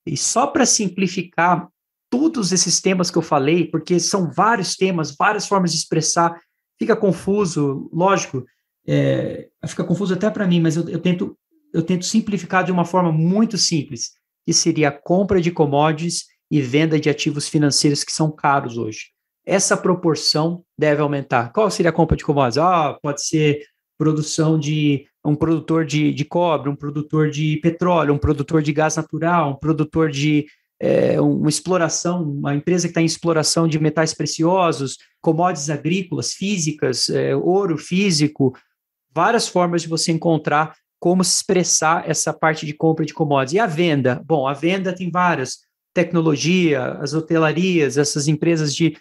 E só para simplificar todos esses temas que eu falei, porque são vários temas, várias formas de expressar, fica confuso, lógico, é, fica confuso até para mim, mas eu, eu, tento, eu tento simplificar de uma forma muito simples, que seria a compra de commodities e venda de ativos financeiros que são caros hoje essa proporção deve aumentar. Qual seria a compra de commodities? Ah, pode ser produção de um produtor de, de cobre, um produtor de petróleo, um produtor de gás natural, um produtor de é, uma exploração, uma empresa que está em exploração de metais preciosos, commodities agrícolas, físicas, é, ouro físico, várias formas de você encontrar como expressar essa parte de compra de commodities. E a venda? Bom, a venda tem várias. Tecnologia, as hotelarias, essas empresas de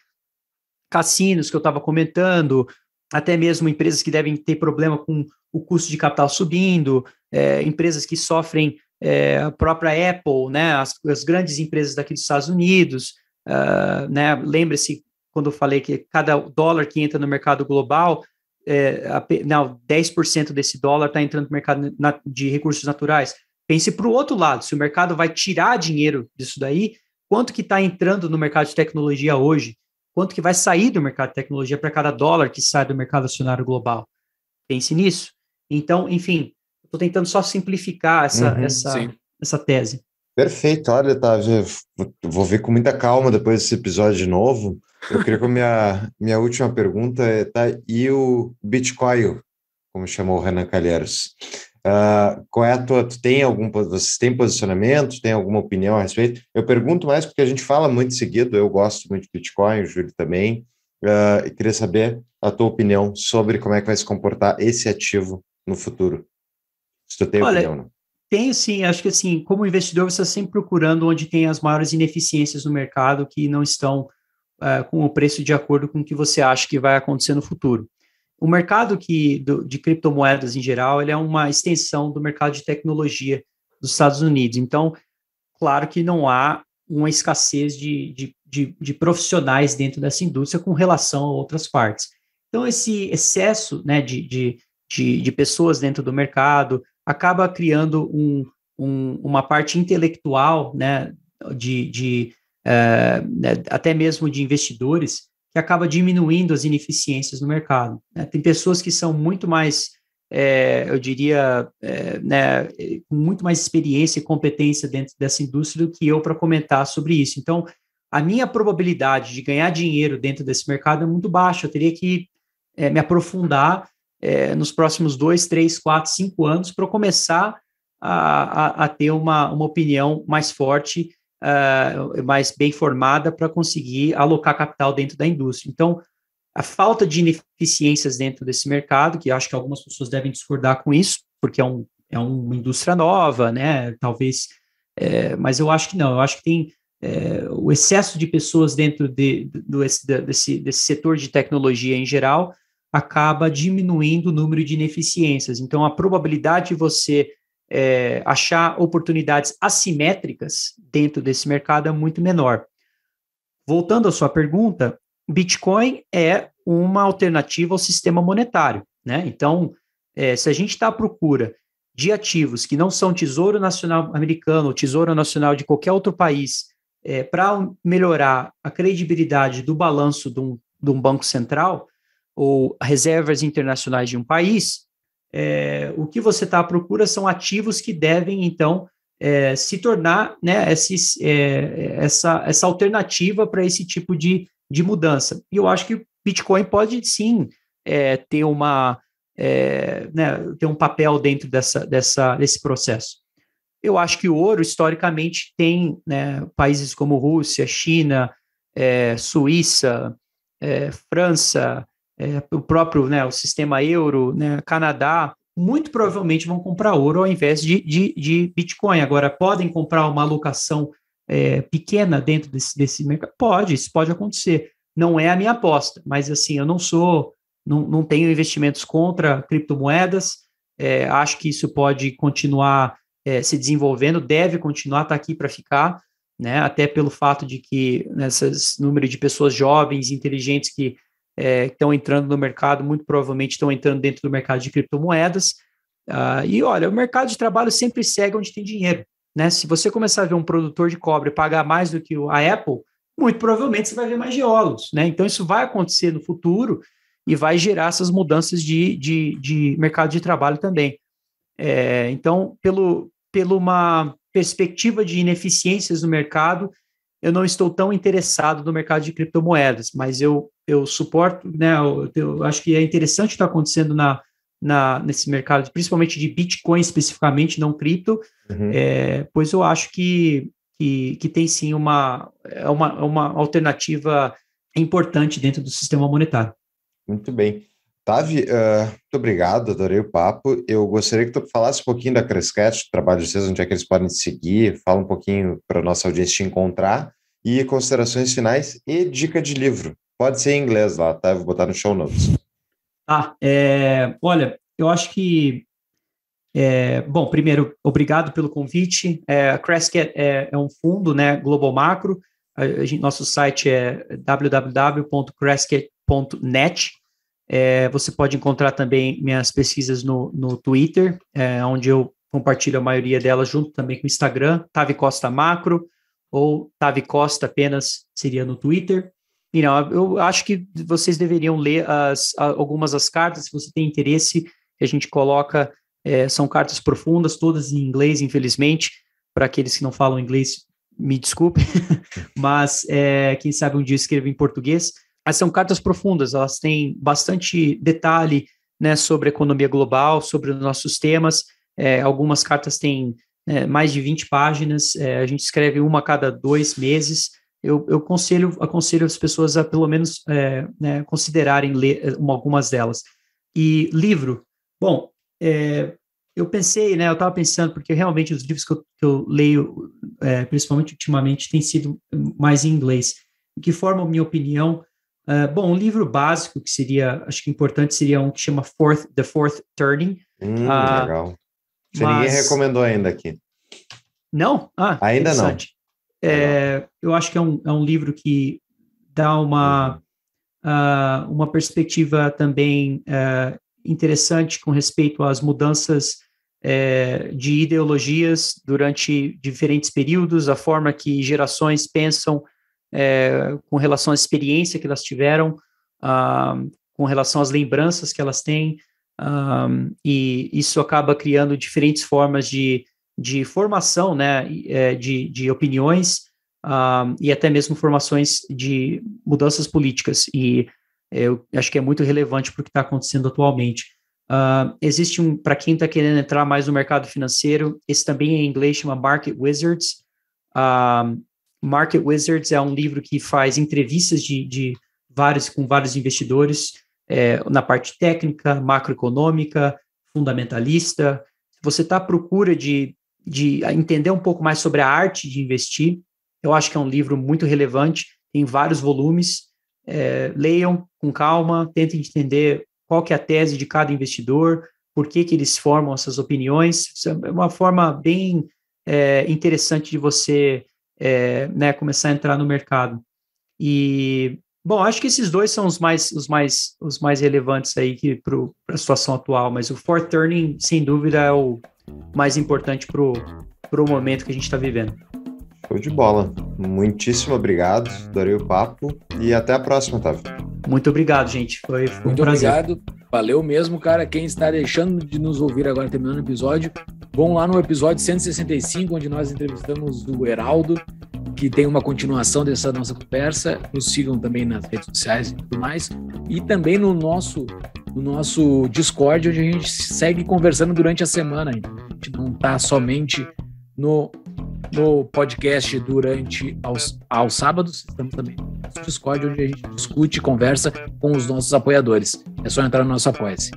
cassinos que eu estava comentando, até mesmo empresas que devem ter problema com o custo de capital subindo, é, empresas que sofrem é, a própria Apple, né, as, as, grandes empresas daqui dos Estados Unidos, uh, né, lembre-se quando eu falei que cada dólar que entra no mercado global, é, não, 10% desse dólar está entrando no mercado de recursos naturais. Pense para o outro lado, se o mercado vai tirar dinheiro disso daí, quanto que está entrando no mercado de tecnologia hoje? quanto que vai sair do mercado de tecnologia para cada dólar que sai do mercado acionário global. Pense nisso. Então, enfim, estou tentando só simplificar essa, uhum, essa, essa tese. Perfeito, olha, tá, vou ver com muita calma depois desse episódio de novo. Eu queria que a minha, minha última pergunta é, tá, e o Bitcoin, como chamou o Renan Calheiros? Ah, qual é a tua, tu tem algum, vocês têm posicionamento, tem alguma opinião a respeito? Eu pergunto mais porque a gente fala muito seguido, eu gosto muito de Bitcoin, o Júlio também, uh, e queria saber a tua opinião sobre como é que vai se comportar esse ativo no futuro. Se tu tem Olha, opinião, não. Tenho sim, acho que assim, como investidor você está sempre procurando onde tem as maiores ineficiências no mercado que não estão uh, com o preço de acordo com o que você acha que vai acontecer no futuro o mercado que, do, de criptomoedas em geral ele é uma extensão do mercado de tecnologia dos Estados Unidos. Então, claro que não há uma escassez de, de, de, de profissionais dentro dessa indústria com relação a outras partes. Então, esse excesso né, de, de, de, de pessoas dentro do mercado acaba criando um, um, uma parte intelectual né, de, de eh, né, até mesmo de investidores que acaba diminuindo as ineficiências no mercado. Né? Tem pessoas que são muito mais, é, eu diria, é, né, com muito mais experiência e competência dentro dessa indústria do que eu para comentar sobre isso. Então, a minha probabilidade de ganhar dinheiro dentro desse mercado é muito baixa. Eu teria que é, me aprofundar é, nos próximos dois, três, quatro, cinco anos para começar a, a, a, ter uma, uma opinião mais forte uh, mais bem formada para conseguir alocar capital dentro da indústria. Então, a falta de ineficiências dentro desse mercado, que acho que algumas pessoas devem discordar com isso, porque é, um, é uma indústria nova, né? Talvez, é, mas eu acho que não, eu acho que tem é, o excesso de pessoas dentro de, do, desse, desse setor de tecnologia em geral acaba diminuindo o número de ineficiências. Então, a probabilidade de você é, achar oportunidades assimétricas dentro desse mercado é muito menor. Voltando à sua pergunta, Bitcoin é uma alternativa ao sistema monetário. Né? Então, é, se a gente está à procura de ativos que não são Tesouro Nacional Americano ou Tesouro Nacional de qualquer outro país é, para melhorar a credibilidade do balanço de um, de um banco central ou reservas internacionais de um país, é, o que você está à procura são ativos que devem, então, é, se tornar né, é, essa, essa alternativa para esse tipo de, de mudança. E eu acho que o Bitcoin pode sim é, ter uma é, né, ter um papel dentro dessa, dessa, desse processo. Eu acho que o ouro, historicamente, tem né, países como Rússia, China, é, Suíça, é, França, é, o próprio né, o sistema euro, né, Canadá, muito provavelmente vão comprar ouro ao invés de, de, de Bitcoin. Agora, podem comprar uma alocação é, pequena dentro desse, desse mercado? Pode, isso pode acontecer. Não é a minha aposta, mas assim, eu não sou, não, não tenho investimentos contra criptomoedas, é, acho que isso pode continuar é, se desenvolvendo, deve continuar, está aqui para ficar, né? até pelo fato de que nesses né, número de pessoas jovens, inteligentes que é, que estão entrando no mercado, muito provavelmente estão entrando dentro do mercado de criptomoedas. Uh, e olha, o mercado de trabalho sempre segue onde tem dinheiro. Né? Se você começar a ver um produtor de cobre pagar mais do que a Apple, muito provavelmente você vai ver mais geólogos. Né? Então, isso vai acontecer no futuro e vai gerar essas mudanças de, de, de mercado de trabalho também. É, então, pelo, pelo uma perspectiva de ineficiências no mercado, eu não estou tão interessado no mercado de criptomoedas, mas eu, eu suporto, né, eu, eu acho que é interessante o que está acontecendo na, na, nesse mercado, principalmente de Bitcoin especificamente, não cripto, uhum. é, pois eu acho que, que, que tem sim uma, é uma, é uma alternativa importante dentro do sistema monetário. Muito bem. Tavi, uh, muito obrigado, adorei o papo. Eu gostaria que tu falasse um pouquinho da Crescat, do trabalho de vocês, onde é que eles podem seguir, fala um pouquinho para a nossa audiência te encontrar e considerações finais e dica de livro. Pode ser em inglês lá, tá? Vou botar no show notes. Ah, é, olha, eu acho que. É, bom, primeiro, obrigado pelo convite. É, a Crescat é, é um fundo, né, global macro. A, a gente, nosso site é www.crescat.net. É, você pode encontrar também minhas pesquisas no, no Twitter, é, onde eu compartilho a maioria delas junto também com o Instagram, Tavi Costa Macro ou Tavi Costa apenas seria no Twitter. E não, eu acho que vocês deveriam ler as, algumas das cartas, se você tem interesse, que a gente coloca, é, são cartas profundas, todas em inglês, infelizmente, para aqueles que não falam inglês, me desculpe, mas é, quem sabe um dia escreva em português. Mas são cartas profundas, elas têm bastante detalhe né, sobre a economia global, sobre os nossos temas. É, algumas cartas têm é, mais de 20 páginas, é, a gente escreve uma a cada dois meses. Eu, eu aconselho, aconselho as pessoas a, pelo menos, é, né, considerarem ler é, uma, algumas delas. E livro? Bom, é, eu pensei, né, eu estava pensando, porque realmente os livros que eu, que eu leio, é, principalmente ultimamente, têm sido mais em inglês. Que formam minha opinião. bom, um livro básico que seria, acho que importante, seria um que chama Fourth, The Fourth Turning. Hum, uh, legal. Você mas... ninguém recomendou ainda aqui. Não? Ah, ainda não. É, eu acho que é um, é um livro que dá uma, uh, uma perspectiva também uh, interessante com respeito às mudanças uh, de ideologias durante diferentes períodos, a forma que gerações pensam é, com relação à experiência que elas tiveram, ah, com relação às lembranças que elas têm um, e isso acaba criando diferentes formas de, de formação né, é, de, de opiniões um, e até mesmo formações de mudanças políticas. E eu acho que é muito relevante para o que está acontecendo atualmente. Uh, existe um, para quem está querendo entrar mais no mercado financeiro, esse também é em inglês, chama Market Wizards. Uh, Market Wizards é um livro que faz entrevistas de, de vários, com vários investidores é, na parte técnica, macroeconômica, fundamentalista. Se você está à procura de, de entender um pouco mais sobre a arte de investir, eu acho que é um livro muito relevante, tem vários volumes. É, leiam com calma, tentem entender qual que é a tese de cada investidor, por que, que eles formam essas opiniões. Isso é uma forma bem é, interessante de você é, né, começar a entrar no mercado. E Bom, acho que esses dois são os mais, os mais, os mais relevantes aí para a situação atual, mas o Four turning, sem dúvida, é o mais importante para o momento que a gente está vivendo. Foi de bola. Muitíssimo obrigado, adorei o papo e até a próxima, Otávio. Muito obrigado, gente. Foi, foi um Muito prazer. obrigado. Valeu mesmo, cara. Quem está deixando de nos ouvir agora, terminando o episódio, vão lá no episódio 165, onde nós entrevistamos o Heraldo que tem uma continuação dessa nossa conversa. Nos sigam também nas redes sociais e tudo mais. E também no nosso, no nosso Discord, onde a gente segue conversando durante a semana. A gente não está somente no, no podcast durante aos, aos sábados, estamos também no nosso Discord, onde a gente discute e conversa com os nossos apoiadores. É só entrar no nosso apoia-se.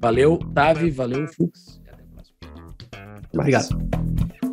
Valeu, Tavi, valeu, Fux. Até a próxima. Obrigado.